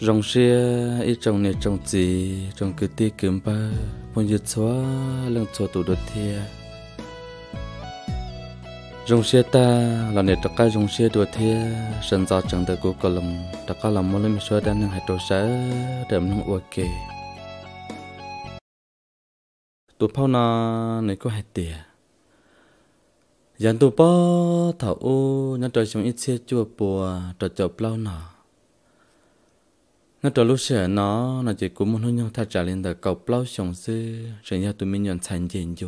rong xia ít trong nè trong gì trong cứ ti kiếm ba một giờ xóa lăng xóa tụ đốt thia rong xia ta là nè tất cả rong xia đốt thia sân giao chẳng được của cầu lòng tất cả lòng mỗi lần xóa đang năng hạt đồ sá đậm năng uo kề tụ phao na nè có hạt tiền dàn tụ bao thảo u nhát trời trong ít xe chua bùa trời chọc lao nào nó trở lúc sẽ nó nó chỉ cũng muốn nhau thay trả lên đời cầu plau sống sư sẽ nhau tụi mình nhận thành diện chưa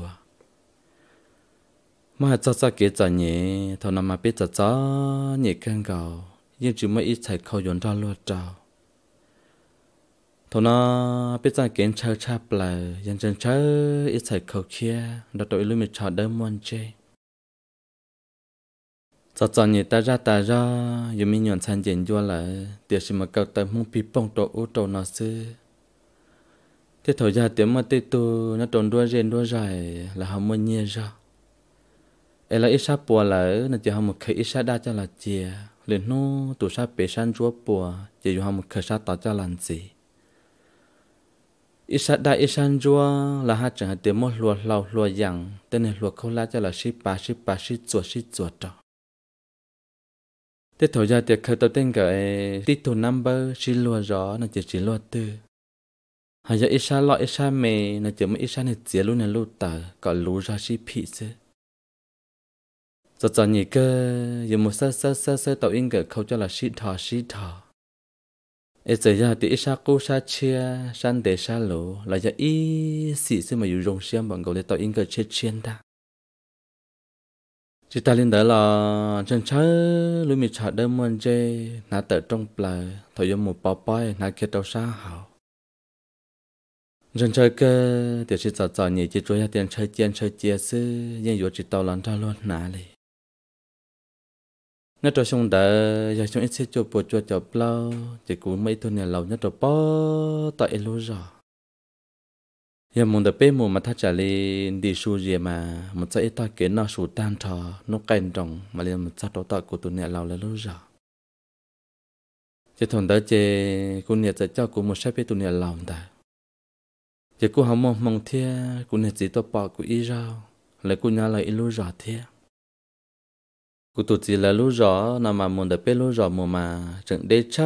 mà hạt cho cho kế cho nhẹ thầu nằm mà biết cho cho nhẹ căng cầu nhưng chỉ mới ít thầy khâu dọn ra luôn trào thầu nó biết rằng kiến chơi chạp lại dân chân chơi ít thầy khâu kia đó tụi lúc mình chọn đơn muôn chơi cho cho nhị ta ra ta ra yếm mi nhuận san diện vua lại tiếc sĩ mà cao tầm mông pi bông tổ ô tổ nó sư thế thổi ra tiếng mà tê tu nó tròn đua rèn đua dài là hầm mơ nhẹ ra ấy e là ít sa bùa lại nó chỉ hầm một khẩy ít sa đa cho là chìa liền nô tụ sa bể san chúa bùa chỉ dùng hầm một khẩy sa tỏ cho làm gì ít sa đa ít san chúa là hai chẳng hạt tiếng mơ lùa lâu lùa giằng tên này lùa khâu lá cho là ship ba ship ba ship chuột ship chuột trọng thế thổi ra thì khởi đầu tiên cái tít thủ number chỉ lùa rõ là chỉ chỉ lùa tư hay giờ ít xa lo ít xa mè là chỉ mấy ít xa này chỉ luôn là lùa tờ có lùa ra chỉ phi chứ giờ giờ nhỉ cơ giờ một sa sa sa sa tàu in cái khâu cho là xí thò xí thò ít giờ giờ thì ít xa cô xa chia san để xa lù là giờ ít xí xí mà dùng rong xiêm bằng gấu để tàu in cái chết chiên ta chỉ ta lên đó là chân chớ lúc mình chả đơn mòn chê nà tờ trong bờ thổi giống một bao bòi nà kia đâu xa hảo chân chớ cơ tiểu chỉ sợ sợ nhỉ chỉ chúa tiền chơi tiền chơi chia sư nhưng yếu chỉ tàu lăn ra luôn nà lì nhớ cho xong đó giờ chúng ít sẽ chụp bộ chụp chụp lâu chỉ cũng mấy tuần này lâu nhớ cho bó tại lâu rồi giờ muốn đập bê mù mà thắt trả lên đi su về mà một trái ta kế nó su tan thò nó cành trồng mà liền một sát đó ta của tụi nè lao là lâu rồi chỉ thằng đó chê cô nè sẽ cho cô một sát bê tụi nè lòng ta chỉ cô không mong mong thia cô nè chỉ tao bỏ cô ý ra lại cô nhà lại lâu rồi thia cô tụi chỉ là lâu rồi nào mà muốn đập bê lâu rồi mà chẳng để cha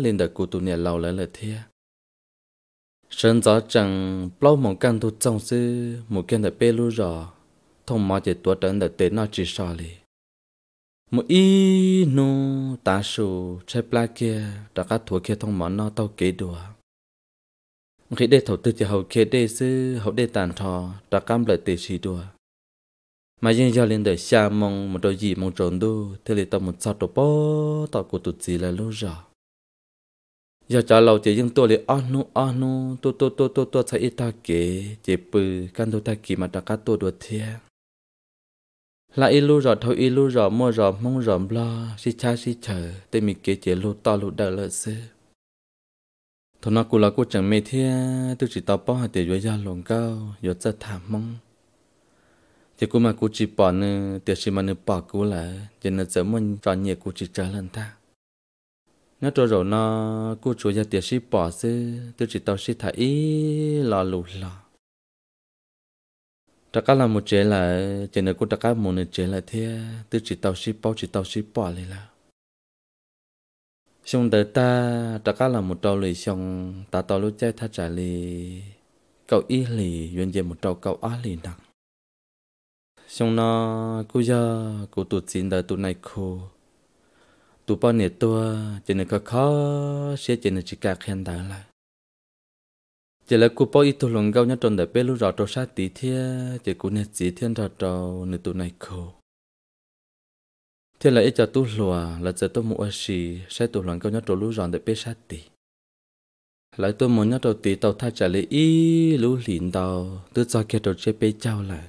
lên đập cô tụi nè lao lại là thia sơn gió chẳng bao mong căn thu trong sư một kiện đại bê lu rõ thông mà chỉ tuột đến đã tế nó chỉ sợ lì một ý nô ta sù chơi pla kia đã cắt thua kia thông mà nó tao kế đùa khi đây thầu tư thì hậu kia đây sư hậu đây tàn thọ đã cam lại tế chỉ đùa mà riêng giao lên đời xa mong một đôi gì mong trốn đu thế thì tao một sao tổ bó tao của tụt gì là lu rõ giờ trả lâu chỉ những tôi liền ăn nu ăn nu tôi tôi tôi tôi tôi sẽ ít ta kể chỉ bự căn tôi ta kì mà ta cắt tôi đuổi theo là ít lu rồi thôi ít lu mua rồi mong rồi lo si cha si chờ tên mình kể chỉ lu to lu đỡ lợi sư thôi nó cũng là cô chẳng mê thế tôi chỉ tao bỏ hạt để dưới da lồng cao dưới da thảm mong thì cô mà cô chỉ bỏ nữa thì chỉ mà nữa bỏ cô là chỉ là giờ muốn tròn nhẹ cô chỉ trả lần ta nó trôi rồi nó cô chủ gia tiệt sĩ bỏ xứ tôi chỉ tao sĩ thả ý lò lù lò tất cả là một chế là chế này cô tất cả một nền chế là thế tôi chỉ tao sĩ bỏ chỉ tao sĩ bỏ lại là xong đời ta tất cả là một trâu lì xong ta tao lúc chơi thả trả lì cậu y lì duyên dây một trâu cậu á lì nặng xong nó cô giờ cô tụt xin đời tụi này khô tụ bao nhiêu tua chỉ nên khó khó sẽ chỉ nên chỉ cả khen đỡ lại chỉ là cô bao ít tu lòng gạo nhất trong đời bé lúc rõ trâu sát tí thia chỉ cô nên chỉ thiên rõ trâu nên tụ này khổ thế là ít cho tu lùa là giờ tôi mua gì sẽ tu lòng gạo nhất trong lúc rõ đời bé sát tí lại tôi muốn nhất trong tí tàu thay trả lời ý lũ lìn tàu tôi cho kia trâu chế bé trao lại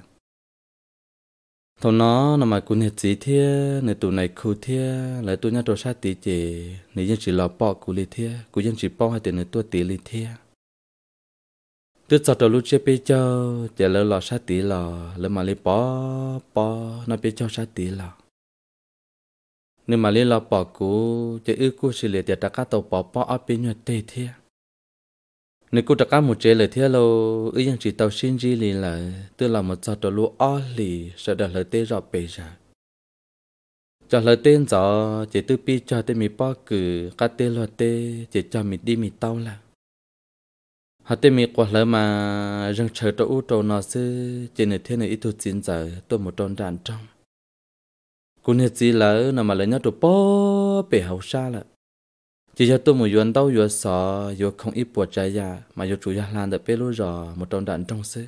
thầu nó nó mà cũng hết gì thế này tụ này khu thế lại tụ nhà đồ sát tí chị này dân chỉ là bỏ cụ li thế cụ dân chỉ bỏ hai tiền này tụ tí li thế tức sau đầu lúc chế bê cho chế lỡ lò sát tí lò lỡ mà lì bỏ bỏ nó bê cho sát tí lò nếu mà lì lò bỏ cụ chế ư cụ xử lý tiền ta cá tàu bỏ bỏ áp bên nhà tây thế nếu cô đặc một chế lời thế lâu chỉ tàu xin gì lì là tôi làm một trò trò lúa o lì sợ đặt lời tê rõ bề ra cho lời tên rõ chỉ tư pi cho tên mi bao cử cá tê lo tê chỉ cho mi đi mi tao là họ tên mi quả lời mà rừng chờ trâu u trâu nó sư chỉ nửa thế này ít thu xin giờ tôi một tròn đàn trong cô hết gì lỡ nào mà lấy nhau trâu bao bề hậu xa lại chỉ cho tôi một yuan đau yuan sợ yuan không ít buộc trái già mà yuan chủ gia lan được biết lúc rồi một trong đạn trong xứ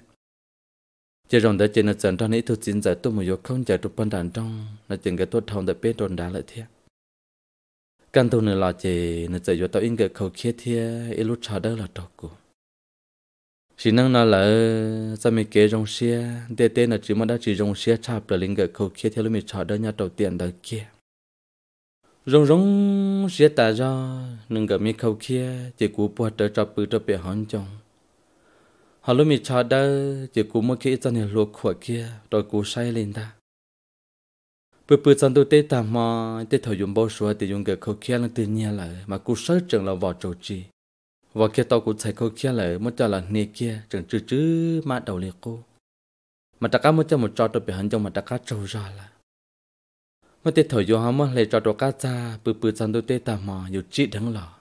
chỉ rằng đã chỉ là dần trong ít thứ chín giờ tôi một yuan không giải trụ phần đạn trong là chỉ cái tốt thông được biết tròn đá lại thiệt căn tu nữa là chỉ là giờ yuan tao in cái khẩu kia thiệt ít lúc chờ đợi là trọc của chỉ năng nó là ra mình kế rong xe để tên là chỉ mà đã chỉ rong xe chạp được linh cái khẩu kia thiệt lúc mình chờ đợi nhà đầu tiên đã kia rong rong sẽ tà ra nâng gặp mi khâu kia chỉ cú bỏ trở trọ bự trở bể hòn chồng họ lúc mi cho đỡ chỉ cú mua kia chân hình luộc khỏi kia rồi cú say lên ta bự bự chân tôi tê tà mò tê thổi dùng bao xua thì dùng gặp khâu kia là tự nhiên lại mà cú sợ chẳng là vò trầu chi vỏ kia tao cú chạy khâu kia lại mất cho là nề kia chẳng chữ chữ mà đầu liệt cô mà ta cá mất cho một trò trở bể hòn chồng mà ta cá trâu ra là mà tê thổi vô hả mà lấy trò trò cá cha bự bự chân đôi tê tà mò dù chỉ đắng lò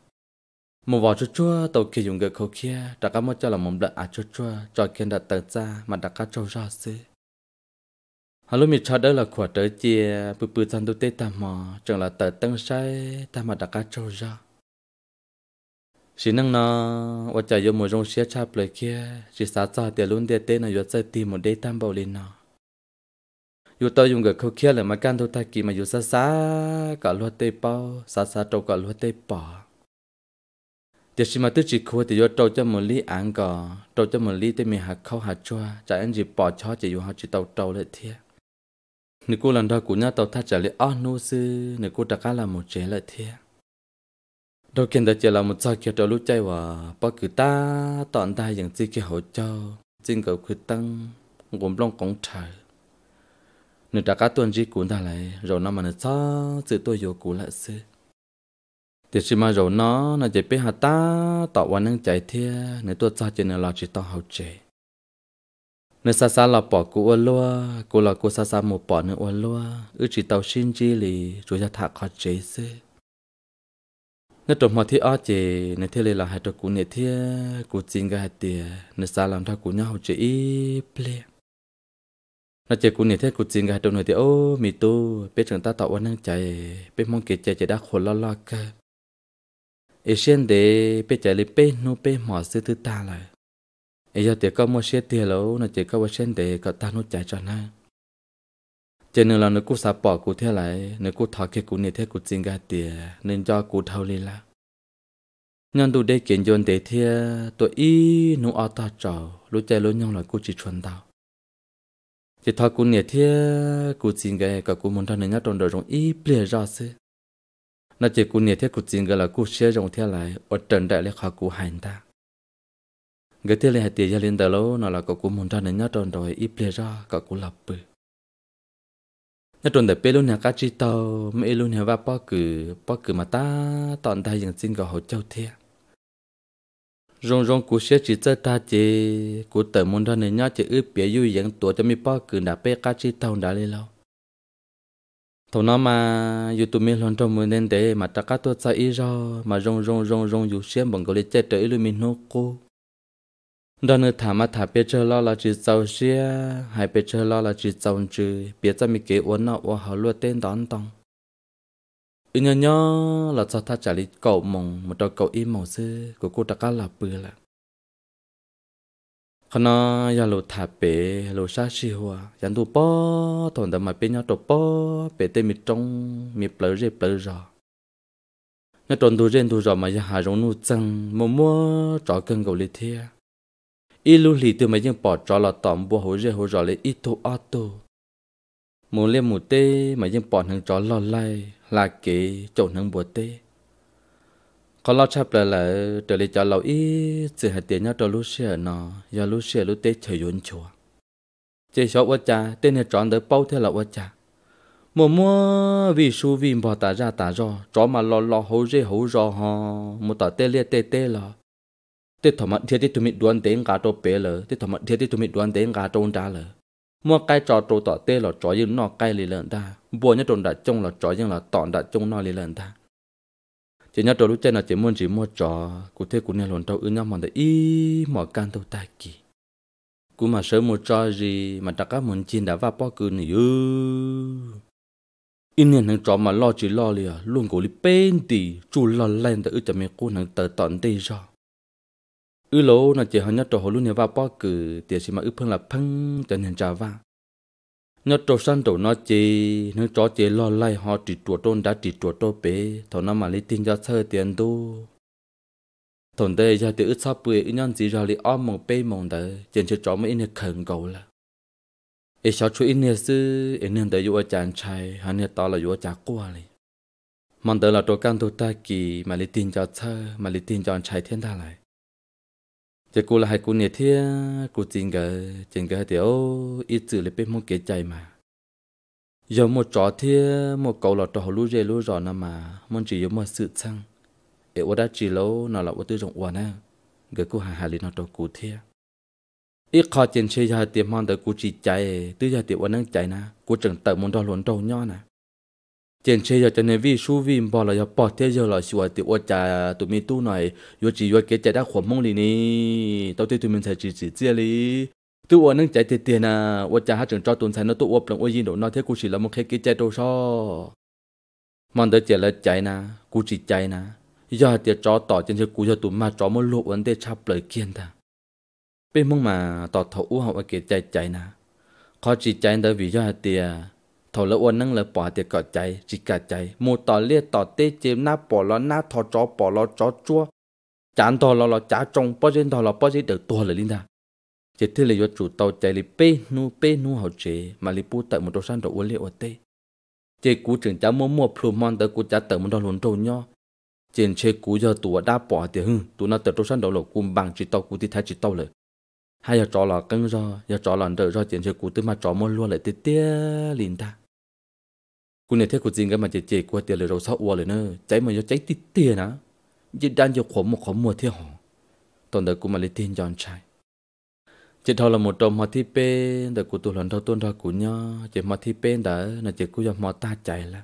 một vỏ chua chua tàu kia dùng gợi khẩu kia đã cá mất cho là mồm đợt à chua chua cho kia đặt tờ ra mà đã cá trâu ra xứ hà lúc mình cho đó là quả tớ chia bự bự chân đôi tê tà mò chẳng là tờ tân say, ta mà đã cá trâu ra chỉ năng nó và chạy vô mùa rong xía chạp lời kia chỉ sáng giờ tiền luôn tiền tê là vô chơi tìm một đế tam bảo lên nó dù tôi dùng người khâu kia là mà can thôi ta kỳ mà dù xa xa cả loa tê bao xa xa trâu cả loa tê bỏ thì khi mà tôi chỉ khua thì do trâu cho một lý ăn cò trâu cho một lý tê mình hạt khâu hạt chua chả anh gì bỏ cho chỉ dù họ chỉ tàu trâu lại thiệt nếu cô lần đó của nhà tàu thắt trả lại ăn nô sư nếu cô đặt cá là một chế lại thiệt đầu kiện đó chỉ là một sao kia trâu lúc chạy và bao cứ ta tọn ta อย่าง gì kia hỗ trợ chính cầu cứ tăng gồm long cổng trời nửa đã cá tuần gì cũng đã lại rồi nó mà nó sao sự tôi vô cũng lại xưa thì chỉ mà rồi nó nó chỉ biết hạt ta tạo quan năng chạy thia nửa tôi sao chỉ nửa là chỉ tao hậu chế nửa xa xa là bỏ cụ ôn lúa cụ là cụ xa xa một bỏ nửa ôn lúa ư chỉ tao xin chi lì rồi ra thả khó chế xưa nửa trộm họ thì ở chế nửa thi là hai trộm cụ nửa thi cụ chính cái hạt tiền nửa xa làm thao cụ nhau hậu chế ít nó chơi cú này thế cú chín gà đầu nổi thì ô mì tu bé trưởng ta tạo quan năng chạy bé mong kể chạy chạy đã khổ lo lo cả ấy xem để bé chạy lên bé nô bé mỏ sư thứ ta lại ấy giờ tiệc có mua xe tiền lâu nó chỉ có mua xem để có ta nô chạy cho nó chơi nữa là nó cú xả bỏ cú thế lại nó cú thọ cái cú này thế cú chín gà tiền nên cho cú thâu lên là nhân đủ để kiện dồn để thia tôi ý nô ở ta chờ, lúc chạy lúc nhau là cú chỉ chuẩn tao thì thà cú nhiệt thế cú chín cái cả cú muốn thằng này nhát trong đời trong ít bể ra xí nãy chỉ cú nhiệt thế cú chín cái là cú xe trong thế lại ở trần đại lấy khả cú hành ta cái thế này tiền gia liên đời lâu nó là cả cú muốn thằng này nhát trong đời ít bể ra cả cú lập bự nhát trong đời bê luôn nhà cá chi tàu mấy luôn nhà ba bao cử bao cử mà ta toàn tay dừng xin cả hồ châu thiệt rong rong cú xe chỉ tơ ta chỉ cú tử môn thân này nhá chỉ ướp bia du dạng tuổi cho mi bao cứ đã bé cá chi tàu đã lên lâu thầu nó mà youtube mi lon trong mười nên để mà ta cá tôi sai ý rồi mà rong rong rong rong dù xe bằng cái lấy chơi tới lưu mi nó cô đó nữa thả mà thả bia chơi lo là chỉ tàu xe hay bia chơi lo là chỉ tàu chứ bia cho mi kế uốn nọ uốn hào luôn tên đón tông ý nhớ nhớ là sao ta trả lý cậu mong một đôi cậu im màu sư của cô ta cá là bừa là khi nó ya lô thả bể lô xa xì hoa dàn tu bó thằng đầm mà bên nhau trộn bó bể tê mít trong mít bờ rê bờ rò nó tròn tu rên tu rò mà ya hà rong nu chăng mồm mua trò cân gầu lì thia ít lúc lì từ bỏ trò là tòm bùa hồ rê hồ rò lấy ít tu ô tu mồm lên mồm tê bỏ thằng trò lo lai là kỹ chỗ nâng bùa tê có lo chập lại là trở lại cho lâu ý chỉ hạt tiền nhau cho lúc xe nó giờ lúc xe lúc tê chơi yến chùa chỉ số vật cha tên này chọn tới bao thế là vật cha mùa mùa vì xu vì bỏ tả ra tả rõ chó mà lo lo hấu dê hấu rõ ho một tả tê lia tê tê lo tê thọ mặn thiệt tê tụi mình đoán đến cả trâu bé lờ tê thọ mặn thiệt tê tụi mình đoán đến cả trâu đá lờ mua cái trò trâu tỏ tê lọ trò yếm nọ cái lì lợn đa bùa nhất trộn đã chung là trò nhưng là tọn đã trông nói lần ta chỉ nhất trộn lúc chơi là chỉ muốn chỉ mua trò cụ thể cụ nên lồn trâu ư nhau mà để ý mỏ can tâu ta kì cụ mà sớm mua trò gì mà ta các muốn chín đã vào bao cứ này ư in nhận hàng trò mà lo chỉ lo liền luôn cố li bên tì chú lo lên để ư cho mình cô hàng tờ tọn tê rồi ư lâu là chỉ hàng nhất trò hồ luôn nhà vào bao cứ tiền gì mà ư phương là phăng cho nên trả vào nhớ trâu san đầu nó chê nhớ chó chê lo lai họ chỉ chuột tôn đã chỉ chuột tô bé thằng nó mà lấy tiền ra chơi tiền đu thằng đây giờ thì ít sao bưởi ít nhân gì ra lấy ôm mông bể mông đấy trên chơi chó mới ít khẩn cầu là ít sao chú ít nữa chứ ít nữa đấy vừa chàng trai hắn nữa to là vừa chàng qua này mong tới là tôi căn tôi ta kỳ mà lấy tiền cho thơ, mà lấy tiền cho trai thiên ta lại chỉ cô là hai cô nhiệt thế cô chính cái chính cái ô, ít chữ là biết muốn kế chạy mà giờ một trò thế một cậu là trò lú rê lú rò nà mà muốn chỉ giống một sự chăng ế ở đã chỉ lâu nó là ở tư rộng quan á người cô hà hà lý nó trò cụ thế ít khó chén chơi giờ tiệm mòn tới cô chỉ chạy tư giờ tiệm quan năng chạy nà cô chẳng tự muốn đo luận đầu nho nà เจนเชียจะเนวีชูวีมบอลอยปอดเทียวหล่อชวติอวจาตุมีตู้หน่อยยจียเกจะได้ขวมงลีนี้เต้าเตตุมินใจจีจีเจลีตู้อวนนั่งใจเตียนะว่าจะหาจึงจอตุนใส่นตู้อ้วนปลงอวยินโดนนอเทกูฉีละมุคเคกิใจโตชอมันเดเจละใจนะกูจีใจนะยอดเตียจอต่อเจนเชกูจะตุมาจอมลุวันเตชาเปลยเกียนตาเป็นมึงมาต่อเถ้าอ้วนเอเกจใจใจนะขอจีใจเดวิยอดเตีย thổ lỡ ôn nâng lỡ bỏ tiệt cỏ cháy chỉ cả cháy một tỏ lia tỏ tê chiếm na bỏ lo na thọ chó bỏ lo chó chua chán thọ lo lo chá trong bao trên thò lo bao trên được tua lỡ linh ta chỉ thế là do chủ tàu chạy lì pê nu pê nu hậu chế mà lì pu tại một đồ san đồ uốn liệu tê chế cú trưởng cha mua mua phù mon tới cú cha tới một đồ lún trâu nho trên chế cú giờ tụa đã bỏ tiệt hưng tụi nó tới đồ san đồ lộ cùng bằng chỉ tàu cú thì thay chỉ tàu lỡ hay cho chó là cưng cho giờ chó là đỡ rồi chế cú tới mà chó mua luôn lại tê tê linh ta กูเนี่ยเท่กูจริงก็มันจะเจกว่าเตียเลยเราเศร้าอวเลยเนอะใจมันจะใจติดเตียนะยืดด้านยกขมหมกขมมัวเที่ยวหอตอนเด็กกูมาเลยเตียนย้อนชายจะเท่าละหมดตอมมาที่เป็นแต่กูตัวหลันเท่าต้นเท่ากูเนาะจะมาที่เป็นเด้อน่ะจะกูจะมาตาใจละ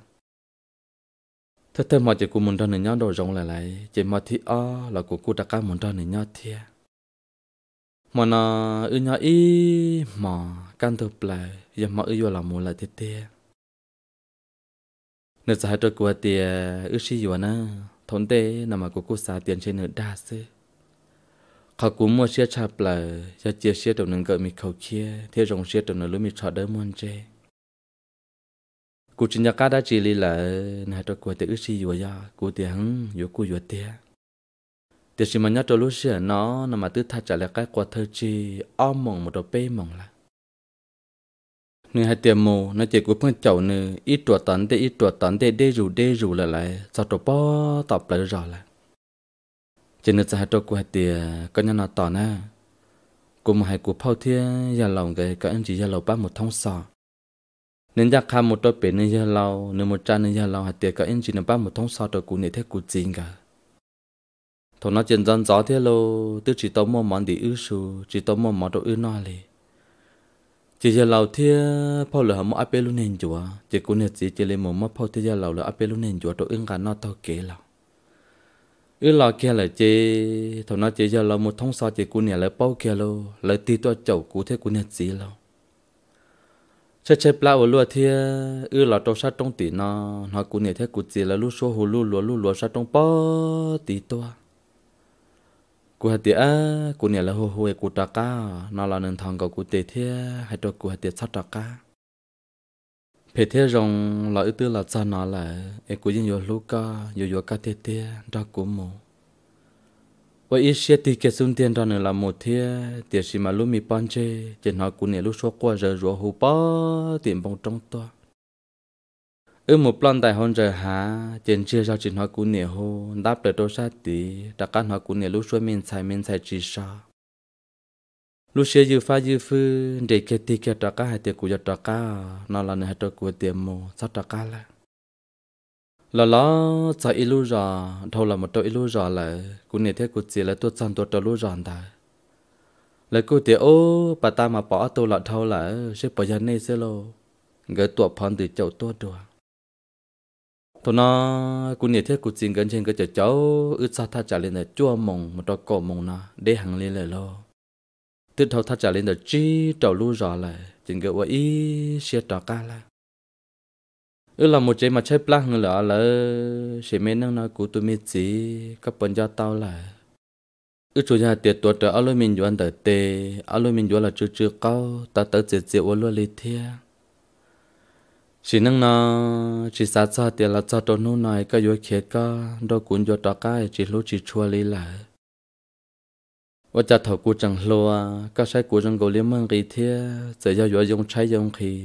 ถ้าเธอมาจะกูมุนเท่าหนึ่งเนาะโดยรงหลายๆจะมาที่อ้อแล้วกูกูตะก้ามุนเท่าหนึ่งเนาะเที่ยมันอ่ะอึนเนาะอีหมอกันเธอแปลยังมาอึอยู่ละมุนละเตี้ย nữa giờ hai trôi của tiền ước gì vậy na thốn tê nằm mà của cô xả tiền trên nửa đa xứ họ cũng mua xe chạp là cho chia xe đầu nâng gợi mi khẩu kia thế rồng xe đầu nửa lối mì trọ đỡ muôn chê cụ chỉ nhà đã chỉ li là nè trôi của tiền ước gì vậy ya cụ tiền hứng yêu cụ yếu tiền tiền gì mà nhớ trôi lúc xe nó nằm mà tứ thà trả lại cái quả thơ chi om mộng một đôi bê mộng là nửa hai tiệm mù nó chỉ của phương chậu nửa ít tuổi tấn để ít tuổi tấn để để rủ để rủ lại lại sao trụ bó lại rồi lại chỉ nửa hai trụ của hai tiệm có nhân nào tỏ nè cùng hai của phao thiên gia lòng cái các anh chị gia lòng ba một thông sò nên gia kham một đôi bên nên gia lòng nửa một trang nên gia lòng hai tiệm các anh chị nửa một thông sò trụ của nửa thế của chính cả thằng nó chuyện dân gió thế lô tức chỉ tao mua món để ư su chỉ tao mua món đồ ư no chỉ giờ lâu thì phao lửa hầm áp luôn nên chúa chỉ cũng nhớ chỉ chỉ lấy mồm mà phao thì giờ lâu là áp luôn nên chúa tôi ứng cả nó tao kể lâu ư lo kia là chỉ thằng nó chỉ giờ lâu một thông sao chỉ cũng nhớ lấy bao kia lâu lấy tí tôi chậu cũ thế cũng nhớ chỉ lâu chơi chơi plau ở luôn thì ư là trong sát trong tí nó nó cũng nhớ thế cũng chỉ là lúc số hồ lúc lúa lúc lúa sát trong bao tí tôi กูหัดเดียกูเนี่ยละหัวหัวกูตะก้านอนหลับนึงทองกับกูเตะเทียให้ตัวกูหัดเดียชัดตะก้าเพเทียรงหลายตื้อหลายจานอหลายเอกูยิ่งโยลูกก้าโยโยก้าเตะเทียดอกกูโมว่าอีเชียตีเกสุนเตียนตอนนึงละโมเทียเตียชิมาลุมีปันเจเจนหากูเนี่ยลูกชัวกัวเจอรัวหูป้อเตียนบงตรงตัว ư một lần tại hôn giờ há trên chia giao trình hoa cú nề hô đáp được đôi sát tí đặc căn hoa cú nề lúc xuôi mình xài mình xài chỉ sao lúc xưa dư pha dư phư để kê tì kê đặc cá hai tiệc của đặc cá nó là nơi đặc của tiệc mồ sát đặc cá là là lo cho ít lúc rồi thâu là một đôi ít lúc rồi là cú nè thế cú chỉ là tôi chọn tôi đôi lúc rồi ta là cú tiệc ô bà ta mà bỏ tôi là thâu là sẽ bỏ ra nơi sẽ lo gỡ tuột phong từ chậu tôi được tụi nó cũng nhiệt thiết cũng chỉnh gần trên cái chợ cháu ướt sao tha trả lên là chua mồng một trò cổ mồng nó để hàng lên lại lo từ đầu tha trả lên là chi trầu lu rõ lại chỉnh cái quả ý xe trò ca là ư là một chế mà chơi plak người lỡ là sẽ mấy năng nói của tôi mới chỉ các bạn cho tao là ư chủ nhà tiệt tuột trở alo mình doan tờ tê alo mình doan là chưa chưa cao ta tới chết chết ô lô lê thiêng chỉ năng nó chỉ sát sao tiền là sao tôi nô này cái yếu khía cả đâu cũng yếu đó cái chỉ lúc chỉ chua lì lại và cha thầu cú chẳng lo à các sai cú chẳng gấu liếm mang gì thế giờ do yếu dùng trái dùng khí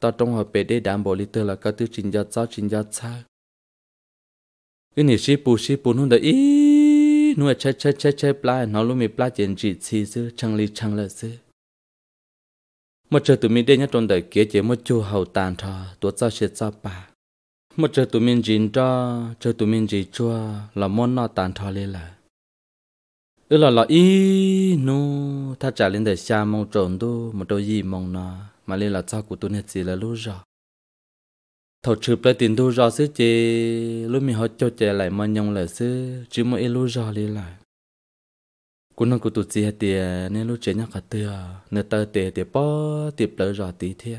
ta trong họ bể để đảm bảo lý tơ là các thứ chính giá sao chính giá sao cái này ship e bù ship bù nó đã nuôi chơi chơi chơi chơi play e nó luôn mi play chuyện chỉ chỉ chứ chẳng lý chẳng là chứ một trời tụi mình đây nhất trong đời kia chỉ một chu hầu tàn thọ, tuổi sao sẽ sao bà một trời tụi mình dính cho trời tụi mình gì chua là món nọ tàn thọ lên là ư là là ý nu tha trả lên đời xa mong trộn tu một đôi gì mong nó mà lên là sao của tụi này gì là lú rồi thầu chụp lại tiền thu rồi xứ chê lúc mình họ cho chè lại mà nhông lại xứ chỉ một ít lú rồi lên lại cũng nó cũng tụt chia tiền nên lúc chuyện nhắc cả tựa nửa tờ tiền tiền bỏ tiền lỡ rõ tí thiệt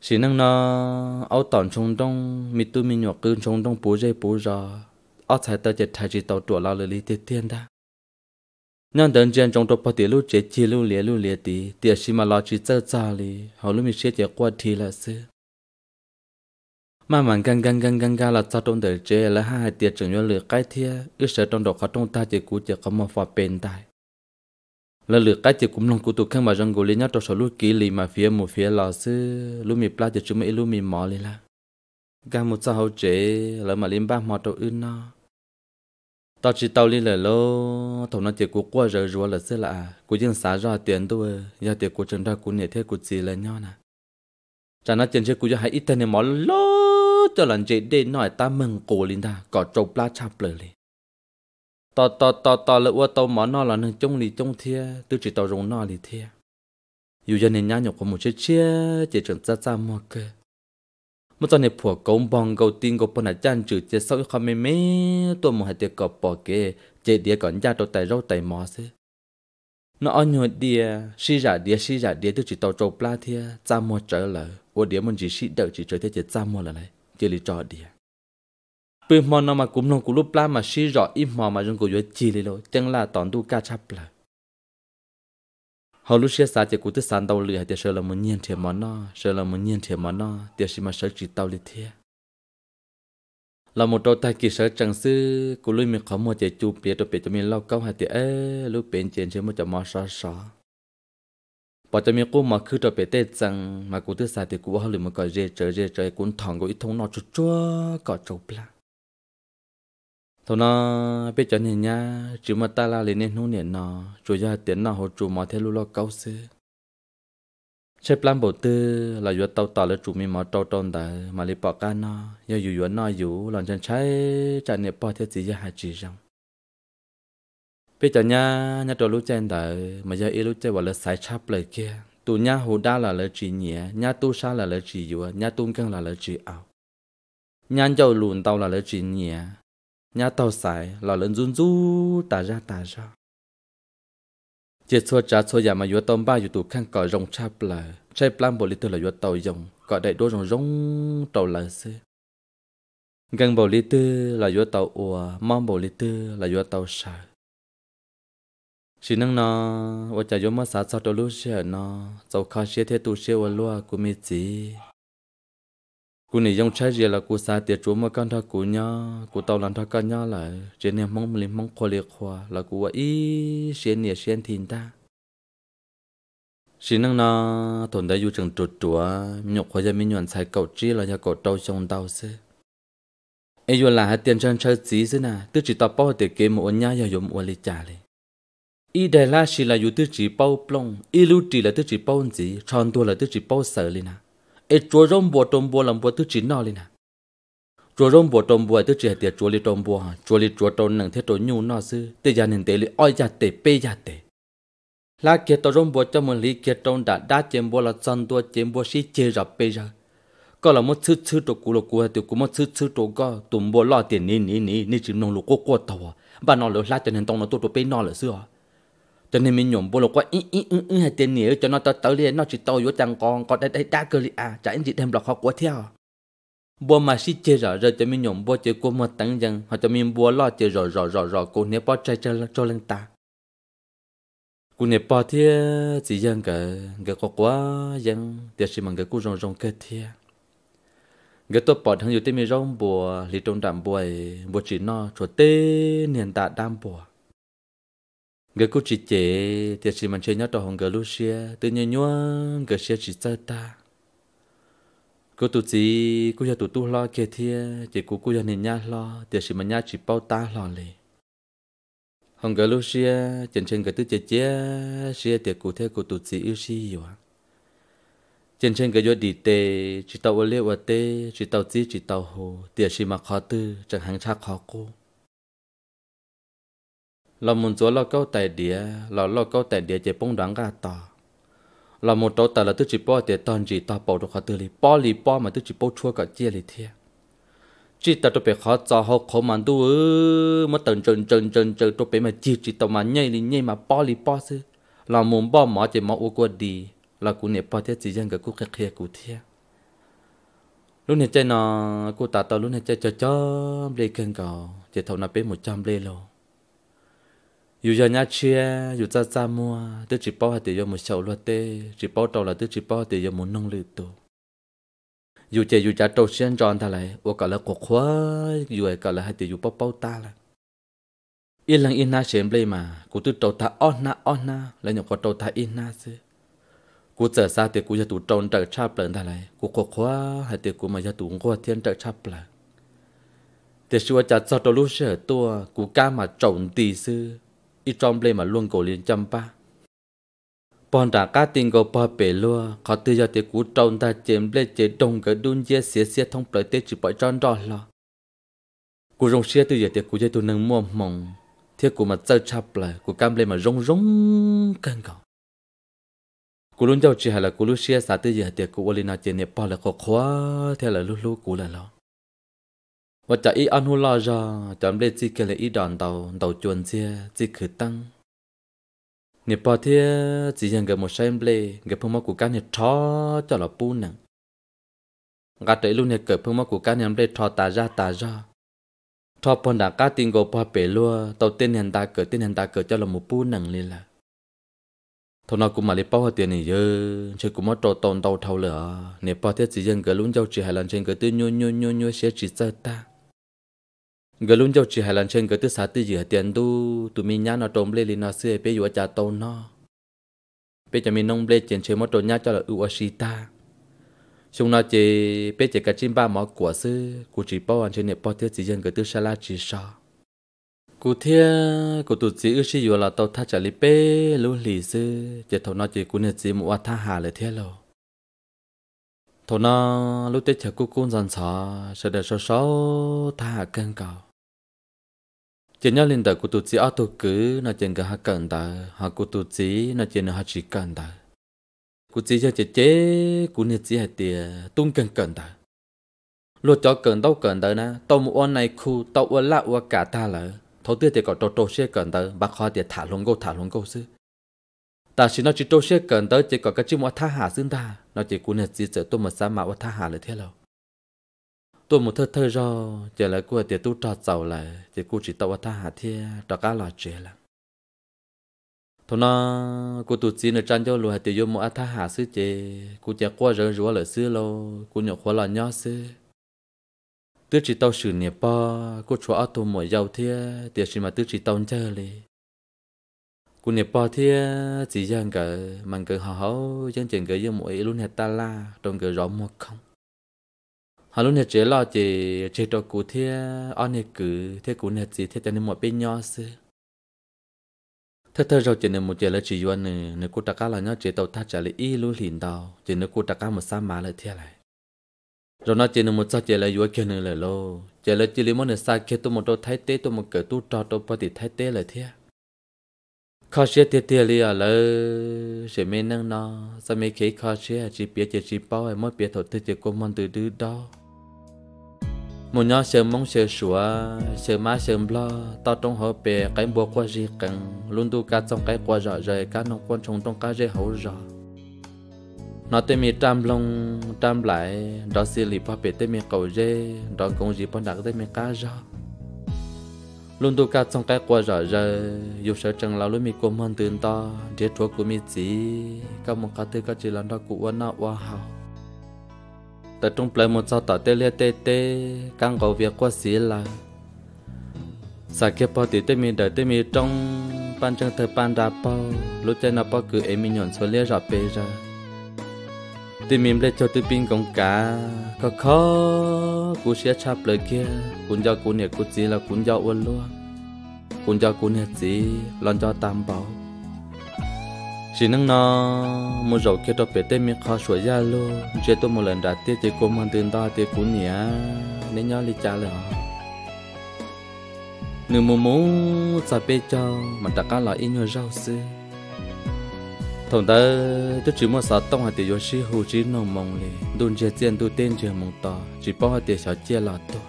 chỉ năng nó áo tòn trong đông mi tu mi nhọt cơn trong đông bố dây bố rõ áo thái tờ chết thay chỉ tàu tuổi lao lười lý tiền tiền đã nhân đơn giản trong đó bắt lúc chết chia lúc lẻ lúc lẻ tí tiền xí mà lo chỉ chơi chơi li hầu lúc mi chết chết qua thì là xưa mà mình gần gần gần gần gần là sao trong đời chơi là hai tiệt trường nhân lửa cái thia ước sợ trong đó khó trong ta chỉ cú chỉ có một pha bền tai là lửa cái chỉ cũng lòng cú tụt khăn mà răng gù lên nhau trong số lúc kỹ lì mà phía một phía là sư lúc mi pla chỉ chúng mấy lúc mi mỏ lên là gang một sao hậu chế là mà lên ba mỏ trong ưn nó tao chỉ tao lên là lô thằng nó chỉ cú qua rồi rồi là sư là cú dân xả ra tiền tôi giờ tiền cú trần ra cú nhẹ thế cú gì là nhau nè Chả nói chuyện chứ cú cho hai ít tiền này mỏ lô cho lần chế để nói ta mừng cổ ta có trâu pla chạp lời lì. Tò tò tò tò lỡ ua tàu mỏ nó là nâng trông lì trông thia, tư chỉ tàu rung nó lì thia. Dù dân nên nhá nhục của một chiếc chia, chỉ chẳng ra ra mò cơ. Một tuần này phủa công bong gầu tin gầu bọn hạt chan trừ chế sau khó mê mê, tôi một hạt tiệc cọp bỏ kê, chế đĩa còn ra trâu tài râu tài mỏ xế. Nó ở nhồi đĩa, xí giả đĩa xí giả đĩa tư chỉ tàu trâu pla thia, ra mò trở lỡ, ua đĩa mình chỉ xí đợi chỉ trở thế chế ra mò là này chỉ lì trò đi bây mò nó mà cũng nó cũng lúc lá mà xí rõ im mò mà chúng cô dưới chỉ lì lo chẳng là tòn tu ca chắp là hầu lúc xe sao chạy cũng tới sàn tàu lửa thì sợ là muốn nhiên thiệt mà nó sợ là muốn nhiên thiệt mà nó thì xí mà sợ chỉ tàu lì thiệt là một đôi tay kỳ sở chẳng sư của lui mình khó mua chạy chu bia đôi bia cho mình lau câu hạt thì ế lúc bên trên sẽ mua cho mò xóa xóa bỏ cho mình cô mà cứ cho bé tê rằng mà cô tư sai thì cô hơi lười mà cởi dê chơi dê chơi cũng thằng của ít thông nọ chút chua cọ trâu pla thôi nó biết cho nhìn nha chứ mà ta là lên nên nô niệm nó chủ gia tiến nó hồ chủ mà theo lu lo câu xứ chế plan bộ tư là vừa tàu tàu là chủ mình mà tàu tàu đã mà lấy bỏ cá nó giờ dù vừa nó dù lần chân trái chạy nẹp bỏ theo gì ra hai chỉ rằng bây giờ nha nha trò lúc trên đời mà giờ ít lúc chơi vào là sai chắp lời kia tụ nha hồ đa là lời chỉ nhẹ nha tu sa là lời chỉ yếu nha tu căng là lời chỉ ảo nha dầu lùn tàu là lời chỉ nhẹ nha tàu sai là lần run run tà ra tà ra chỉ số trả số giả mà yếu tôm ba yếu tụ khăn cỏ rồng chắp lời chơi plan bộ lý tư là yếu tàu dòng cỏ đại đô rồng rong tàu lời xưa gần bộ lý tư là yếu tàu ua mong bộ lý tư là yếu tàu sai chỉ năng nó vợ chồng giống mà sát sao đôi lúc xe nó cháu khá xe thế tu xe vợ lúa của mi gì, cú này dùng trái gì là cú xa tiệt chúa mà con thà cú nhá cú tàu làm thà con nhá lại trên này mong mình mong khoa liệt khoa là cú vợ ý xe nè xe thìn ta chỉ năng nó tồn tại dù trường chuột chúa nhục khoa gia mi nhuận sai cầu chi là nhà cầu trâu trong đau xứ ấy vừa là hai tiền chân chơi gì thế nà tức chỉ tập bao tiệt kế một nhá giờ dùng uali trả liền ý đề là chỉ là yếu chỉ bao plong ý lưu chỉ là tứ chỉ bao gì tròn tua là tứ chỉ bao sợ lên à ít chúa rong bùa trôm bùa làm bùa tứ chỉ nọ lên à chúa rong bùa trôm bùa tứ chỉ tiệt chúa li trôm bùa chúa li chúa trôm nặng thế trốn nọ sư tê gia nên tê li gia tê pê gia tê là kia tàu rong bùa cho mình li kia trông đã đã chém bùa là chân tua chém bùa xí chê rập pê ra có là một thứ thứ đồ cũ là cũ thì cũng một thứ thứ đồ có tụm bùa lo tiền ní ní ní ní chỉ nông lục quốc tàu bà nó lỡ lá cho nên tông nó tụt tụt pê nọ lỡ xưa cho nên mình nhổm bố lộc quá ý ý ư ư hay tiền nhiều cho nó tao tới liền nó chỉ tao vô chẳng con con đây đây đa cơ li à chả anh chị thêm lọc họ quá theo bố mà xí chơi rõ rồi cho mình nhổm bố chơi cô một tấn dần hoặc cho mình bố lo chơi rõ rõ rõ rõ cô nếu bó chơi chơi cho lên ta cô nếu bó thì chỉ dân cả cả có quá dân thì chỉ mang cái cô rong rong kết thì cái tôi bỏ thằng yêu tên mình rong bùa lì trong đạm bùa bùa chỉ nó cho tê nền tạ đam bùa người cô chỉ chế thì chỉ mình chơi nhớ trò hồng gờ lucia tự nhiên nhua gờ xe chỉ chơi ta cô tụ chỉ cô giờ tụ tu lo kia thia chỉ cô cô giờ nên nhá lo thì chỉ mình nhá chỉ bao ta lo liền hồng gờ lucia chân chân gờ tự chế chế xe thì cô theo cô tụ chỉ yêu si rồi chân chân gờ giờ đi tê chỉ tàu ở liệu ở tê chỉ tàu chỉ chỉ tàu hồ thì chỉ mà khó tư chẳng hàng cha khó cô เรามุนจัวเราเก้าแต่เดียเราเราเก้าแต่เดียเจ็บปงดังกาต่อเราหมดโตแต่เราตื้อจีป้อเตียตอนจีต่อเป่าตัวเขาตื้อลีป้อลีป้อมาตื้อจีป้อชั่วกับเจี๊ยลีเทียจีตาตัวเป็ดเขาจ่อเขาเขามันตัวมาตื่นจนจนจนจนตัวเป็ดมาจีจีตัวมาใหญ่ลีใหญ่มาป้อลีป้อซื้อเรามุนป้อหมอเจ็บหมออ้วกว่าดีเรากูเนี่ยป้อเทียจียังกับกูเคลียกูเทีย lúc này chơi nó cô ta tao lúc này chơi chơi chơi lê cơn cầu chỉ thầu nó bé một trăm lê rồi dù giờ nhà chia dù cha cha mua tôi chỉ bao hạt để một sầu loa tê chỉ bảo trâu là tôi chỉ bao để một nông lự tổ dù chơi dù cha trâu xuyên tròn thà lại ô cả là cuộc khóa dù ấy cả là hai để dù bảo bảo ta là yên lặng yên na xem play mà cụ tôi trâu ta on na on na lại nhập qua trâu ta yên na chứ cụ trở xa thì cụ giờ tụ tròn trở chạp lên thà lại cụ cuộc khóa hai để cụ mà giờ tụ ngô thiên trở chạp lên để xưa cho cho tôi lúc sửa tua cụ ca mà trồng tì xưa ít trong lê mà luôn cổ liền chăm ba bọn đã cá tình của bà bể lúa họ tư do thì cú trông ta chém lê chế đông cái đun dê xía xía thông bởi tế chỉ bởi tròn đó là cú rong xía tự do thì cú dê tu nâng mua mỏng thế cú mà chơi chạp lại cú cam lê mà rong rong căng cỏ cú luôn cho chỉ hay là cú lúc xía xả tự do thì cú ôn lên nào chế nếp bỏ là khó khóa thế là lúc lúc cú là lo và chả ý ăn hula lo ra chấm để chỉ cái lệ ý đòn tàu đầu chuồn chia chỉ khử tăng nè bỏ thế chỉ riêng cái một xem lệ cái phong mắc của cá nè chó cho là bu nè gà tới luôn nè cái phong mắc của cá nè lệ thò tà ra tà ra thò phần đã cá tiền gồ ba bể luôn tàu tên hiện ta cỡ tên hiện ta cỡ cho là một bu nặng liền là thằng nào cũng mà lấy bao tiền này chứ chơi cũng mất trâu tồn tàu thầu lửa nè bao thế chỉ riêng cái luôn dâu chỉ hai lần trên cái tư nhu nhu nhu nhu sẽ chỉ sợ ta gờ luôn cháu chị hai lần trên gờ tư xã tư giữa tiền tu tụi mình nhá nó trộm lê lì nó xưa bé dùa cha tàu nó bé cho mình nông lê trên chơi mất trộm nhá cho là ưu ta chúng nó chỉ bé chỉ cả chim ba mỏ của sư của chỉ bao anh trên nệp bao tiêu chỉ dân gờ tư sa la chỉ sao cụ thia cụ tụt chỉ ưu si dùa là tàu tha trả lì bé luôn lì sư chỉ thầu nó chỉ cụ nè chỉ mua tha hà lại thế lô, thầu nó lúc tết chờ cô cún dần sợ sợ để sợ sợ tha cân cầu chỉ nhớ lên đời của tụi chị ở tụi cứ nó trên cả hạ cần ta hạ của tụi chị nó trên hạ chỉ cần ta của chỉ cho chị chế của nhà chỉ hạt tiền tung cần cần ta luật cho cần đâu cần tới na tàu một con này khu tàu một lạ một cả ta lỡ thấu tiêu thì có trâu trâu xe cần tới bác hoa thì thả luôn câu thả luôn câu xứ ta chỉ nói chỉ trâu xe cần tới chỉ có cái chữ một tha hạ xưng ta nó chỉ của nhà chỉ chở tôi một sa mà một tha hạ là thế rồi tôi một thơ thơ do giờ lại cô tiệt tu trò giàu lại thì cô chỉ tao tha hạ thia trò cá lò chế là thôi nó cô tụt xin ở trang cho lùi lùa tiệt vô một tha hạ sư chế cô chả qua rỡ rúa lợi sư lâu cô nhổ khóa lò nhỏ sư tứ chỉ tao xử nghiệp po cô chúa ở tù mỏ giàu thia tiệt gì mà tứ chỉ tao chơi liền cô nè bỏ thế chỉ dân cái mình cái họ dân chuyện cái dân mỗi luôn hết ta la trong cái rõ một không họ lúc này chế lo chế chế trò cụ thế anh này cứ thế cụ này gì thế cho nên một bên nhau xí thế thôi rồi chế này một chế là chỉ yuan nè nè cụ ta đặc là nhau chế tàu thắt trả lại y lú liền tàu chế nè cụ ta đặc một sa má là thế này rồi nó chế này một sao chế là yuan kia nè là lô chế là chỉ lấy một nè sa kia tôi một đôi thái tế tôi một cỡ tu trò tôi bắt thì thái tế là thế khó chế tiệt tiệt li à lỡ sẽ mấy năng nó sao mấy cái khó chế chỉ biết chỉ bao em mới biết thầu tư chỉ có món từ đứa đó một nhau sớm mong sớm sủa sớm mai sớm lo tao trong họ bè cái bùa qua gì cần luôn tu cá trong cái qua rõ rời cá nông quân trọng trong cái dễ hậu rõ nó tên mi tam long tam lại đó xì lì pa bể tên mi cầu dê đó cũng gì pa đặc tên mi cá rõ luôn tu cá trong cái qua rõ rời dù sợ chẳng là luôn mi cô mòn tường to để chúa của mi chỉ các mong cá tư các chỉ làm đó cũng quan nào quan hảo ta trung plei một sao ta tê lia tê tê căng gầu việc quá xí là sa kia po tê tê mi đợi tê mi trong pan chân thơ pan ra po lúc chơi nó po cứ em mi nhọn số lia ra pê ra tê mi lấy cho tê pin công cả khó khó cú xia chắp lời kia cún cho cún nhẹ cú xí là cún cho uốn luôn cún cho cún nhẹ xí lon cho tam bảo xin nâng nó mua dầu kia cho bể tên mình khó sửa ra luôn chế tôi một lần đã tiết chế cô mang tiền đó tiết cú nhỉ nên nhớ lý trả lời nếu mua mũ sa bê cho mà đã cá lại in nhau rau xưa thằng ta tôi chỉ mua sáu tông hạt tiền yoshi hồ chỉ nồng mông lì đun chế tiền tôi tên chưa mong tỏ chỉ bao hạt tiền sáu chia lọt tôi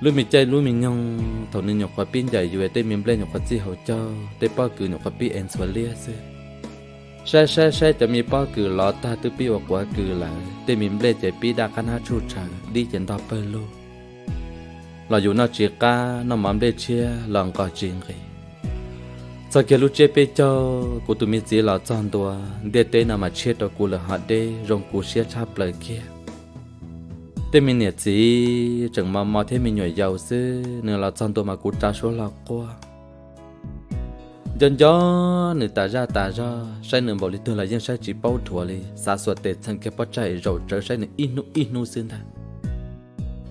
lúc mình chơi lúc mình nhong thầu nên nhọc quá pin dạy dù tê mình lên nhọc quá chi hậu cho tê bao cử nhọc quá pin en xóa lia sư sai sai sai cho mình bao cử lọ ta tư pi hoặc quá cử là tê mình lên chạy pi đa khăn hát chu trà đi chân đo bơi lô lọ dù nó chỉ ca nó mắm để chia lòng có chuyện gì sau khi lúc chơi pe cho cô tụi mình chỉ là chọn đùa để tê nào mà chia đó cô là họ đê rong cô chia chắp lời kia thế mình nhớ gì chẳng mà mò thế mình nhảy giàu xứ nên là chân tôi mà cú trả số là qua dần dần nữ ta ra ta ra sai nữ bảo lý tôi là dân sai chỉ bao thua li xa xôi tệ thân cái bắp chạy rồi trở sai nữ inu inu xương ta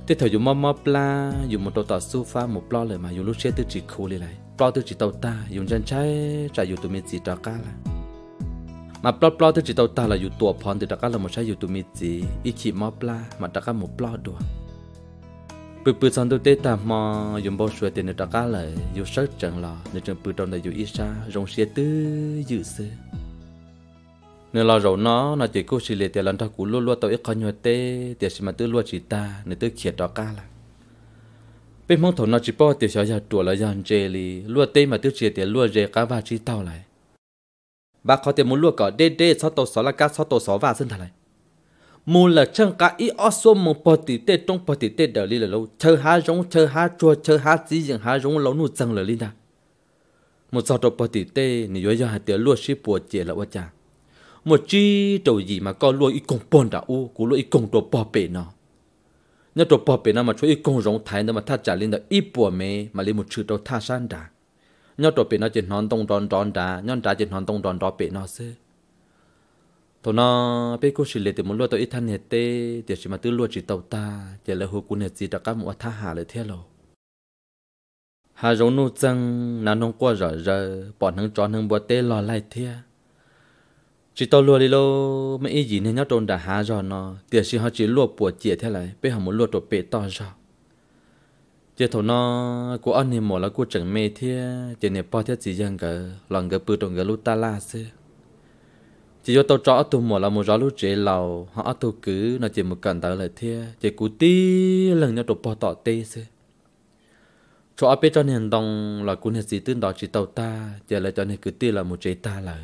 thế thời dùng mò mò pla dùng một đầu tỏ sofa một plo lời mà dùng lúc xe tư chỉ khu li lại plo tư chỉ tàu ta dùng dân trái trả dùng tụi mình chỉ trả cá lại mà plot plot thì chỉ tao ta là dù tua phòn thì đặc là một sai dù tụi mi gì ít khi mò pla mà đặc một plot đùa bự bự xong tụi tê ta mò dùng bao suy tiền đặc là dù sớt chẳng lò nên chẳng bự trong này dù ít xa rong xe tư dự sư nên là rồi nó nó chỉ cố xử lý tiền lần thao cú luôn luôn tao ít con nhau tê tiền gì mà tư luôn chỉ ta nên tư khiết đặc là bên mong thầu nó chỉ bao tiền sỏi giờ tuổi là dàn chê li tê mà tư chỉ tiền luôn dê cá và chỉ tao lại và có thể muốn luộc ở DD sau tổ sáu là các sau tổ sáu và dân thật này mù là chân cả ít ớt số một bò tỷ tê trong bò tỷ tê đờ li là lâu chờ há giống chờ há chua chờ há gì dạng há giống lâu nụ dần là li nè một sau tổ bờ tỷ tê này rồi giờ hạt tiền luộc xí bùa chè là quá chả một chi đầu gì mà có luộc ít công bồn đã u cú luộc ít công tổ bò bể nó nhớ tổ bò bể nó mà cho ít công giống thái nó mà thắt trả lên là ít bùa mê mà lên một chữ đầu tha san đã nhau trò bị nó chỉ hòn tông tròn tròn trả nhau trả chỉ hòn tông tròn tròn bị nó xí thôi nó biết cô xử lý thì muốn lo tôi ít thanh hết tê thì chỉ mà tư lo chỉ tàu ta chỉ là hồ quân hết gì đã các mùa tha hà lại thế rồi hà giống nô chăng là nông qua rõ rờ bọn hưng tròn hưng bùa tê lo lại thế chỉ tàu lùa đi lô mấy ý gì nên nhau trôn đã hà rồi nó tiền sĩ họ chỉ lùa bùa chìa thế lại bây giờ muốn lùa trộn bể to rồi chỉ thầu nó của anh em mỏ là của chẳng mê thế chỉ nè bao thiết chỉ dân cả lòng cái bự trong cái lút ta la xí chỉ cho tao chó tụi mỏ là một gió lút chế lầu họ tụi cứ nó chỉ một cần tới lại thế chỉ cú tí lần nhau tụi bao tọ tê xí chỗ áp cho nên đồng là cú nè gì tương đó chỉ tàu ta chỉ lại cho nên cứ tí là một chế ta là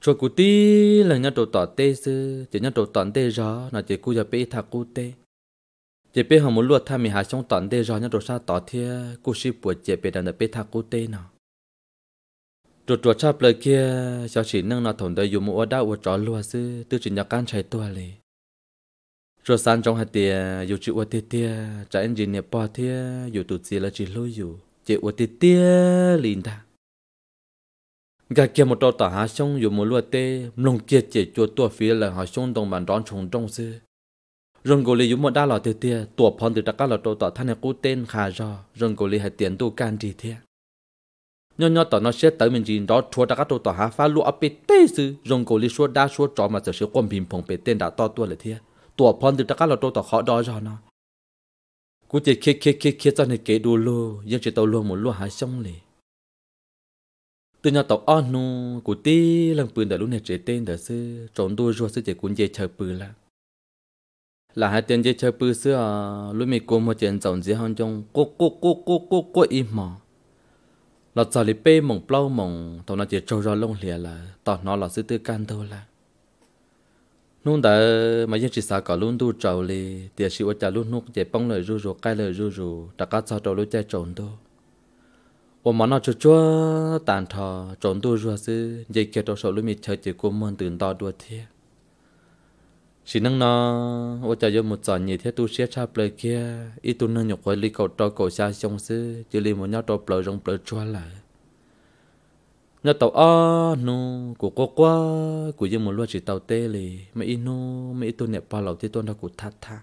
chỗ cú tí lần nhau tụi tọ tê xí chỉ nhau tụi tọ tê gió nó chỉ cú giờ bé thà cú tê chế bé hồng muốn luộc, tham mì hà xong tận đây rồi nhá đồ sao tỏ thế cô sĩ buổi chế bé đang đợi bé thà cô tê nào rồi rồi cha lời kia cho chỉ nâng nọ thủng đời dùng mua đã uất trò luộc sư tư chỉ nhà can chạy tua lì rồi san trong hạt tiề dù chịu uất tiệt tiề trái nẹp bò thiê, dù tụt gì là chỉ lôi dù chế uất tiệt tiề lìn ta gặp kia một trò tỏ hà xong dù mua luộc tê lồng kia chế chuột tua phía là hà xong đồng bàn đón chồng trong sư rừng gỗ lì dùng một đa lò tiêu tiêu, tuột phòn từ trắc các lò trâu tỏ thanh này cố tên khả do rừng gỗ lì hay tiền tu can gì thế nhỏ nhỏ tỏ nó sẽ tới mình gì đó chua trắc các trâu tỏ há phá lụa bê tê sư rừng gỗ lì xua đa xua trò mà sở sự quân bình phòng bê tên đã to tua lại thế tuột phòn từ trắc các lò trâu tỏ khó đó do nó cú chỉ khé khé khé khé cho này kể đồ lô nhưng chỉ tàu lô một lô hai sông lì từ nhỏ tàu on nu cú tí lần bươn đã lúc này chế tên đã sư trộn đua ruột sư chỉ cuốn dây chờ bươn là là hai tiền chơi chơi bự xưa à, lúc mình cố một chuyện chồng dưới hòn trong cố cố cố cố cố cố im mà là giờ lấy bê mỏng plau mỏng tao nó chỉ trâu ra lông lìa là tao nó là sự tư can thôi là nung đã mà dân chỉ sao cả luôn tu trâu lì tiền sự ở chả luôn nung chỉ bông lời rù rù cay lời rù rù đã cá sao trâu lối chạy trốn đâu? và mà nó chua chua tàn thò trốn tu rùa sư dây kia trâu sầu lúc mình chơi chỉ cố muốn ตื่ n to đua thiệt chỉ năng nó ô cha yo một trận như thế tu sửa cha lời kia ít tu năng nhục quay li cầu trâu cầu xa trong sư chỉ li một nhau trò bờ rong bờ chua lại nhớ tàu a nu của cô qua của dân một loạt chỉ tàu tê lì mấy ít nu mấy ít tu nẹp ba lầu thế tuân đã của thắt thắt,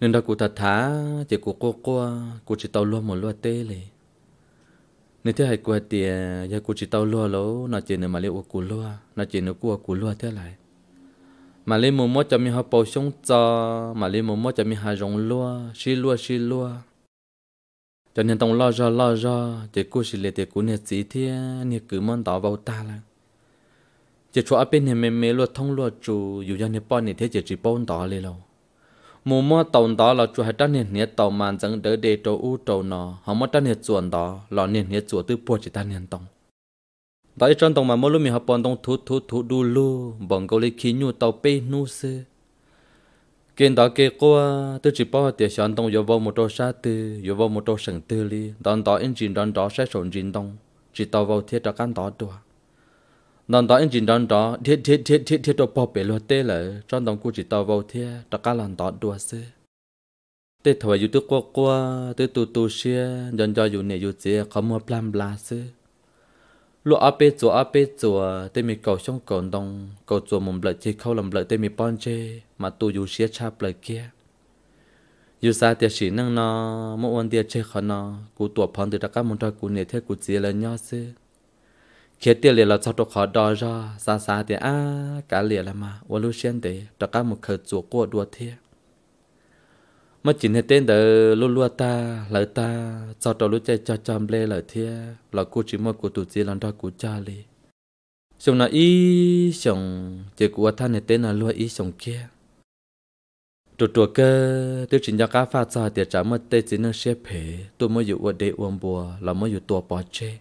nên đã của thắt thắt, chỉ của cô qua của chỉ tàu luôn một loạt tê lì nên thế hay qua tiền giờ của chỉ tàu luôn lố nó chỉ nên mà liệu của lúa nó chỉ nó của của lúa thế lại mà lên mồm mót cho mi họ bầu sống cho mà lên mồm mót cho mi hà rồng lúa xí lúa xí lúa cho nên tông lo ra lo ra chỉ cú xí lệ chỉ cú nè gì thế nè cứ món tỏ vào ta là chỉ cho áp bên nè mè mè lúa thông lúa chủ dù cho nè bao nè thế chỉ chỉ bao tỏ lên lâu mồm mót tàu tỏ là chủ hạt đất nè nè tàu màn chẳng đỡ để trâu u trâu nọ họ mót đất nè chuồn tỏ lọ nè nè chuột tư bùa chỉ ta nè tông tại chân tông mà mỗi lúc mình học bọn tông thu thu thu đu lu bọn câu lấy khí nhu tàu pe nu sư kiện đó kê qua tôi chỉ bảo tiền sản tông yêu vào một chỗ xa tư yêu vào một chỗ sừng tư li đón đó anh chị đón đó sẽ sổn chị tông chỉ tàu vào thiết cho căn đó đua đón đó anh chị đón đó thiết thiết thiết thiết thiết đồ bỏ bể lo tê lại chân tông cô chỉ tàu vào thiết cho căn làm đó đùa sư tê thổi yêu qua qua tôi tu tu xe dần dần yêu này yêu chế có mua plan bla sư lúa áp bê chùa áp bê chùa tê mi cầu trong cồn đông cầu chùa mồm lợi chỉ khâu làm lợi tê mi pon chê mà tu dù xía chạp lợi kia dù sa tiệt sĩ năng nó mỗi วัน tiệt chê khó nó cú tuột phong từ các môn trai cú nề thế cú chỉ lên nhau sư khi tiệt liền là cho tôi khó đo ra sa sa tiệt à cả liền là mà ô lu xuyên để các một khởi chùa của đua thiệt mà chỉ nên tên đờ lô lô ta lỡ ta cho trò lũ chạy cho chăm lê lỡ thia là cô chỉ mơ của tụi chị lần ra của cha li xong là ý xong chỉ của than nên tên là lúa ý xong kia tụi tụi cơ tiêu chỉ cho cá pha cho tiệt trả mất tên chỉ nó xếp phê tôi mới dụ ở đây uống bùa là mới dụ tụi bỏ chê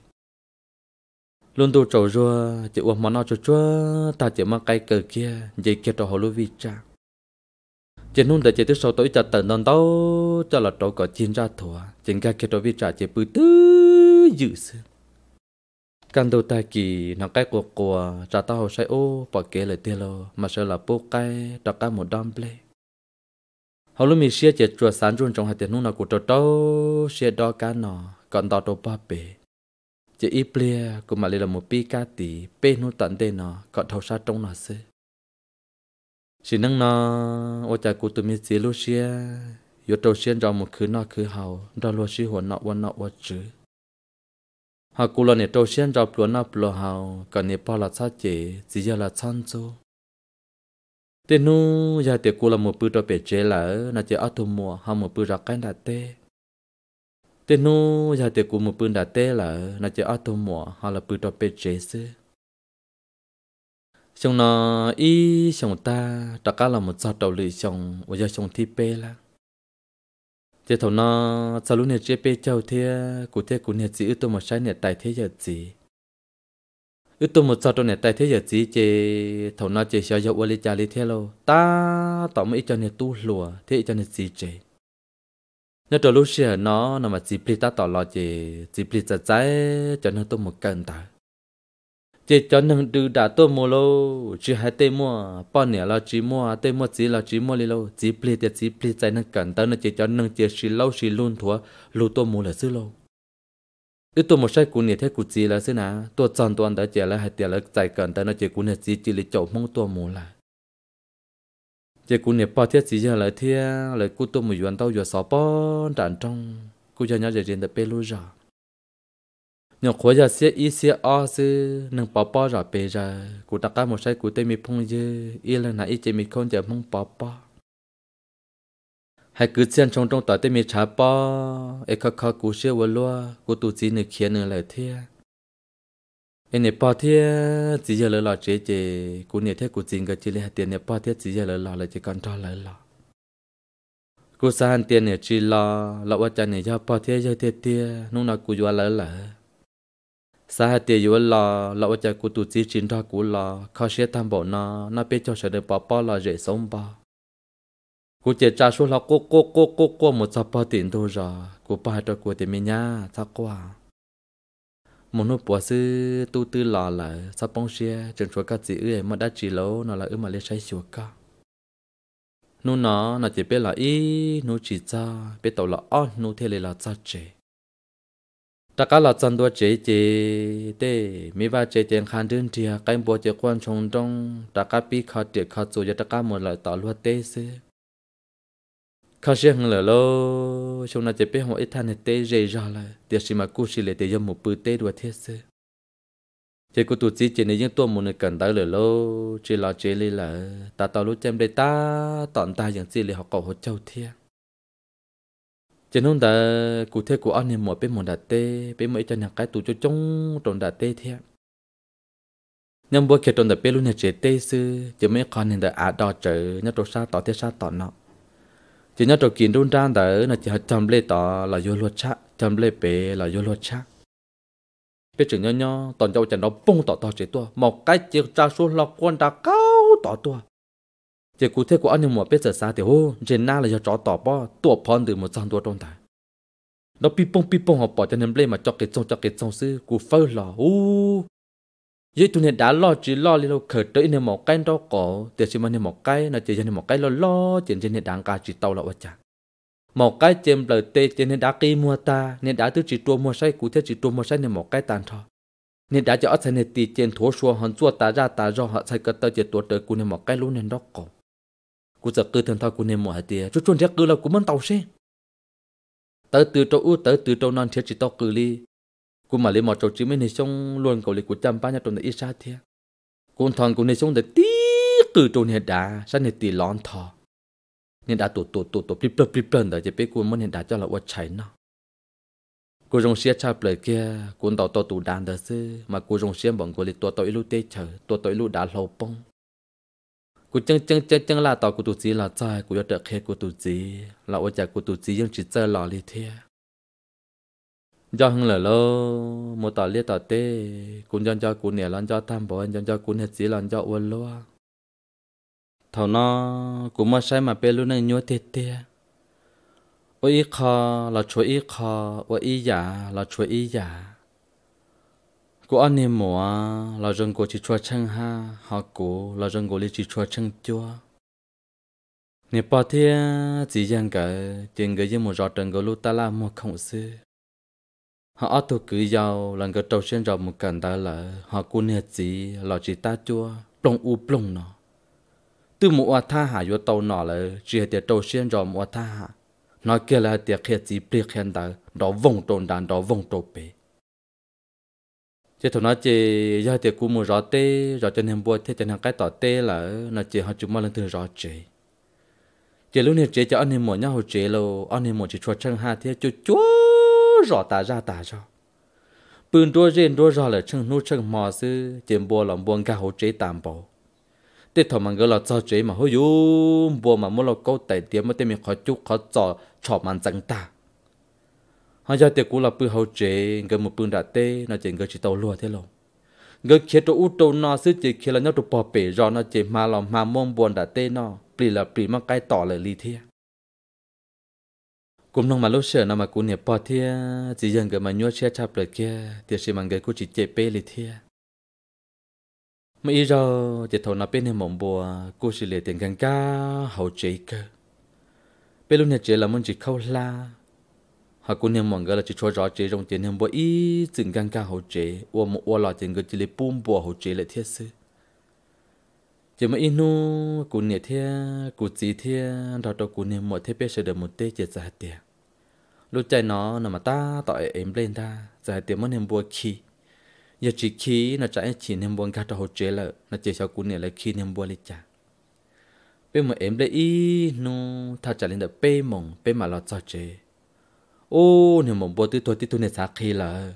luôn tụi trầu rua chỉ uống mà nó cho chúa ta chỉ mang cái cờ kia dây kia trò hồ lúa vi trang chỉ nung để chỉ thứ sau tối cho tận non đâu cho là trâu có chín ra thua chính cái kia trâu vi trả chỉ bự tư dữ sự căn đầu tai kỳ nó cái của của trả tao hồ say ô bỏ kế lại tiền lo mà sợ là bố cái đặt cái một đam ple hầu lúc mình xia chỉ chùa sáng run trong hai tiền nung là của trâu trâu xia đo cá nọ còn tao trâu ba bể chỉ ít ple của mà lấy là một pi cá tỷ pe nung tận đây nọ còn thâu sa trong nọ xưa chỉ năng nó ô cha cụ tụi mình chỉ lúc xia yếu đầu xia cho một khứ nọ khứ hậu đó lo xia hoàn nọ hoàn nọ hoàn chữ họ cụ lần này đầu xia cho bữa nọ bữa hậu còn này bao là sa chỉ chỉ giờ là chăn chú tên nu giờ tiệc cụ là một bữa cho bể chế là, là chỉ ăn thùng mùa họ một bữa ra cái đà tê tên nu giờ tiệc cụ một bữa đà tê là, là chỉ ăn thùng mùa họ là bữa cho bể chế xưa chúng nó ý chúng ta tất cả là một sao đầu lưỡi xong bây giờ xong thi pe là thế thầu nó sau lúc này chế pê châu thế cụ thế cụ này chỉ ưu tôi một sai này tại thế giờ gì ưu tôi một sao đầu này tại thế giờ gì chế thầu nó chế sao dậu vali cha lý thế lâu ta tỏ mấy cho này tu lùa thế cho này gì chế nhớ trở lúc xưa nó nằm mà chỉ pli ta tỏ lo chế chỉ pli chặt trái cho nó tôi một cần ta chỉ cho nên từ đã tôi mua lô chỉ hai tay mua bao nhiêu là chỉ mua tay mua chỉ là chỉ mua lì lô chỉ ple thì chỉ ple chạy nên cẩn thận chỉ cho nên chỉ xí lâu xí luôn thua lô tôi mua là xí lô ít tôi một sai cú nhiệt thế cú chỉ là xí nà tôi chọn toàn đã chỉ là hai tiền là chạy cẩn thận chỉ cú nhiệt chỉ chỉ là chậu mong tôi mua là chỉ cú nhiệt bao thiết chỉ giờ lại thiết lại cú tôi một yuan tao yuan sáu bao đàn trong cú cho nhau để riêng tập bê lô rồi nhọc khóa giờ xia y xia o sư nâng bỏ bỏ rõ bề ra cụ ta cả một sai cụ tê mi phong dư y lần nãy chỉ mi không giờ mong bỏ bỏ hai cứ xiên trong trong tỏi tê mi trả bỏ e khóc khóc cụ xia vừa loa cụ tụ chỉ nửa khía nửa lại thế e nè bỏ thế chỉ giờ lỡ lọ chế chế cụ nè thế cụ chính cái chỉ là tiền nè bỏ thế chỉ giờ lỡ lọ là chỉ còn cho lỡ lọ cô san tiền nè chỉ lo lọ qua chân nè cho bỏ thế giờ thế thế nung nào cụ vừa lỡ lỡ sa hạt tiền yếu là là ở chợ của tụ chỉ chín thà của là khó sẽ tham bộ na na biết cho sẽ được bà bà là dễ sống ba. cô chỉ cha số là cô cô cô cô cô một trăm ba tiền thôi rồi cô ba cho cô tiền mình nhá thắc quá một nốt bỏ sư tu tư là là sắp bông xe chuẩn chúa các chị ơi mà đã chỉ lâu nó là ư mà lấy sai chúa cả nô nó là chỉ biết là ý nô chỉ cha biết tàu là on nô thế là cha trẻ ta cá là chân đua chế chế tê mi va chế tiền khan đơn chia cái bộ chế quan trọng trong ta cá pi khó tiệt khát chủ cho ta cá một lời tỏ luật tê sư khó sẽ hưng lỡ lô chúng ta chế biết họ ít than tê dễ rõ lại, tiệt sĩ mà cú sĩ lệ tê dâm một bự tê đua thiết sư chế cú tụt chỉ chế này những tua một này cần tới lỡ lô chỉ là chế lì là ta tao lúc chém đây ta tọn ta những gì lệ họ cầu hồ châu thiên chỉ nông ta cụ thể của anh em mỗi bên một đà tê bên mấy cho nhà cái tụ cho trống tròn đà tê thế nhưng bữa kia tròn đà bên luôn nhà chế tê sư chỉ mấy con nên đã à đo chữ nhớ trâu sa tỏ thế sa tỏ nọ chỉ nhớ trâu kiến đun trang đỡ là chỉ hất chầm lê tỏ là vô luật cha, chầm lê bé là vô luật cha, bên chữ nhớ nhớ toàn dâu chẳng nó bung tỏ tỏ chế tua một cái chiếc cha số lọc quân đã cao tỏ tua chỉ cụ thể của anh em mà biết giờ xa thì ô trên na là cho chó tỏ bò tụa phòn từ một trăm tua trong ta nó pi pong pi pong họ bỏ cho nên lên mà cho cái trong cho cái trong sư cụ phơ lò ô, vậy tụi này đã lo chỉ lo lên khởi tới nên một cái đó có tiền chỉ mà nên một cái là chỉ cho nên một cái lo lo tiền trên này đáng cả chỉ tàu là cha một cái chém lời tê trên nên đã kỳ mua ta nên đã tứ chỉ tua mua say cụ thể chỉ tua mua say nên một cái tàn thọ nên đã cho ở thành này tiền thua xua hòn chua ta ra ta do họ sai cơ tơ chỉ tua tới cụ nên một cái luôn nên đó có cú giờ cứ thằng thao cú nên mọi tiề chút chút chắc cứ là cú mất tàu xe tới từ châu u tới từ châu non thiết chỉ tao cứ li cú mà lấy mỏ châu chỉ mới nên xong luôn cầu lấy cú chăm ba nhát trong để ít xa thiệt cú thằng cú nên xong để tí cứ châu này đã sao hết tì lon thò nên đã tổ tổ tổ tổ plip plip plip rồi chỉ biết cú mất hết đã cho là quất cháy nó cú dùng xe cha plei kia cú tàu tàu tù đàn đó chứ mà cú dùng xe bằng cú lấy tua tàu ilu tê chờ tua tàu ilu đã lâu bông กูจังจังจังจังลาต่อกูตุจีลาใจกูยอดเด็กเคกูตุจีลาว่าจากกูตุจียังจิตเจอหล่อลีเทียย่อหึงเหล่อโลมัวต่อเลียต่อเต้กูยันจ่อกูเนี่ยลันจ่อทำบ่ยันจ่อกูเนี่ยจีลันจ่ออ้วนล้วเท่านั้นกูมาใช้มาเป็นลูกนั่งยัวเตี้ยเตี้ยโอ้ยคอเราช่วยอีคอว่าอีหยาเราช่วยอีหยา cô anh em mùa là dân của chị chua chăng ha họ cô là dân của lý chị chua chăng chua nè bà thế chỉ rằng cái tiền cái gì một rõ trần cái lúc ta là một không sư. họ ở tổ cứ giàu là cái đầu xuyên rồi một cảnh ta là họ cô nè chỉ là chỉ ta chua plong u plong nó từ một tha hạ vô tàu nọ là chỉ để đầu xuyên rồi một tha hạ nói kia là tiệc khi gì biết hiện ta đó vòng tròn đàn đó vòng tròn bể chứ thằng nó chỉ do thì cũng muốn rõ tê rõ chân hàng bùa thế chân hàng cái tỏ tê là nó chỉ họ chúng mà lần thứ rõ chế chỉ lúc này chế cho anh em một nhau chế lâu anh em một chỉ cho chân ha thế cho chúa rõ tà ra tà ra bừng đua riêng đua rõ là chân nô chân mò sư chém bùa lòng buồn cả hồ chế tạm bộ tê thằng mình gọi là cho chế mà hôi bùa mà muốn là câu tài tiếng mà tê mình khó chút khó trò trò mang chẳng ta họ giờ tiệc cũ là bữa hậu chế gần một bữa đã tê nó chỉ gần chỉ tàu lùa thế lòng gần kia chỗ út trâu nó xứ chỉ khi là nhau chỗ bỏ bể rồi nó chỉ mà lòng mà mông buồn đã tê nó bị là bị mang cái tỏ lời lì thế cũng nông mà lúc sợ nó mà cũng nhẹ bỏ thế chỉ dần gần mà nhua xe chạp lời kia thì sẽ mà người cũng chỉ chế bể lì thế mà ý rồi chỉ thầu nó bên này mộng bùa cô chỉ lệ tiền gần ca hậu chế cơ bên lúc nhà chế là muốn chỉ khâu la hà cũng niệm mong cái là chỉ cho rõ chế trong tiền niệm bộ ý từng gan ca hỗ chế và một và là tiền người chỉ là bùm bùa hỗ chế là thiết sự chỉ mà inu cũng niệm thế cũng chỉ thế đào đó cũng niệm một thế biết sẽ được một tế chết ra tiền lúc chạy nó là mà ta tại em lên ta ra tiền mất niệm bộ khí, giờ chỉ khí nó chạy chỉ niệm bộ cả đó hỗ chế là nó chỉ sau cũng niệm là khí niệm bộ lịch chả bây mà em lấy inu thà trả lên được bê mộng, bê mà lo cho chế ô nếu mồm bỏ tí thôi tí thôi này xa khí là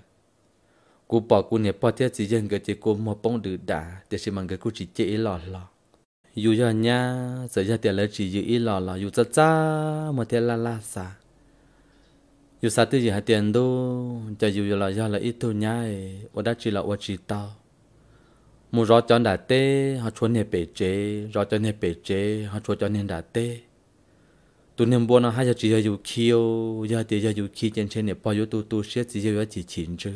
Cú bỏ cú này bỏ tiếc chỉ dân cái chỉ cô mà bông được đã tiếc xem mang cái cô chỉ chế lò lò dù giờ nha giờ giờ tiếc là chỉ giữ lò lò dù cha cha mà tiếc là là xa dù xa tiếc gì hạt tiền đâu giờ dù là giờ là ít thôi nha ở đó chỉ là ở chỉ tao mu rõ cho đã tê họ chua này bể chế rõ cho này bể chế họ chua cho nên đã tê tu nem bona ha chỉ giờ dù khi ô giờ thì giờ dù khi trên trên này bao nhiêu tu tu sẽ chỉ giờ chỉ chín chứ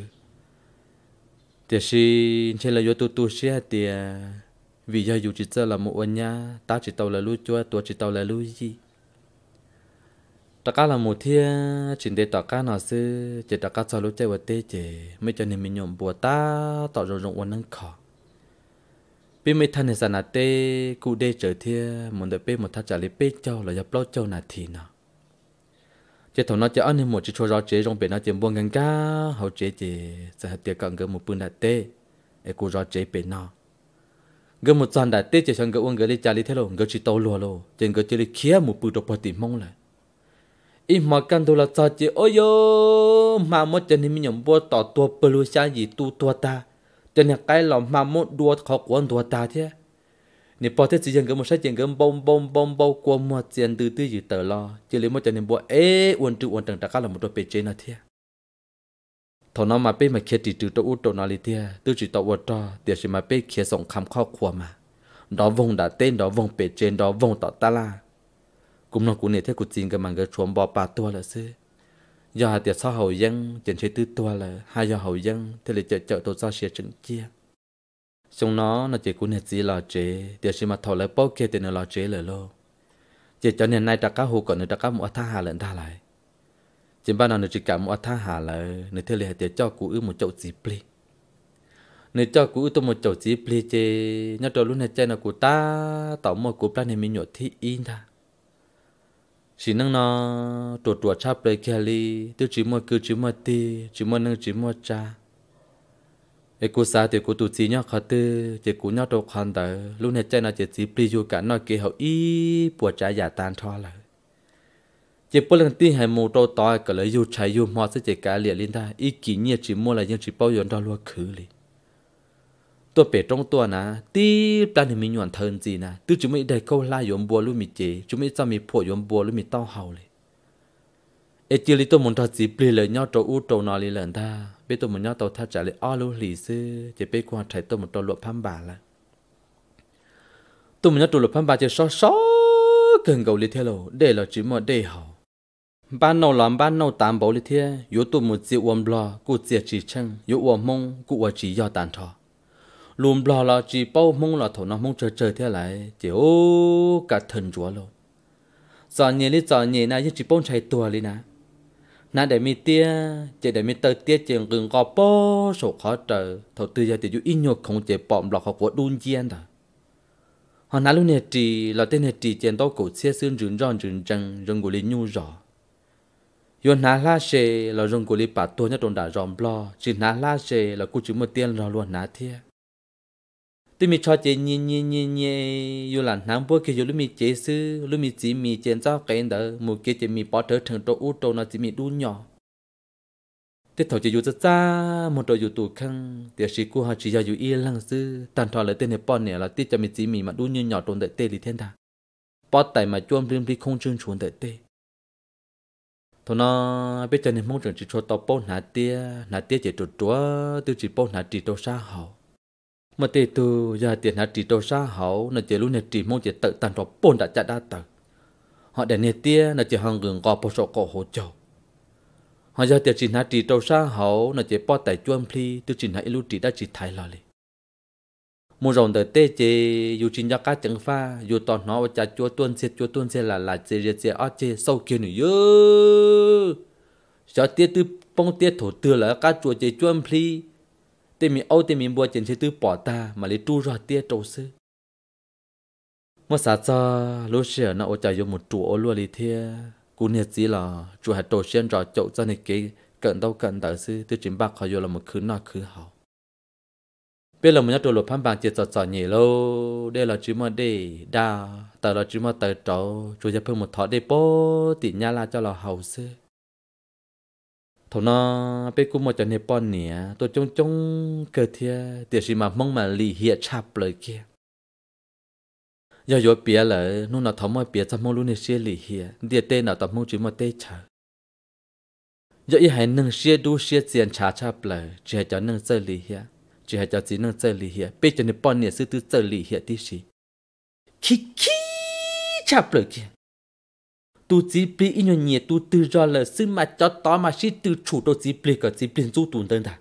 thì si trên là giờ tu tu sẽ thì vì giờ dù chỉ giờ là một anh nhá ta chỉ tàu là lúa chúa tôi chỉ tàu là lúa gì tất cả là một thiên chỉ để tất cả nó sư chỉ tất cả cho lúa chơi và tê chỉ mấy cho nên mình nhộn bùa ta tạo rồi rộng quần năng khó bên mấy thằng này sao nà tê cụ đê trở thia một đợi bên một thằng trả lấy bên châu là dập lót châu nát thì nó. chế thằng nó chế ăn nên một chiếc cho rót chế trong bể nó chế buông ngang cá hậu chế chế sẽ hạt tiệc cận gần một bữa nà tê ấy cụ rót chế bể nó gần một tuần đã tê chế xong gần uống gần đi trả lấy thế rồi gần chỉ tàu lùa rồi chế gần chỉ lấy khía một bữa đồ bờ tìm mong lại ít mà căn đồ là sao chế ôi yo mà mất chân thì mình nhầm bố tỏ tua bơ lô xa gì tu tua ta จะเนี่ยกลหลอมมาหมดดวเขอกวนตัวตาเทียนี่พอเทียสิยังก็มัใช้ยังก็บมบมบมบมกวนมัวเจียนตื้อตื้ออยู่เตอรอเจริญมัวจะเนี่ยบัวเอออวนจูอวนต่างตะก้าหลอมตัวเป็นเจนะเทียทอน้ำมาเป้มาเคียดตืดตัวอุตโตนาลีเทียตื้อจืดตัววัตรเดี๋ยวจะมาเป้เคียส่งคำข้อความมาดอวงดาเต้นดอวงเป็เจนดอวงต่อตาลากุมน้องกูเนี่ยเทียกูจีนกั็มันก็ชวนบอปาตัวละซื้อ do hà tiệt sau hậu dân chuyển chế tư tua là hai do hậu dân thì là chợ chợ tổ do xe trứng chia xong nó nó chỉ cũng hết gì là chế tiệt sĩ mà thầu lại bao kia tiền nó là chế lại lô chỉ cho nên nay ta cá hồ còn nữa ta cá mua tha hà lợn ta lại chỉ ban nào nữa chỉ cả mua tha hà lại nữa thế liền tiệt cho cú ư một chậu gì ple nữa cho cú ư tôi một chậu gì ple chế nhớ trâu lúc này chơi là cú ta tao mua cú plan này mình nhột thi in ta xin nâng nó chuột chuột cha lấy kia li tiêu chí mua cứ chỉ mua ti chỉ mua nâng chỉ mua cha ấy cô sa thì cô tu chỉ nhau khát tư chỉ cô nhau đâu khăn tờ lúc này chơi nó chỉ chỉ pli vô cả nó kia hậu ý bùa cha giả tan thoa lại chỉ bữa lần tin hai mù trâu to cả lấy du chạy du mò sẽ chỉ cả liệt lên ta ý kỷ nhiên chỉ mua là nhưng chỉ bao nhiêu đó luôn khứ liền ตัวเปตรงตัวนะตีปลาหนึ่งมีหยวนเทินจีนะตื้อจุไม่ได้เข้าล่ายมบัวลุมีเจจุไม่จะมีพวกยมบัวลุมีเต้าเฮาเลยเอจิลิตัวมันทอจีปลีเลยยอดตัวอู้ตัวนอลีเหลินท่าเปตัวมันยอดตัวท่าจ่าเลยอ้อลุหลีซื้อจะไปกวนไถตัวมันตัวหลวพัมบาละตัวมันยอดตัวหลวพัมบาจะซ้อซ้อเกินเกาลิเทโลเดลจิมอเดเฮาบ้านเราหลอมบ้านเราตามเบาลิเทียอยู่ตัวมันจีวมบลอกูเจียจีเชิงอยู่วมมงกูว่าจียอดตานทอ luôn lò lò chỉ bao mong lò thổ nó mong chờ chờ thế lại chỉ ô cả thần chúa lo giờ nhẹ đi giờ nhẹ này chỉ bao chạy tua đi nè nãy để mi tia chỉ để mi tơ tia chuyện gừng gò bao số khó chờ thổ tư giờ chỉ chú in nhột không chỉ bọm lò khó của đun chiên thôi họ nãy lúc này chỉ là tên này chỉ chuyện tao cổ xe xương rừng ròn rừng trăng rừng của lý nhu rõ yon na la she là rừng của lý bà tôi nhất đồn đã ròm lo chỉ na la she là cô chú một tiên rồi luôn na thiệt tôi mi cho chị nhì nhì nhì nhì yêu là nam bố kia yêu lúc mi chế sư lúc mi chỉ mi chế cho cái đó một kia chỉ mi bỏ trở thằng trâu u trâu nó chỉ mi đu nhỏ thế thầu chỉ yêu cho cha một trâu yêu tụ khăn để sĩ cô họ chỉ yêu yêu yên lặng sư tàn thọ lại tên này bỏ nè là tiết cho mi chỉ mi mà đu nhỏ nhỏ trốn tại tê lì thiên đàng bỏ tại mà chuông riêng đi không chương chuồn tại tê thôi nó biết cho nên mong rằng chỉ cho tao bao nà tia nà tia chỉ trộn chúa tôi chỉ bao nà chỉ trâu xa hậu mà tê tu giờ tiền hạt chỉ đầu xa hậu nó chỉ lúc này chỉ mong chỉ tự tàn rồi bồn đã chặt đã tự họ để nè tia nó chỉ hàng gừng gò bò sọ cổ hồ châu họ giờ tiền chỉ hạt chỉ đầu xa hậu nó chỉ bỏ tại chuông pli từ chỉ hạt lúc chỉ đã chỉ thái lo li một dòng đời tê chế dù chỉ nhắc cá chẳng pha dù toàn nó chả chua tuôn xe chua tuôn xe là là chế chế chế ở chế sâu kia nữa chứ giờ tê tư bông tê thổ tư là cá chua chế chuông pli tìm mình âu tìm mình bùa chỉnh chế tư bỏ ta mà lấy tu rồi tia trâu sư mà sao cho lúc xưa nó ô chạy vô một trụ ô lúa lì thia cú nhiệt gì là chủ hạt trâu xuyên rồi chậu cho này cái cận đâu cận tới sư tư chính bạc họ vô là một khứ nọ khứ hậu bây giờ mình nhắc đồ lột phán bạc chỉ sợ sợ nhỉ lô đây là chữ mà để đa tờ là chữ mà tờ trâu chủ sẽ phương một thọ để bố tỉ nha la cho là hậu sư thằng nó biết cũng một trận Nepal nè tôi trông trông cơ thia tiệt gì mà mong mà lì hiện chập lời kia giờ giờ bia là nó nó thằng mà bia trong mong luôn này xe lì hiện địa tên nào tập mong chỉ mà tê chờ giờ ý hãy nâng xe đu xe tiền chả chạp lời chỉ hãy cho nâng xe lì hiện chỉ hãy cho chỉ nâng xe lì hiện biết trận Nepal nè sư tư xe lì hiện tí gì khi khi chập lời kia tu chỉ bị in nhau nhiệt tu từ ra là xin mà cho tao mà chỉ tự chủ đồ chỉ bị cái chỉ bị du tuần đơn ta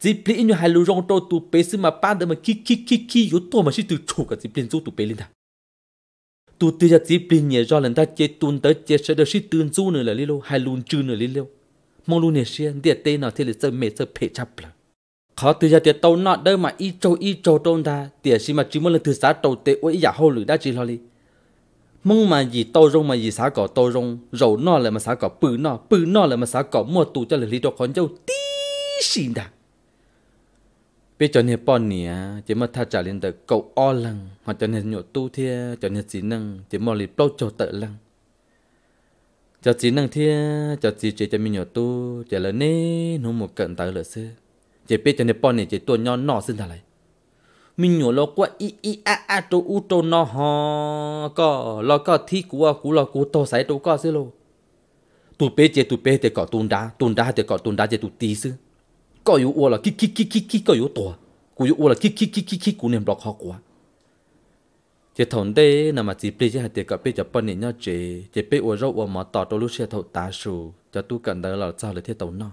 chỉ bị in nhau hai lũ rong đồ tu bé xin mà ban đêm mà kí kí kí khi yếu to mà chỉ tự chủ cái chỉ bị du tu bé lên ta tu từ ra chỉ bị nhiệt ra lần ta chế tuần tới chế sẽ được chỉ tự du nữa là li lô hai lũ chư nữa li lô mong luôn nhiệt xe địa tê nào thì là sợ mệt sợ phê chấp là khó tự giờ tiệt tàu nọ đây mà ít trâu ít trâu trôn ta tiệt xí mà chỉ muốn là thứ sáu tàu tệ dạ ôi giả hô lử đã chỉ lo li mông mà gì tao rong mà gì xã cỏ tao rong rầu no là mà xã cỏ bự no bự no là mà xã cỏ mua tù cho là lý đồ con châu tí xin đã bây giờ này bọn nè chỉ mà tha trả lên được cậu o lăng hoặc cho nên nhộ tu thia cho nên chỉ năng chỉ mà lý bao cho tự lăng cho chỉ năng thia cho chỉ chỉ cho mình nhộ tu chỉ là nè nó một cận tới là xưa chỉ bây giờ này bọn nè chỉ tuôn nho nọ xin thà lại mình nhổ lo qua i i a a to u to no ho có lo có thi của của lo của to sai to có xí lo tu bé chế tu bé thì có tu đá tu đá thì có tu đá chế tu tí xí có yếu u là kí kí kí kí ki có yếu to có yếu u là kí kí ki ki ki của niệm block họ quá chế thằng đây nằm mà chỉ pe chế hạt thì có pe cho bên này nhớ chế chế pe u rau u mà tao to lúc xe thầu tá sù cho tu cần đó là sao lại thế tàu nó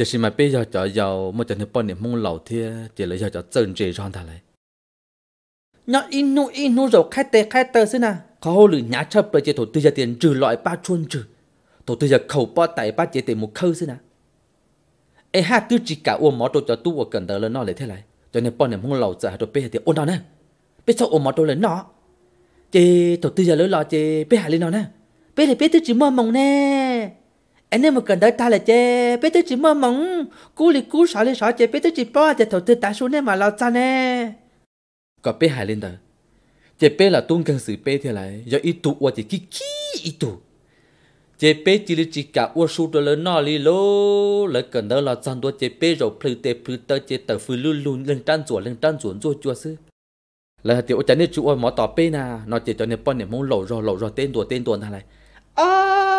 thì xin mà bây giờ cho giàu một trận thì bọn niệm mong lẩu thì chỉ lấy giờ cho chân chỉ cho thằng này nhớ inu inu rồi khai tê khai tơ xin à có hồ lử nhá chấp bởi chỉ thổ tư gia tiền trừ loại ba chuôn trừ thổ tư gia khẩu ba tại ba chỉ tiền một khâu xin à ê ha tư chỉ cả ôm mỏ đồ cho tu ở cần tờ lên nó lấy thế này cho nên bọn niệm mong lẩu giờ rồi bây giờ tiền ôn đó nè bây sao ôm mỏ đồ lên nó chị thổ tư gia lấy lọ chị bây hà lên nó nè bây thì bây tư chỉ mơ mộng nè anh em một cần đợi ta là chê biết tới chỉ mơ mộng cú li cú sợ li sợ chê biết tới chỉ bỏ chê thầu tư ta xuống nè mà lo cha nè có bé hài lên đó, chê bé là tung cần sự bé thì lại do ít tụ qua chê kí kí ít tụ chê bé chỉ li chỉ cả ua su rồi lớn li lô lỡ cần đó lo cha đua chê bé rồi phơi tê phơi tơ chê tờ phơi lù lù lên trăn chuột lên trăn chuột chuột chuột sư là tiểu chả nên chú ôi mỏ tỏ bé nà nó chê cho nên bọn này mông lẩu rồi lẩu rồi tên tuổi tên tuổi thằng này à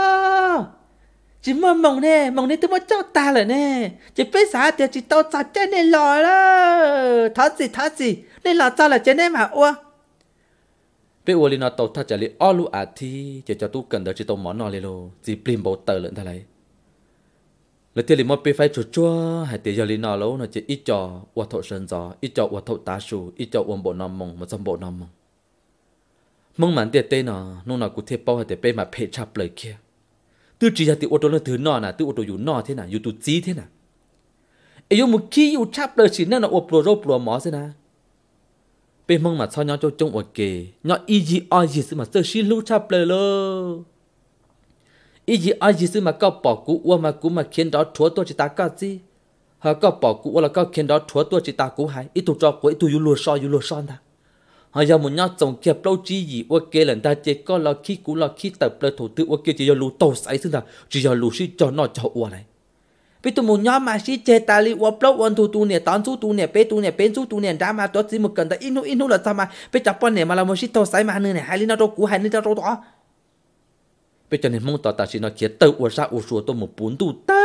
chỉ mơ mộng nè mộng nè tôi muốn cho ta rồi nè chỉ biết sao thì chỉ tao chặt chết nè lò đó thật gì thật gì nè lò cho là chết nè mà ua bây giờ nó tàu thật chả li all lu à thì chỉ cho tôi cần đợi chỉ tao món nọ li lô chỉ plim bầu tờ lợn thay lấy lấy tiền li mò bê phải chua chua hay tiền giờ li nó lâu nó chỉ ít cho uất thọ sơn gió ít cho uất thọ tá sù ít cho uất bộ nằm mộng mà xong bộ nằm mộng mộng mạnh tiền tê nó nung nó cụ thể bao hay tiền bê mà phê chập lời kia tư trí ra thì ô tô nó thứ nọ nè tư ô tô dù nọ thế nào dù tu chí thế nào ấy dù một khi dù chắp đời chỉ nên là ô pro rô pro mỏ thế nào bên mong mà sao nhau cho trông kê nhau ý gì ai gì sư mà sơ xin lưu chắp đời lơ ý gì ai gì sư mà có bỏ cú ô mà cú mà khiến đó chúa tôi chỉ ta có gì họ có bỏ cũ là có khiến đó chúa tôi chỉ ta cũ hay ít tu cho cũ ít tu dù lùa so dù lùa son ta họ giờ muốn nhau trồng kẹp lâu chi gì ok lần ta chỉ có lo khi cú lo khi tập lo thổ tư ok chỉ giờ lù tàu sấy xưng là chỉ giờ lù xí cho nó cho ô này bây tụi muốn nhau mà xí chơi ta li ô lâu ô thủ tu nè tán su tu nè bé tu nè bé su tu nè ra mà đó chỉ một cần ta inu inu là sao mà bây chập bọn nè mà là một xí tàu sấy mà nè hai li nó đâu cú hai li nó đâu đó bây cho nên mong tỏ ta chỉ nói kia tàu ô ra ô sủa tôi một bốn tu ta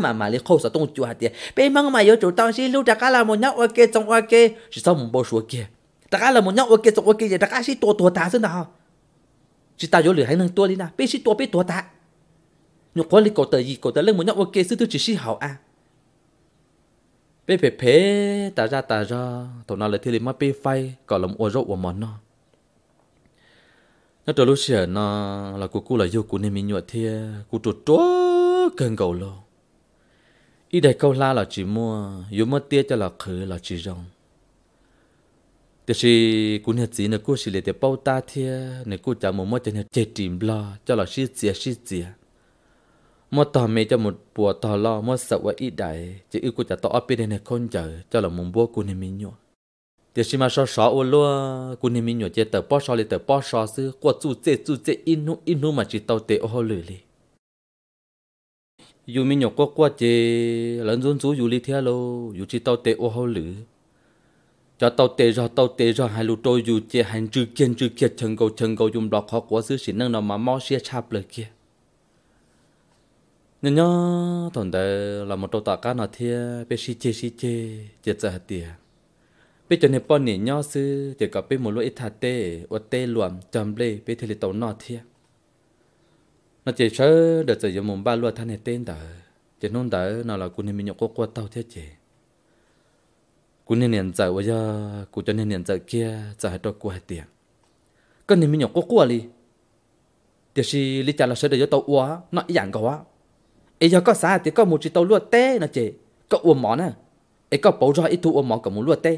mà mà lấy khâu sa tông chùa hạt tiền bây mong mà yếu chủ tao xí lưu trả cả là một nhau ok trong ok chỉ sao một bao sủa kia ta là một nhau ok chụp ok vậy ta cái gì tổ tổ ta thế nào chỉ ta vô lửa hay năng tua đi nào bây giờ tua bây tua ta nhục quá lý cổ tờ gì cổ tờ lên một nhau ok sư thứ chỉ sĩ hảo à bây phê ta ra ta ra tổ nào là thiên lý mà bây phai còn ô rộ của món nó nó trở lúc xưa nó là cô cô là vô cô nên mình thia cô trụt chúa cần cầu lo ý đại câu la là chỉ mua yếu mất tia cho là khử là chỉ rong แต่สิกูเนี่ยจีเนี่ยกูสิเลยแต่เป้าตาเทียเนี่ยกูจะมัวมัวจะเนี่ยเจจิมลอจะหล่อชื่อเจียชื่อเจียมัวต่อเมจะหมดปวดต่อลอมัวสวะอีใดจะอือกูจะต่ออไปเนี่ยคนเจอจะหล่อมุมบัวกูเนี่ยมีหยวเดี๋ยวสิมาสอสอโอลัวกูเนี่ยมีหยวเจเตอป้อสอเลยเตอป้อสอซื้อกวดจู่เจจู่เจอินนุอินนุมาจิเตาเตโอเลยเลยอยู่มีหยวก็กวดเจหลังจุนจูอยู่ลิเทียโลอยู่จิเตาเตโอเลย cho tàu tê rồi tàu tê rồi hai lũ trôi dù chia hành trừ kiên trừ kiệt chân cầu chân cầu dùng đọc khó quá xứ xỉn năng nào mà mò xia chạp lời kia nên nhớ thằng đấy là một tàu tạ cá nọ thia bé xí chê xí chê chết ra hạt tiền bé chân hiệp bọn nỉ nhớ xứ chỉ có bé một lũ ít thà tê ô tê luộm chầm lê bé thì tàu nọ thia nó chỉ sợ đợt giờ dùng ba lúa thanh này tên đó chỉ nôn đó nào là quân mình nhậu có qua tàu thế chứ cú nên nhận giờ với giờ cú cho nên nhận giờ kia giờ hết đâu cú hết tiền cái này mình nhậu cố cố đi thì si lý trả là sẽ để cho tàu uá nó dạng cậu á ấy giờ có sao à, thì có một chỉ tàu lúa té nó chị có uống mỏ nè ấy có bầu ra ít thu uống mỏ cả một lúa té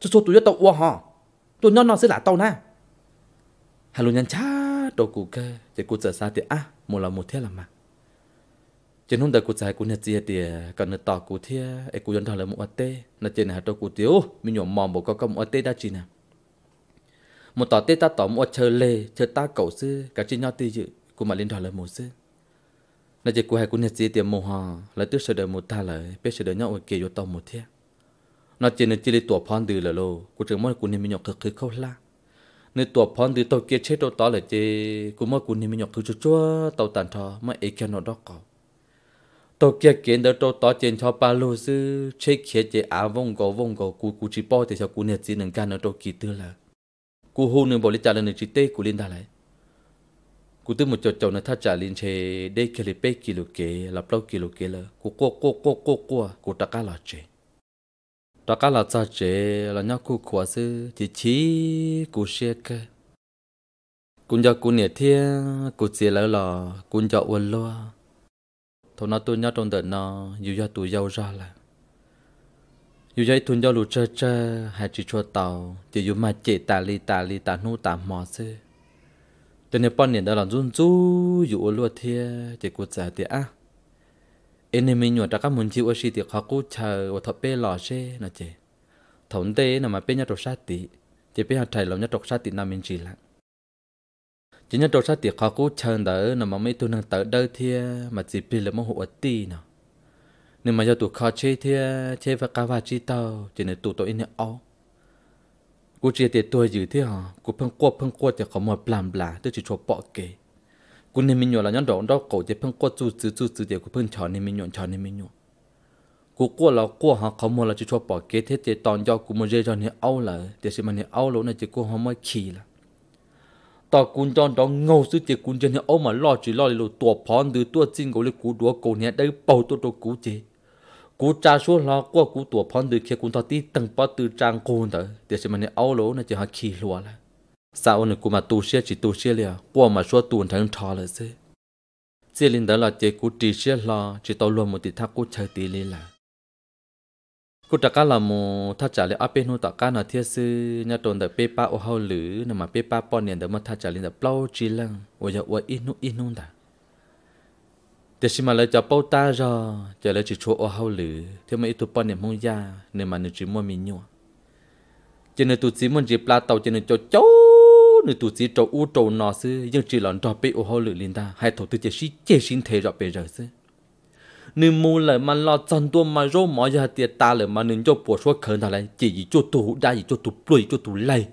cho số tụi cho tàu uá hả tôi nó nó sẽ là tàu nè hà lu nhăn chát đồ cú kê thì cú giờ sao thì à một là một thế là mà trên hôm đó cụ sai cụ nhận gì thì còn nửa tàu cụ thia ấy cụ dân thằng là một tê nửa trên này tôi cụ tiêu mình nhổ mòn bộ có công một tê đã chỉ nè một tàu tê ta tàu một chờ lê chờ ta cầu sư cả trên nhau tê dự cụ mà lên thằng là một sư nửa trên cụ hai cụ nhận gì thì mồ hò là tức sợ đời một ta lời, biết sợ đời nhau ở kia vô tàu một thia nửa trên nửa chỉ lấy tổ phong từ là lô cụ trưởng mỗi cụ nên mình nhổ cực cực khâu la nửa tổ phong từ tàu kia chết đâu tàu là chê cụ mỗi cụ nên mình nhổ thực chúa tàu tàn thọ mà ấy kia nó đó còn tôi kia kiến đó tôi tỏ tiền cho ba lô sư chế kia chế á vong gò vong gò cú cú chỉ bỏ thì cho cú nhiệt gì nâng can ở tôi kỳ tư là cú hô nâng bỏ lý trả lần chỉ tê cú liên đa lại cú tư một chỗ chỗ nó thắt trả liên chế đây kia lý bê kí lô kế lập bao kí lô kế là cú cô cô cô cô cô cú ta cá là chế ta cá là cha chế là nhau cú khóa sư chỉ chỉ cú xe cơ cú giờ cú nhiệt thiên cú chỉ là là cú giờ uốn loa thầu nó tôi nhớ trong đời nó dù do tôi giàu ra là dù giấy thun do lù chơi chơi, hay chỉ chua tàu chỉ dù mà chỉ tà li tà li tà nu tà mò xê cho nên bọn nền đó là run rú dù luôn lúa chỉ có giờ tiệt á em em mình nhọt ra các muốn chịu ở xí tiệt khó cút chờ và thọ bê lò xê nó chê thống tê nó mà bê nhát trọc sát tị chỉ bê hạt thầy lòng nhát trọc sát tị nam mình chỉ lặng chỉ nhớ đồ sát tiệt khó cú chân đỡ nó mà mấy tôi năng tới đây thì mà chỉ bị là một hộ tì nó nên mà do tụi khó chơi thì chơi và cá và chi tàu chỉ nên tụi tôi in ó cô chia tiệt tôi giữ thế hả cú phăng quất phăng quất thì có một blam blam tôi chỉ cho bỏ kệ cú nên mình nhổ là nhón đó đó cổ chỉ phăng quất chú chú chú chú thì cú phăng chờ nên mình nhổ chờ nên mình nhổ cú quất là quất hả có một là chỉ cho bỏ kệ thế thì tòn do cú mới chơi cho nên ao là thì xem mà nên ao lỗ này chỉ cú không mới kỳ là ta cún chọn đó ngầu sư chế cún chân ô mà lo chỉ lo lì tua phòn từ tua chinh gấu lì cú đua cổ nhẹ đây bầu tua tua cú chế cú cha số lo qua cú tua phòn từ kia cún ta tí tầng bắt từ trang cún tới để xem anh ấy áo lỗ này chỉ hạt khí lúa là sao này cú mà tu xe chỉ tu xe liền qua mà số tuần thằng thọ là chứ chế linh đó là chế cú chỉ xe lo chỉ tao luôn một tí thắc cú chơi tí lên là กูตะกาลามูถ้าจ่าเลยอาเป็นหูตะกาหน้าเทียซื้อเนี่ยตอนเดเปป้าโอเฮาหรือเนี่ยมาเปป้าป้อนเนี่ยเดมาถ้าจ่าเลยเดเปล่าจีลังว่าจะว่าอินุอินุนดาเดี๋ยวชิมาเลยจะเป้าตาจอจะเลยจิชัวโอเฮาหรือเที่มาอีตุป้อนเนี่ยมงยาเนี่ยมันจิมัวมีนัวจะเนี่ยตุจีมันจีปลาเต่าจะเนี่ยโจโจเนี่ยตุจีโจอูโจนอซื้อยังจีหลอนจอเปโอเฮาหรือลินดาให้ถูกตัวจะชี้เจชินเทจอเปเจอซื้อ nên mù lại mà lo chân tua mà rô mỏ giờ tiệt ta lại mà nên cho bùa số khẩn thà lại chỉ gì cho tù đã gì cho tù plui cho tù lây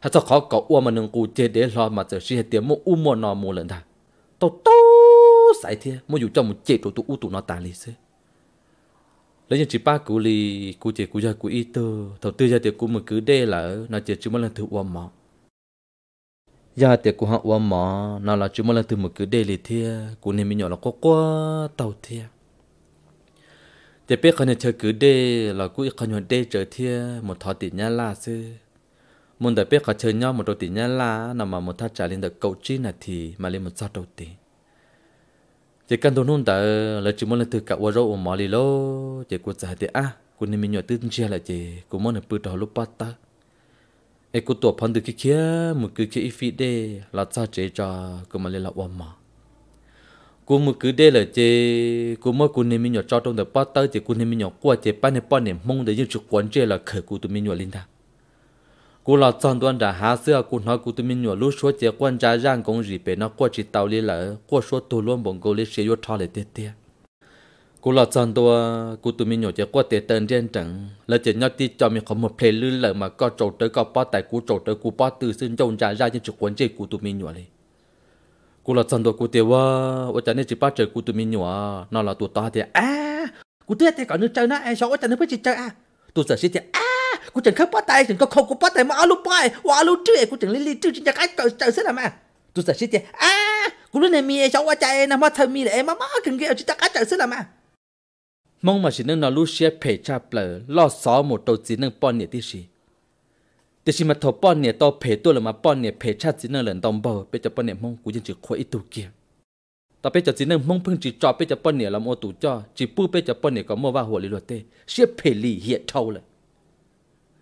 hả cho khó cậu uo mà nên cụ chế để lo mà giờ xí tiệt mù u mò nò mù lần thà tao tao sai thiệt mù dù cho mù chế tụ tụ u tụ nó ta lì xí lấy những chỉ ba cụ lì cụ chế cụ giờ cụ ít tư thầu tư giờ tiệt cụ mà cứ đê là nó chế chứ mà lần thử uo mỏ giờ dạ, thì của họ qua mỏ nào là chúng mới là từ một cái đề lì thia cũng nên mình nhỏ là quá quá tàu thia thì biết khi này chơi cứ đề là cũng khi nhỏ đề chơi thia một thọ tiền nhà là sư muốn đại biết khi chơi nhau một đầu tiền nhà là nào mà một thắt trả lên được cầu chi này thì mà lên một sao đầu tỷ chỉ cần tôi nôn tờ là chỉ muốn là từ cả qua râu mỏ lì lô chỉ cũng giải thì à cũng nên mình nhỏ tư chia là chỉ cũng muốn là bự đầu lúc bắt ta เอกูตัวพันดึกเขี้ยมึงคือเขี้ยฟีเดละซาเจจากูมาเลยละวันมากูมึงคือเดเลยเจกูเมื่อกูเนี่ยมีหยอดจอตรงเดป้าเตอร์เจกูเนี่ยมีหยอดกัวเจป้าเนี่ยป้าเนี่ยมงเดยังจุกวนเจละเขยกูตัวมีหยอดลินดากูละจอนตัวด่าหาเสื้อกูน้อยกูตัวมีหยอดรู้ชัวเจกวนจ้าย่างกงรีเป็นนักกัวจิตเตาลีละกัวชัวตัวล้วนบงกูเลยเสียยอดทอเลยเตี้ยกูหลอดซอนตัวกูตัวมีหนูจะกว่าเตะเตินเรียนจังแล้วจะยอดที่จอมีของหมดเพลย์ลื่นเลยมาก็โจดเตอก็ป้อแต่กูโจดเตอกูป้อตื่นซึ่งจงจ่ายยาจะจุกวนเจกูตัวมีหนูเลยกูหลอดซอนตัวกูเตะว่าว่าจะเนี่ยจีป้าเจอกูตัวมีหนูนอนหลอดตัวตาเตะอ้ากูเตะแต่ก่อนนึกเจอนะไอ้ชอบว่าจะนึกเพื่อจีเจออ่ะตัวเสือชิเตะอ้ากูจังเข้าป้อแต่จังก็เข้ากูป้อแต่มาเอาลูกป้อยว่าลูกจื้อกูจังลิลี่จื้อจังจะไอ้เกิดเจอเส้นละมาตัวเสือชิเตะอ้ากูรู้ในมีไอ้ชอบว่าใจนะมาเธอมีเลยมามาถึงเกี่ยวจีจะไอ้เจอเส้นละมา mong mà chỉ nâng nó lúc xe phê cha bờ lo xó một đầu chỉ nâng bọn nhẹ tí xì tí xì mà thổ bọn nhẹ to phê tôi là mà bọn nhẹ phê cha chỉ nâng lần đồng bờ bây giờ bọn nhẹ mong cũng dân chỉ khói ít tù kia ta bây giờ chỉ nâng mong phương chỉ cho bây giờ bọn nhẹ làm ô tù cho chỉ bu bây giờ bọn nhẹ có mua vào hồ lý luật tê xe phê lì hiện thâu lại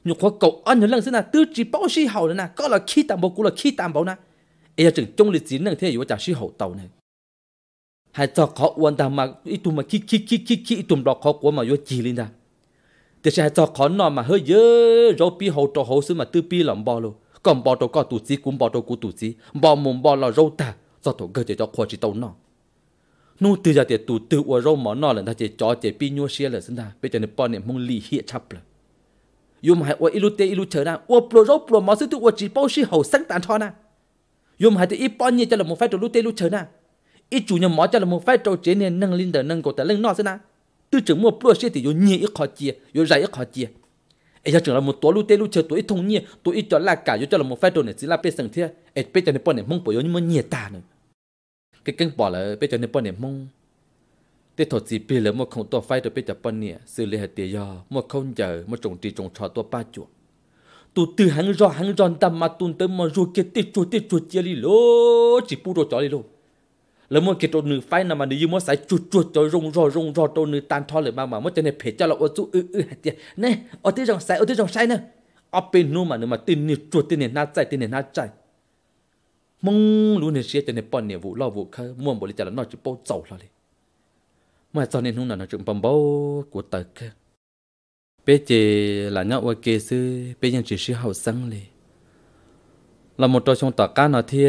nhục khóa cầu ăn nhớ lần xin là tư chỉ bao xì hậu là nè có là khi tạm bảo cũng là khi tạm bảo nè ấy là chừng chung lý chỉ nâng thế yếu chả xì hậu tàu này hai to khó quan ta mà ít tụm mà kí kí kí kí kí tụm đó khó quá mà vô chỉ lên ta để sẽ hai to khó nọ mà hơi dơ rồi pi hậu trò hậu xứ mà tư pi làm bò luôn còn bò đâu có tụ chí cũng bò đâu có tụ chí bò mồm bò là râu ta do thổ cơ chế cho khoa chỉ tàu nọ nô từ giờ thì tụ tự ở râu mỏ nọ là ta chế cho chỉ pi nhua xe là xin ta bây giờ này bò này mông lì hiện chắp rồi yum hai ua ilu te ilu chờ ra ua pro râu pro mỏ xứ tụ ua chỉ bao xí hậu sáng tàn thọ na yum hai thì ít bao nhiêu cho là một phái đồ lu te lu chờ na ít chủ nhân mỏ cho là một phải trâu chế nên nâng linh đời nâng cổ tại lưng nó thế nào tư trưởng mua plua xe thì yo nhẹ ít khó chia yo dài ít khó chia ấy giờ trưởng là một tổ lu tê lu chờ tổ ít thông nhẹ tổ ít cho là cả yo cho là một phải trâu này chỉ là pe sừng thế ấy pe cho nên bọn này mong bỏ yo nhưng mà nhẹ ta nữa cái cưng bỏ là pe cho nên bọn này mong tê thọ chỉ pe là một không tổ phải trâu pe cho bọn này xử lý hết tiền yo một không giờ một trồng trì trồng trò tổ ba chuột tu từ hàng rò hàng ròn tâm mà tuôn tới mà ruột kia tê chuột tê chuột chia đi lô chỉ pu đồ chó đi lô แล้วมันเกิดตัวหนึ่งไฟน่ะมันยืมว่าใส่จุดจุดจอยรงรอรงรอตัวหนึ่งตันทอเลยมาหมามันจะในเพจเจ้าเราอู้อื้ออื้อเตี้ยเนี่ยเอาที่จังใส่เอาที่จังใส่เนี่ยเอาเป็นนู่นมาเนี่ยมาตีนี่จุดตีเนี่ยน่าใจตีเนี่ยน่าใจมองรู้เนี่ยเสียจะในป้อนเนี่ยวูรอวูเขาม่วนบริจาคแล้วนอกจะโป๊ะเจ้าเราเลยมาตอนนี้นู่นน่ะจึงปั๊มเบ้ากูเตะเขาเป๊ะเจหลานเนี่ยว่าเกซื้อเป๊ะยังจะซื้อเฮาซังเลย là một trò trong tả cá nó thì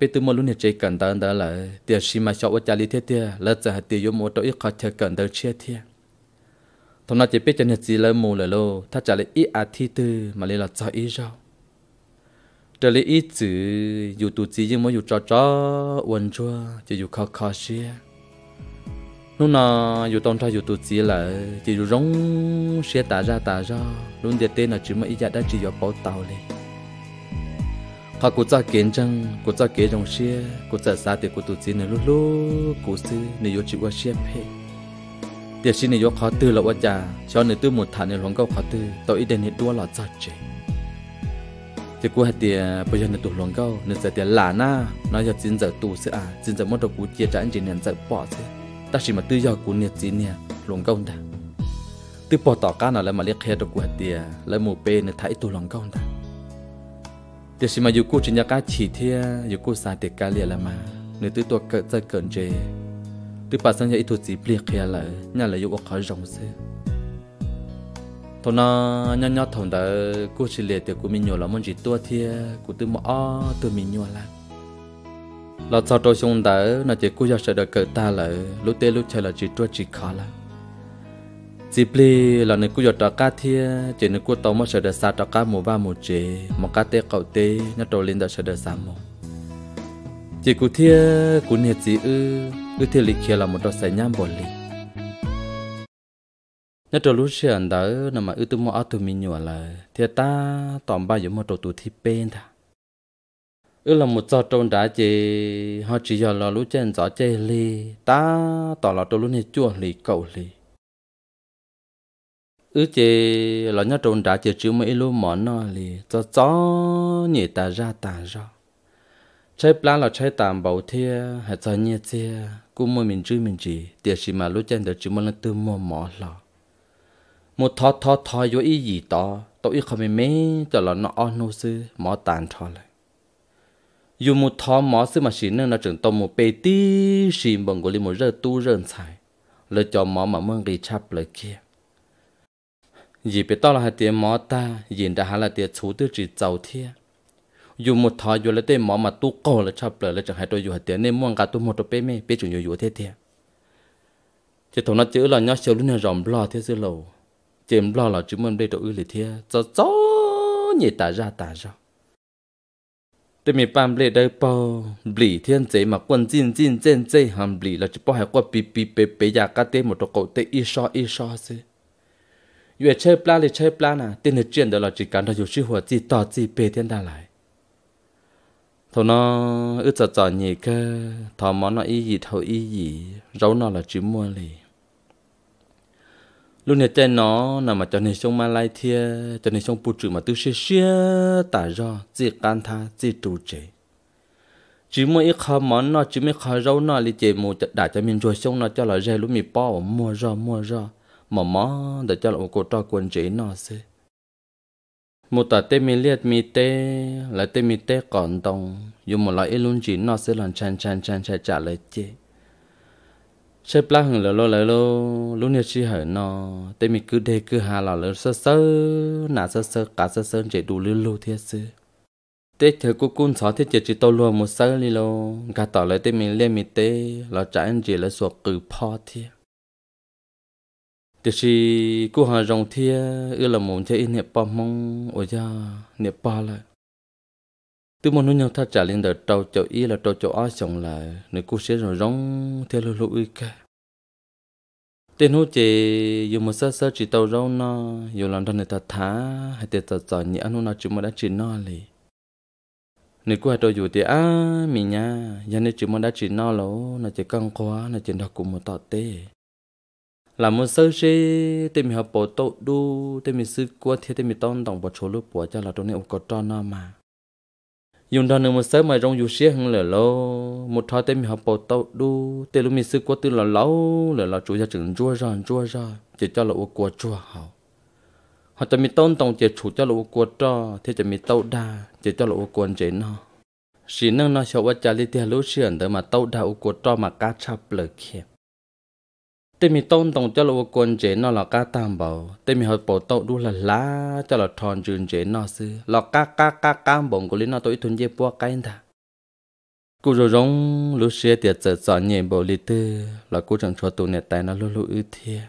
bây từ một lúc này chỉ cần đó đó là tiền xí mà cho cha lý thế thì là giờ tiền yếu một trò ít khó chơi cần đó chia thì thằng nào chỉ biết cho nên gì là mù là lô ta trả lại ít à thi tư mà lấy là cho ít rồi trả lại ít chữ dù tụ chỉ nhưng mà dù trò trò quần chua chỉ dù khó khó xia lúc nào dù tông cho dù tụ chỉ là chỉ dù rong xia tả ra tả ra luôn để tên là chỉ mà ít giờ đã chỉ do bảo tàu lên họ cố cho kiến chăng, cố cho kế trong xe cố cho xa thì cố tụt xin này lúc lúc cố sư này vô chịu qua xe phê tiệt xin này vô khó tư là qua già cho này tư một thằng này lòng câu khó tư tôi ít đến này đua là cho chế thì cố hết tiệt bây giờ này tụt lòng câu này giờ tiệt là na nó giờ chín giờ tù sẽ à chín giờ mất đầu cố chia trả anh chị này giờ bỏ sẽ ta chỉ mà tư giờ cố này chín nè lòng câu đã tư bỏ tỏ cá nào lại mà liếc hết đầu cố hết tiệt lại mù pê này thấy tụt lòng câu đã thì mà dù cô chỉ nhắc cá chỉ thia dù cô xa để cá liền là mà nếu tới tôi cỡ chơi cẩn chế tôi bà sang nhà ít thuộc gì bịa kia là nhà là dù khó rộng xí thôi nó nhau nhau thằng đó cô chỉ liệt thì cô mình nhiều là muốn chỉ tua thia cô tự mà o tự mình nhiều là là sau tôi xong đó nó chỉ cô giờ sẽ được cỡ ta là lúc tê lúc chơi là chỉ tua chỉ khó là dịp bli là nơi cú giọt cá thia chỉ nơi cú tàu mà sợ được sa trọ cá mù ba mù chế mà cá tê cậu tê nhát đầu lên đã sợ được sa mù chỉ cú thia cú nhiệt dị ư ư thia lịch kia là một đôi sải nhám bồn lì nhát đầu lúc xưa anh đó nằm mà ư tư mua áo tu mình nhua là thia ta tỏm ba giống một đầu tu thi bên ta ư là một trò trộn đá chế họ chỉ giờ là lúc trên gió chơi lì ta tỏ là đầu lúc này chua lì cậu lì ư chế là nhá trộn trả chế chứ mấy lô mỏ nó lì cho chó nhị ta ra ta ra chơi plan là chơi tạm bảo thế hay cho nhị chia cũng mua mình chơi mình chỉ tiếc gì mà lúc chân được chứ mua là từ mua mỏ lò một thọ thọ thọ vô ý gì to tôi ý không mấy mấy cho là nó ăn nô sư mỏ tàn thọ lại dù một thọ mỏ sư mà chỉ nên là trưởng tông một bề tí xì bằng của li một rơ tu rơn xài lời cho mỏ mà mương ghi chắp lời kia dì bị tao là hai tiền mỏ ta nhìn đã hà là tiền chú tư chỉ giàu thiê dù một thọ dù là tiền mỏ mà tu cổ là chập lỡ là chẳng hay đôi dù hai tiền nên muốn cả tu một đôi bé mê bé chủ nhiều dù thế thiê chỉ thằng nó chữ là nhớ xíu luôn là rộng lo thế dư lầu chỉ lo là chữ mình đây tôi ư lì thiê cho gió nhị tả ra tả ra tôi mình bám lệ đây bao bỉ thiên chế mà quân chín chín chín chế hàm bỉ là chỉ bao hai qua bì bì bì bì giá cái tê một đôi cậu tê ít so ít so thế. 越 chơi plan thì chơi plan à tiền hết chuyện đó là chỉ cần được chịu hùa gì tỏ gì bề tiền đã lại thọ nó ư chợ chợ nhỉ cơ thọ món nó y gì thọ y gì rấu nó là chỉ mua lì lúc này trên nó nằm mà cho nên sông Malaysia cho nên sông Puchu mà tôi sẽ xia tả do chỉ can tha chỉ trụ chế chỉ mua ít khó món nó chỉ mới khó rau nó lì chế mù đã cho mình rồi sông nó cho là rẻ lúc mình bỏ mua ra mua ra mà mò để cho lỗ cô cho quần chế nó xí một tờ tê mi liệt mi tê là tê mi tê còn đồng dùng một loại ilun chỉ nó sẽ làm chan chan chan chan chả lời chê chê pla hừng lỡ lô lỡ lô lúc nè chi hở nó tê mi cứ đê cứ hà lò lỡ sơ sơ nà sơ sơ cả sơ sơ chỉ đủ lư lưu thiệt sư tê thờ cô cún xó thiết chỉ chỉ tao luôn một sơ lì lô cả tỏ lời tê mi liệt mi tê là trả anh chỉ là suộc cử po thiệt thì chỉ cô hà rồng thia ưa là muốn chơi nẹp ba mong ở gia nẹp ba lại từ một nỗi nhau thắt chặt lên đời trâu chỗ y là trâu chỗ ai chồng lại nơi cô sẽ rồi rong theo lối lối cả tên hú chị dù một sơ sơ chỉ tàu rau nó dù làm đơn người ta thả hay tiền tật tờ nhỉ anh nó chỉ mà đã chỉ nó lì nếu cô hai tôi dù thì á mình nha giờ nếu chỉ mà đã chỉ nó lỗ nó chỉ căng quá nó chỉ đọc cùng một tọt tê là một sơ chế thì mình học bộ tổ đu thì mình sư qua thì mình tôn đồng bộ chỗ lúc bộ cho là trong này ông có cho nó mà dùng đó nữa một sớm mà trong dù xế hơn lửa lâu một thói tên mình học bộ tàu đu tên lúc mình sư qua tư là lâu lửa là chủ gia trưởng chua ra chua ra chỉ cho là ô qua chua hảo họ cho mình tôn tông chỉ chủ cho là ô qua cho thì cho mình tàu đa chỉ cho là ô qua chế nó xin năng nó cho vật trả lý tiền lúc xuyên tới mà tàu đa ô qua cho mà cá chắp lửa khiếp tôi mi tôn tổng cho là quân chế nó là cá tam bảo tôi mi hợp bộ tàu đu là lá cho là tròn trường chế nó sư là cá cá cá cá bổng của lý nó tôi thuần dây bua cái ta cú rồi rong lúc xưa tiệt sợ sợ nhẹ bộ lý tư là cú chẳng cho tụi nẹt tay nó lú lú ư thia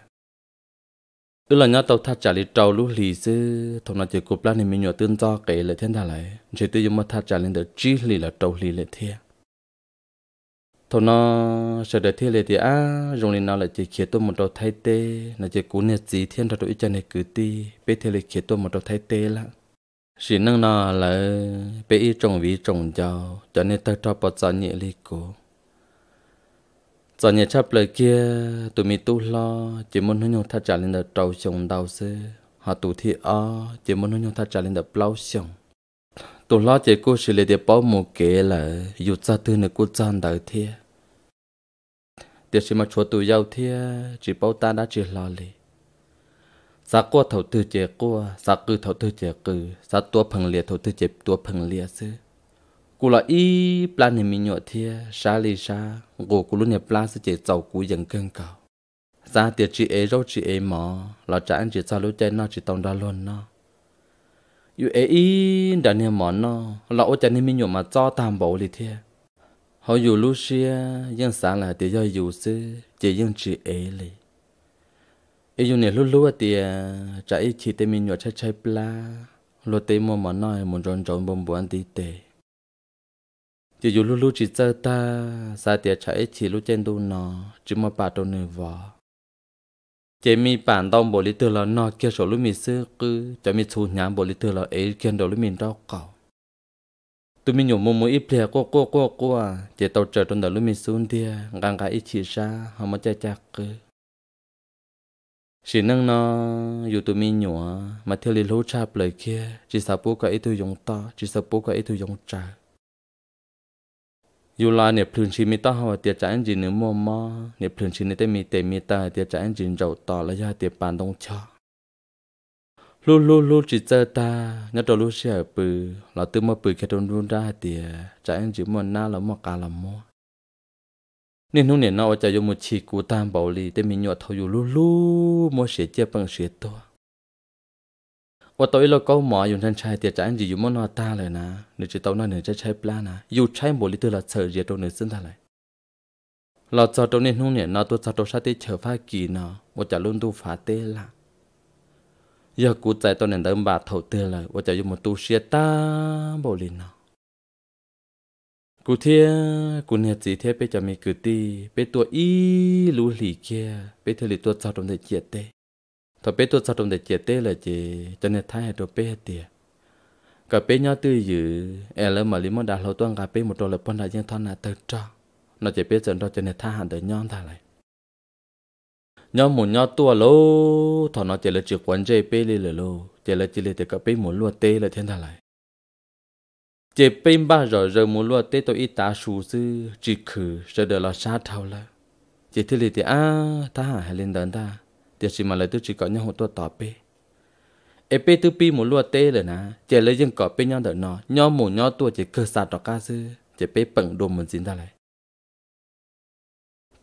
ư là nhớ tàu thắt chặt lý trâu lú lì sư thằng nó chỉ cụp lá thì mình nhỏ tương do kể lại thiên đà lại chỉ tư dùng mất thắt chặt lên được chi lì là trâu lì lại thia thôi nó sợ để thiên lệ thì á dùng lên nó là chỉ khiến tôi một đầu thay tê là chỉ cố nè gì thiên ra đội chân này cứ ti bé thiên lệ khiến tôi một đầu thay tê là chỉ năng nó là bé ít trồng vị trồng giàu cho nên tôi cho bỏ ra nhẹ lì cố giờ nhà chấp lời kia tụi mình tu lo chỉ muốn hướng nhung thắt trả lên được trâu chồng đau xê họ tụ thi o chỉ muốn hướng nhung thắt trả lên được plau chồng tụi lo chỉ cố xử lý để bảo mồ kế là dù cha tư nữa cố cha đời thiệt tiếc chỉ mà chúa tụi giàu thia chỉ bao ta đã chỉ lo lì sa qua thầu tư chế qua sa cư thầu tư chế cư sa tua phẳng liệt thầu tư chế tua phẳng liệt sư cú là y plan này mình nhọ thia sa lì sa gồ cú luôn nhập plan sư chế giàu cú dần cơn cao sa tiếc chỉ ấy rau chỉ ấy mỏ là cha anh chỉ sa lối chơi nó chỉ tông đa luôn nó yêu ấy đàn đã mỏ nó là ô cha niệm mình nhọ mà cho tam bảo lì thia họ dù lúc xưa dân xã là thì do dù sư chỉ dân chỉ ế lì ấy dù này lúc lúc thì trả ý chỉ tên mình nhọt chơi chơi pla lo tên mua mà nói muốn tròn tròn bông bông tí tệ chỉ dù lúc lúc chỉ chơi ta xã thì trả ý chỉ lúc chân đâu nó chỉ mà bà đâu nơi vợ chỉ mi bản tông bộ lý tư là nó kia số lúc mi sư cứ cho mi thu nhám bộ lý tư là ấy kia đầu lúc mình đau cầu tụi mình nhổ mồm mũi ít lìa cô cô cô cô à chị tàu chờ trong đầu lúc mình xuống đi gang cả ít chia xa họ mới chạy chặt cơ chỉ năng nó dù tụi mình nhổ mà theo lý lối chạp lời kia chỉ sợ bố cái ít tôi dùng to chỉ sợ bố cái ít tôi dùng trả dù là nẹp thường chỉ mi ta họ tiệt trả anh chỉ nữa mồm mò nẹp thường chỉ nẹp tê mi tê mi ta tiệt trả anh chỉ giàu to là ra tiệt bàn đông cho lu lu lu chỉ chờ ta nhớ đầu lu sẽ bự là từ mà bự cái đồn luôn ra thì chả anh chỉ muốn na là mua cá là mua nên hôm nay nó จะยมุชีกูตามเบาลีแต่มีหยอดทอยู่ลู่ลู่มัวเสียเจ็บปังเสียตัวว่าตัวเราก็หมออยู่ทันชายเตียจานจีอยู่มอนอตาเลยนะหนึ่งจะตัวนั้นหนึ่งจะใช้ปลานะอยู่ใช้บลิตัวเราเฉยเจียตัวหนึ่งซึ่งเท่าไรเราจะตัวนี้นู่นเนี่ยเราตัวจะตัวชาติเฉยฟ้ากีเนาะว่าจะลุ่นตัวฟ้าเตล่ะ giờ cụ chạy tôi nên đỡ bà thổ tiền là và chạy dùng một tu xe ta bộ lì nào cụ thia cụ nhà chỉ thế bây giờ mình cử đi bây tôi y lú lì kia bây thời lì tôi sao trong đời chia tê thọ bây tôi sao trong đời chia tê là gì cho nên thay tôi bây tiệt cả bây nhau tư dữ, em lơ mà lì món đã lâu tuân cả bây một đôi lập pon đại dân thân là tự cho nó chỉ bây giờ đó cho nên thái hẳn đời nhon thay lại nhau một nhau tua lô thọ nó chỉ là chữ quán chơi pê lê lô chỉ là chỉ là để cặp pê muốn lúa tê là thiên thà lại chỉ pê ba rồi rồi muốn lúa tê tôi ít ta sù sư chỉ khử rồi đỡ là sát thâu là chỉ thế là thì à ta hả lên đón ta thì chỉ mà lại tôi chỉ có nhau một tua tỏ pê ê pê tư pê muốn lúa tê rồi nè chỉ là dân có pê nhau đỡ nó nhau một nhau tua chỉ khử sát đó cá sư chỉ pê bận đồ mình xin ta lại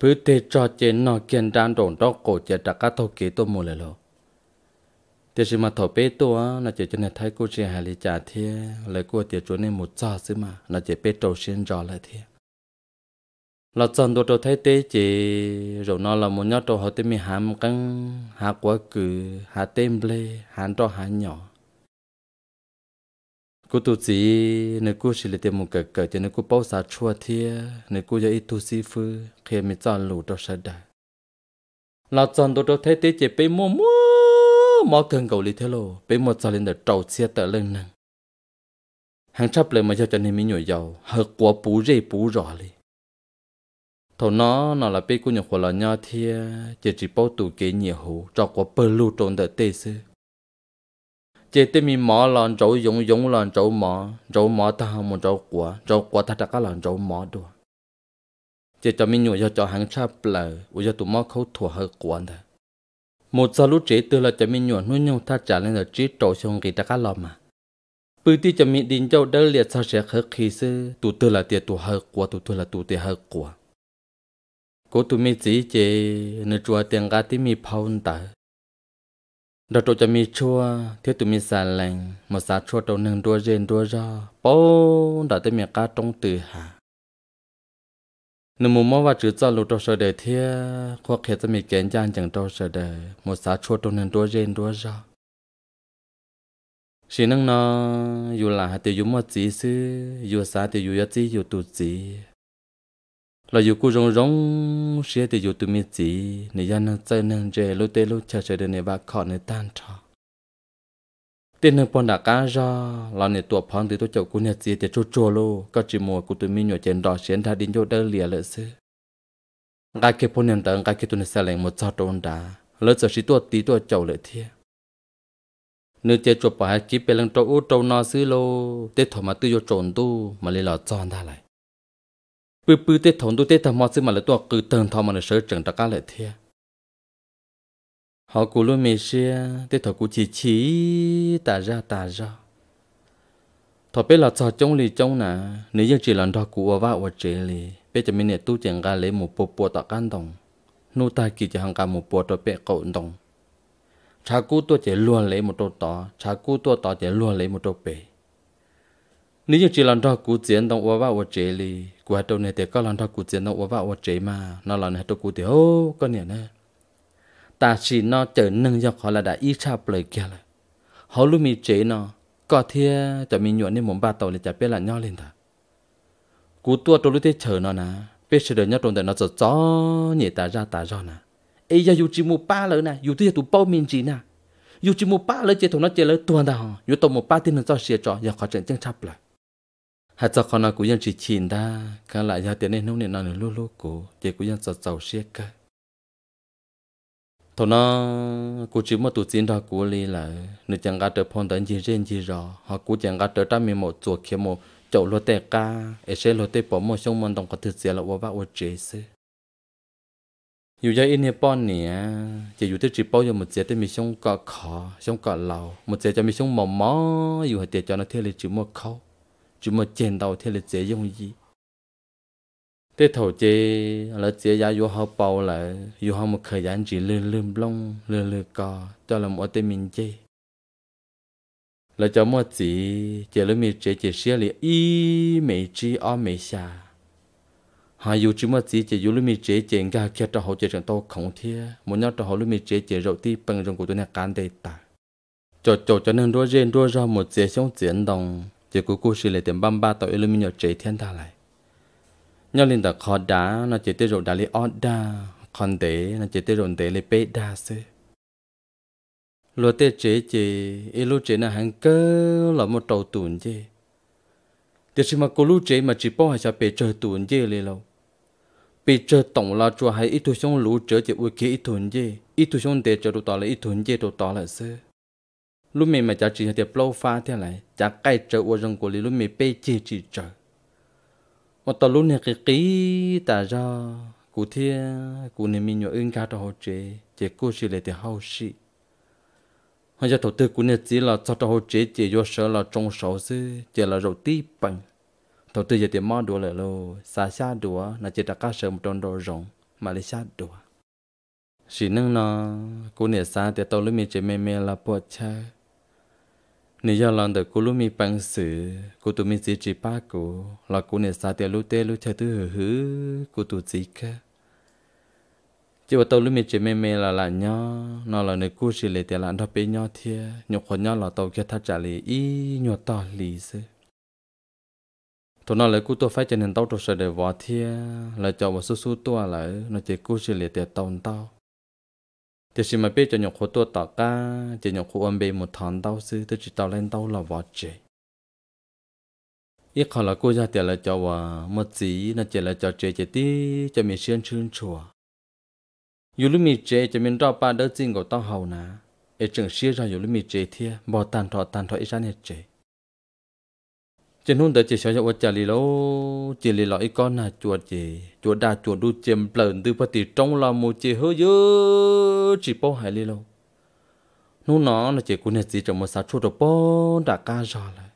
bữa tê cho chế nó kiên đan đồn đó cổ chế đặc cá thâu kế tôi mua lại lo thế thì mà thọ bé tôi nó chế cho nên thấy cô chị hài lý trả thế lấy cô chế chỗ này một cho xí mà nó chế bế trâu xin rõ lại thế là chọn đồ đồ thái tế chế rồi nó là một nhát đồ họ tê mi hàm căng hạ quá cử hạ tên ble hạ cho hạ nhỏ cô tu sĩ nếu cô chỉ là tiền một cái cái cho nên cô bao sao chua thia nếu cô giờ ít tu sĩ phu khi mình chọn lũ đó sẽ đại là chọn đồ đó thế thế chỉ bị mua mua mò cần cầu lý thế lô bị một chọn lên được trầu xe tờ lên nè hàng chắp lên mà cho cho nên mình nhồi dầu hợp quá bú rì bú rõ li thầu nó nó là bị cô nhồi khổ là nhau thia chỉ chỉ bao tụ kế nhiều hú cho quá bơ lưu trộn đợt tê xưa chế tế mi mỏ lon chỗ dùng dùng lon chỗ mỏ chỗ mỏ ta không một chỗ quả chỗ quả ta đã có lon chỗ mỏ đùa chế cho mi nhủ cho cho hàng cha bờ u cho tụi mỏ khâu thua hơi quả thôi một giờ lúc chế tư là cho mi nhủ nuôi nhau ta trả lên là trí trổ xong kỳ ta có lon mà bữa ti cho mi đình châu đỡ liệt sao sẽ khơi khí sư tụi tư là tiền tụi hơi của tụi tư là tụi tiền hơi quả. cố tụi mi chỉ chế nửa chùa tiền gà tí mi phao ta đó tôi cho mi chua thiếu tụi mi xà lành một xà chua đầu nâng đua rên đua ro bố đã tới miệng cá trong từ hà nếu muốn mua và chữ cho lụt đầu sợ đời thia khoa khía cho mi kén gian chẳng đầu sợ đời một xà chua đầu nâng đua rên đua ro xin năng nó dù là hạt tiêu dù mua chỉ sư dù xà tiêu dù yết chỉ dù tụ chỉ là dù cô rong rong xe thì dù tụi mình chỉ nè dân nó chơi nè trẻ lô tê lô chờ chờ đến nè bà khọ nè tan trò tiền nè bọn đã cá ra là nè tụi phong thì tôi chậu cô nè chỉ thì chua chua lô có chỉ mua của tụi mình nhỏ trên đỏ xuyên ra đến chỗ đỡ lìa lỡ xứ ngay khi bọn nè tận ngay khi tụi nè xe lạnh một sao trôn đá lỡ giờ chỉ tụi tí tụi chậu lỡ thiệt nếu chơi chuột bỏ hai chỉ bên lăng trâu trâu nó xứ lô tết thọ mà tư vô trộn tu mà lấy lọ tròn ra lại bự bự tê thốn tu tê thầm mò xí mà lại tua cứ tần thò mà nó sợ trần đặc cá lại thia họ cú luôn mê xe tê thọ cú chì chì tà ra tà ra thọ bé là trò trống lì trống nè nếu như chỉ là đo cú ở vạ ở chế lì bé chỉ mình nè tu chẳng gà lấy một bộ bộ tạ can tông, nô ta kỳ cho hàng cả một bộ đồ bé cậu tông, cha cú tua chỉ luôn lấy một đồ tọ, cha cú tua tọ chỉ luôn lấy một đồ bé nếu như chỉ làm đó cụ chiến đông quá vào chế li cụ hạt đầu này thì có làm đó cụ chiến đông quá vào chế mà nó là này tôi cụ thì ô con nhỉ nè ta chỉ nó chờ nâng dọc họ là đã ít cha plei kia rồi, họ luôn mi chế nó có thia cho mi nhuận nên muốn ba tàu để chả biết là nhau lên ta cụ tua tôi lúc thế chờ nó nè biết chờ đợi nhau trong đời nó cho chó nhỉ ta ra ta ra nè ấy giờ dù chỉ một ba lỡ nè dù thế tụ bao miền chỉ nè dù chỉ một ba lỡ chế thằng nó chế lỡ tuần nào dù tụ một ba tin nó cho xia cho giờ khó chuyện chân chắp lại hạt cho con nào cũng dân chỉ chìm ta cả lại giờ tiền nên nông nền nào nữa lú lú cũ thì cũng dân giàu giàu xiết cả thôi nó cũng chỉ một tụ chiến đó cũng li là nếu chẳng cả được phong đến gì riêng gì rõ họ cũng chẳng cả được trăm mươi một chuột kia một chậu lúa tè ca ở xe lúa tè bỏ một sông mòn đồng có thực sự là vô vạ vô chế sư dù giờ nè chỉ dù tới chỉ bao giờ một chế tới mình sông cọ khó sông cọ lầu một chế cho mình sông mò mò dù hạt tiền cho nó chữ một khâu chúng mà chèn đầu thì là dễ dùng gì tết thầu chế là chế giá vô hao bao là vô hao một thời gian chỉ lơ lơ lông lơ lơ cò cho là mỗi tên mình chế là cho mỗi chỉ chế lơ mình chế chế xia là y mấy chi o mấy xa hà dù chỉ mỗi chỉ chế dù lơ mình chế chế ngà kia cho họ chế chẳng tao không thiê một nhau cho họ lơ mình chế chế rậu ti bằng rồng của tôi này cán đầy ta cho cho cho nên đua riêng đua ra một chế xong chiến đồng chỉ cú cú xì lệ tiền băm ba tàu aluminum chế thiên ta lại nhau lên đặt khó đá nó chế tiêu rồi đá lấy ót đá còn để nó chế tiêu rồi để lấy bê đá xứ lúa tế chế chế ít lúa chế là hàng cơ là một tàu tuần chế tiêu chí mà cô lúa chế mà chỉ bỏ hai sao bê chờ tuần chế lì lâu bê chờ tổng là chùa hay ít tuổi xong lúa chế chế uy kia ít tuần chế ít tuổi xong để chờ đồ tỏ là ít tuần chế đồ tỏ là xứ lúc mình mà chả chỉ thì lâu pha thế này chả cay trở ở rong của lý lúc mình bê chỉ chỉ chờ. Một tao lúc này cái ký ta ra cụ thiên cụ này mình nhớ ứng cả đó hồ chế chế cô chỉ lệ thì hao sĩ Hoặc cho thổ tư cụ này chỉ là cho đó hồ chế chế do sợ là trong sổ sư chế là rầu tí bằng thổ tư giờ thì mò đồ lại lô xa xa đồ là chế đã cá sợ một trong đồ rộng mà lại xa đùa chỉ năng nó cụ này xa thì tao lúc mình chế mê mê là bọt chơi nếu giờ lần đầu cô lúc mi bằng sự cô tụi mi chỉ chỉ ba cô là cô nên sa tiền lúc tê lúc chơi thứ hử hử cô tụi chỉ cả chỉ vào tàu lúc mi chỉ mê mê là là nhó nó là nơi cô chỉ lấy tiền là nó bé nhó thia nhục khó nhó là tàu kia thắt trả lì ý nhọ to lì sư tụi nó lấy cô tôi phải cho nên tàu tôi sẽ để vò thia là cho một số số tôi là nó chỉ cô chỉ lấy tiền tàu tàu จะชิมาเป้จะหยกหัวตัวต่อก้าจะหยกหัวอันเบหมดทอนเต้าซื้อตัวจิตเต้าเล่นเต้าหลาวเจอีกขอละกูจะเจรจาวามดสีน่ะเจรจาเจเจตีจะมีเชื่อนชื่นชัวอยู่ลุมีเจจะมีรอบปาเดอจริงก็ต้องเฮานะเอจึงเชื่อใจอยู่ลุมีเจเทียบอตันทอตันทออีชันเอเจ trên hôn tới chỉ sợ cho chả lì lô chỉ lì lọ ít con là chuột chỉ chuột đa chuột đu chìm lợn từ phát thì trong là một chỉ hơi dữ chỉ bao hải lì lô nô nó là chỉ cuốn hết gì trong một sát chuột bao đã ca rồi lại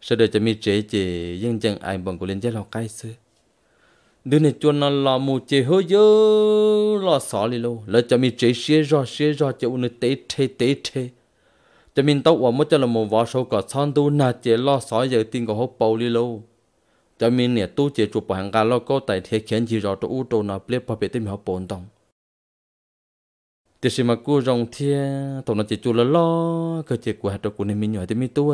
sau đây cho mi chế chỉ nhưng chẳng ai bằng của lên chế lò cay xưa đứa này chuột nó lò một chỉ hơi dữ lò sọ lì lô lỡ cho mi chế xé rồi xé rồi cho uống nước té té té té จะมินโต๊ะว่ามุจลมวอโชก็ซ่อนตู้นาเจล่อสอยเยติงก็ฮบเปาลิโลจะมินเนี่ยตู้เจจูปังการแล้วก็แต่เทเขียนจีรอตัวอู้โตนาเปลียบพอเปติมหอปนตองจะสิมากูรองเทียตรงนั้นเจจูละล้อก็เจกูหัดตัวกูในมินหน่อยแต่มีตัว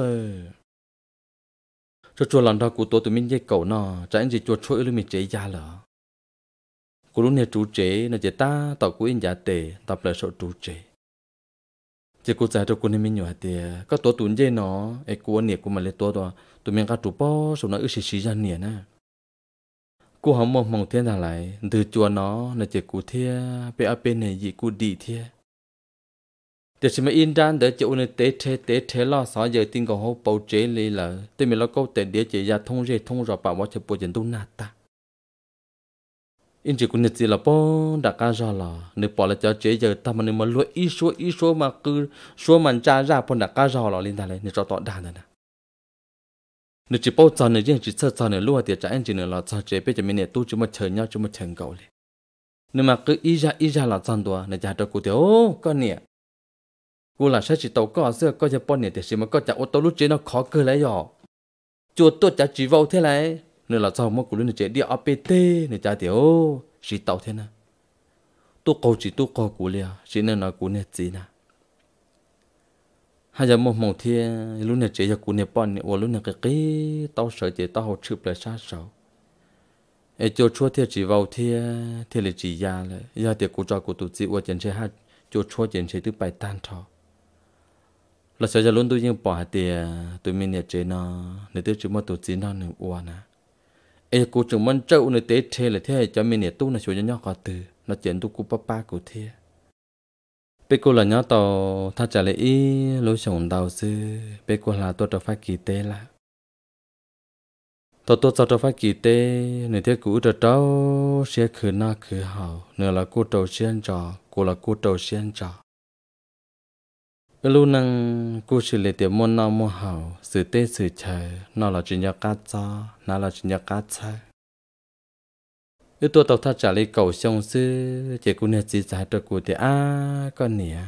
จะจวนหลังทอกูตัวตัวมินเย่เก่าเนาะจะอันจีจวนช่วยหรือมีเจยาเหรอกูรู้เนี่ยจูเจนะเจตาต่อกูอินยาเตตับเลยโซจูเจ chỉ cô giải cho cô nên mình nhỏ thì có tổ tuần dây nó ấy cô nhẹ cô mà lấy tổ đó tụi mình cả chụp bao số nó ít xì xì ra nhẹ nè cô không mong mong thiên rằng lại từ chùa nó là chỉ cô thia bé ở bên này gì cô đi thia để xem mà in đan để chỗ này tế thế tế thế lo xóa giờ tin còn hô bầu chế lì lợ tên mình lo câu tế địa chỉ ra dạ thông rê thông rõ bảo bảo chụp bộ dân tu nát ta in chỉ cũng nhận gì là po đã cá ra là nếu bỏ lại cho chế giờ ta mà nếu mà lúa ít số ít số mà cứ số mà cha ra po đã cá ra là lên ta lên nếu cho tọt đàn này nè nếu chỉ bao giờ nữa chỉ sợ giờ nữa lúa thì chắc anh chỉ nữa là cho chế bây giờ mình này tu chỉ mà chờ nhau chỉ mà chờ cậu lên nếu mà cứ ít ra ít ra là chăn đồ, nếu cha đâu cũng thế ô con nè cô là sẽ chỉ tàu có xưa có giờ po nè thì chỉ mà có cha ô tô lúc chế nó khó cơ lấy rồi chuột tôi chả chỉ vào thế này nên là sao mà cũng nên chế đi APT nên cha tiểu chỉ tàu thế na tu câu chỉ tu câu cũ liền chỉ nên là cũ nè gì na hai giờ một một thiên lúc nè chế giờ cũ nè bọn nè lúc nè cái cái tàu sợ chế tàu học chụp lại sát sợ ê cho chúa thiên chỉ vào thiên thiên là chỉ già lại già thì cũ cho cũ tụ chỉ qua chân chế hát cho chúa chân chế thứ bài tan thọ là sợ giờ luôn tôi nhưng bỏ tiền tôi mình nè chế nó nè tôi chỉ mất tụ chỉ nó nè uo nè ai cô chừng mân trâu tế thế là thế cho mình nè tu là chỗ nhỏ có từ nó chuyện tu cô papa cô thế bé cô là nhỏ tàu tha trả lệ ý lối sống đào sư bé cô là tôi trâu phát kỳ tế là tôi tôi trâu phát kỳ tế nơi thế cũ trâu trâu sẽ khử na khử hảo nửa là cô trâu xiên trò cô là cô trâu xiên trò lúc năng cú chỉ lấy tiền mua nào mua hậu sự tê sự chờ nó là chuyện nhà cá cha, nó là chuyện nhà cá cha. ư tôi tàu thắt trả lấy cầu sông sư chỉ cú nè chỉ giải được cú thì à con nè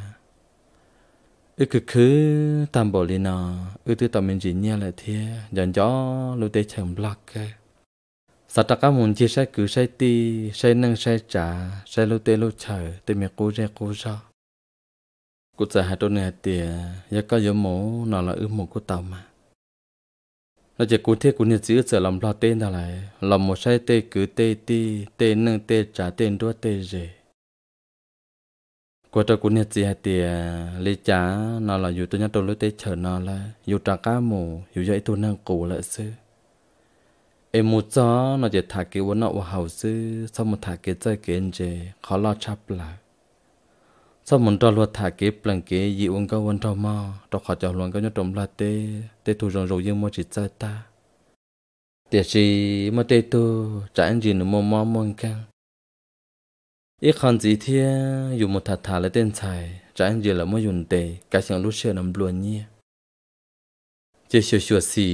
ư cứ cứ tam bộ lên nó ư tự tàu mình chỉ nhẹ lại thế dần cho lúc e tê chẳng block cái sát ta cá muốn chia sẻ cứ sẻ ti sẻ năng sẻ trả sẻ lúc tê lúc chờ tê mẹ cú ra cú ra cụ già hai đôn này tiề ya có yếu mổ nó là ư mổ của tàu mà nó chỉ cụ thế cụ nhiệt chữ sợ lòng lo tên đó lại lòng một sai tê cứ tê ti tê nâng tê trả tên đua tê rể cụ trò cụ nhiệt chữ hai tiề lý trả nó là dù tôi nhắc tôi lối tê chờ nó là dù trả cá mù dù dạy tôi nâng cổ lợi sư em một gió nó chỉ thả cái vốn nọ vào hậu sư xong một thả cái chơi cái gì khó lo chắp lại sau một trò luật thả kế bằng kế gì uống cao uống trò mò trò khó trò luận cao nhất trộm là tê tê thu rồng rồi dương mò chỉ sai ta tiệt gì mà tê tu trả anh gì nữa mò mò mong căng ít còn gì thiên dù một thả thả là tên xài trả anh gì là mò dùng tê cả sáng lúc xưa nằm luôn nhé chỉ xíu xíu xí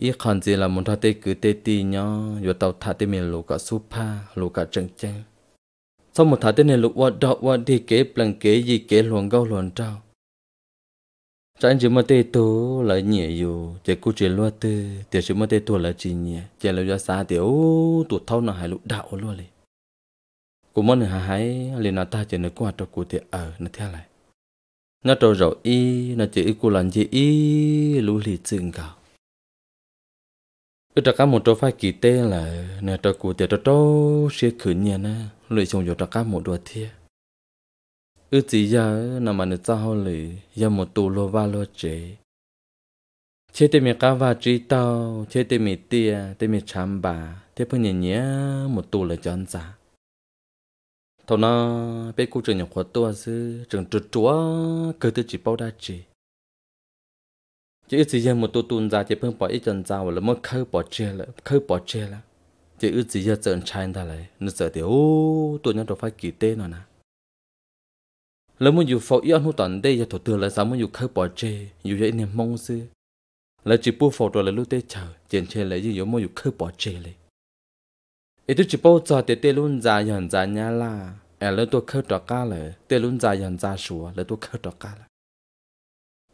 ít còn gì là một thả tê cứ tê tì nhó dù tàu thả tê mình lù cả supa lù cả trần trang sau một thả tên này lục vật đọ vật đi kế bằng kế gì kế luồng gâu luồng trao chẳng chỉ mà tê tố là nhẹ dù chỉ cô chỉ lo tê chỉ chỉ mà tê tố là chỉ nhẹ chỉ là do xa ô tụt thâu nó hải lục đạo luôn liền cô muốn hà hái liền nó ta chỉ nó qua cho cô thì ở nó theo lại nó trâu rậu y nó chỉ cô làm gì y lũ lì chừng cả ước cả một trâu phai kỳ tê là nè trâu cô thì trâu trâu sẽ khử nhẹ na lười chồng cho các một đua thia ư chỉ giờ nằm mà nước tao lười giờ một tù lô va lô chế chế tê mi cá va trí tao chế tê mi tia tê mi chăm bà thế phương nhẹ nhẹ một tù là chọn giả thọ nó bé cô trường nhập khóa tua sư trường trượt chúa cơ tư chỉ bao đa chỉ chỉ ít gì một tu tuôn ra chỉ phương bỏ ít chọn giả, là mất khơi bỏ chê là khơi bỏ chê là chỉ ước gì giờ trần trai ta lại nó giờ thì ô tôi nhớ được phải kỳ tê nó nè lấy muốn dù phò yên hút tận đây giờ thủ tướng là sao muốn dù khơi bỏ chê dù vậy niềm mong sư là chỉ bu phò rồi là lúc tê chờ chèn chê lấy gì muốn dù khơi bỏ chê lấy ít tôi chỉ bao giờ tê tê luôn già nhàn già nhá la à lấy tôi khơi trọ cá lại tê luôn già nhàn già sủa lấy tôi khơi trọ cá lại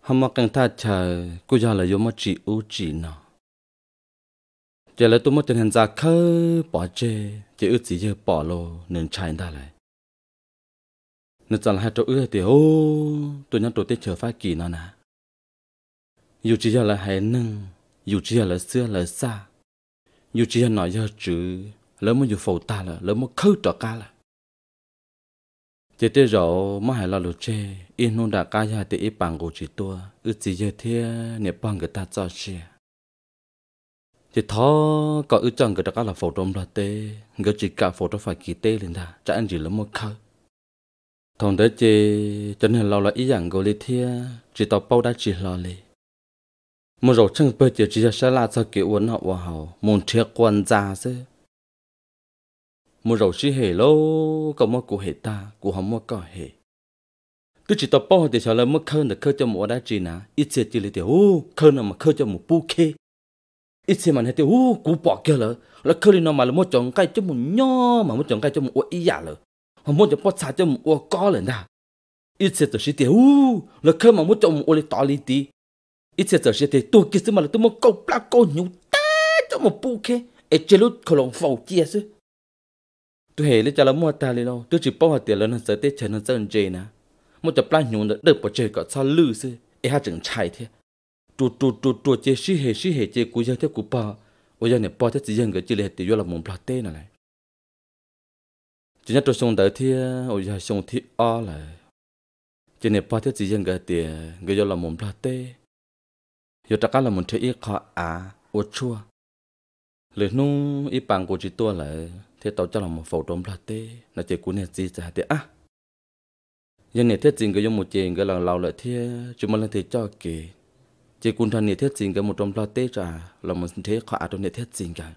hôm mà càng ta chờ cô giờ là dù mà chỉ ưu chỉ nào giờ là tôi mất tiền hàng ra khơ bỏ chê chỉ ước gì giờ bỏ lô nên chạy ra lại nên chẳng là hai chỗ ước thì ô tôi nhắn tôi tiết chờ phát kỳ nó nè dù chỉ giờ là hãy nâng dù chỉ giờ là xưa là xa dù chỉ giờ nói giờ chữ lỡ mà dù phổ ta là lỡ mà khơ trọ ca là chỉ tiếc rõ mà hãy lo lụt chê yên nôn đã ca ra thì ít bằng của chỉ tua ước gì giờ thế nè bằng người ta cho chia chỉ thó có ư chọn cái ta là phổ trong là tê người chỉ cả phổ trong phải kỳ tê lên ta chả anh chỉ là một khâu. thằng đấy chỉ chân hình lâu là ý dạng gọi thia chỉ tao bao đã chỉ lo lì một rồi chân bơi chỉ chỉ sẽ là sao kiểu uốn họ hòa hậu muốn thiệt quan già chứ một rồi chỉ hề lâu có một cụ hề ta cụ không một có hề tôi chỉ tao bao thì sao lại mất khơi được khơi cho một đã chỉ nà ít sẽ chỉ là tiểu khơi nào mà khơi cho một bu kê ít xem mình thấy tiêu hú cú bỏ kia lỡ là khơi nó mà là một chồng cái cho một nho mà một chồng cái cho một ôi ý giả lỡ không một chồng bớt xa cho một ôi có lỡ nà ít xem tôi xí tiêu hú là khơi mà một chồng ôi tỏ lý tí ít xem tôi xí tiêu tôi kia xem mà là tôi một câu bla câu nhung ta cho một bu kia ở trên lúc khởi lòng phẩu chia chứ tôi hề lấy cho là mua ta lên đâu tôi chỉ bao hạt tiền lớn hơn giờ tết chờ hơn giờ hơn nè một chồng bla nhung được bỏ chơi có sao lư chứ ấy ha chẳng chạy thế trụ trụ trụ trụ chế sĩ hệ sĩ hệ chế cú giao thế cú pa ô giao này pa thế chỉ dân cái chữ lệ thì do là mồm plate tê này chỉ nhất tôi xong đời thì ô giao xong thì o là chỉ này pa thế chỉ dân cái thì cái do là mồm plate tê do tất cả là mình thấy ít khó à ô chua lời nung ít bằng của chỉ tua là thế tao cho là một phẩu trống plate tê là chế cú này gì chả thì à dân này thế chính cái do một chuyện cái lần lâu lại thế chúng mình là thế cho kì chỉ quân thân nhiệt thiết chính cái một trong lo tết ra là một thế khó trong nhiệt thiết chính cả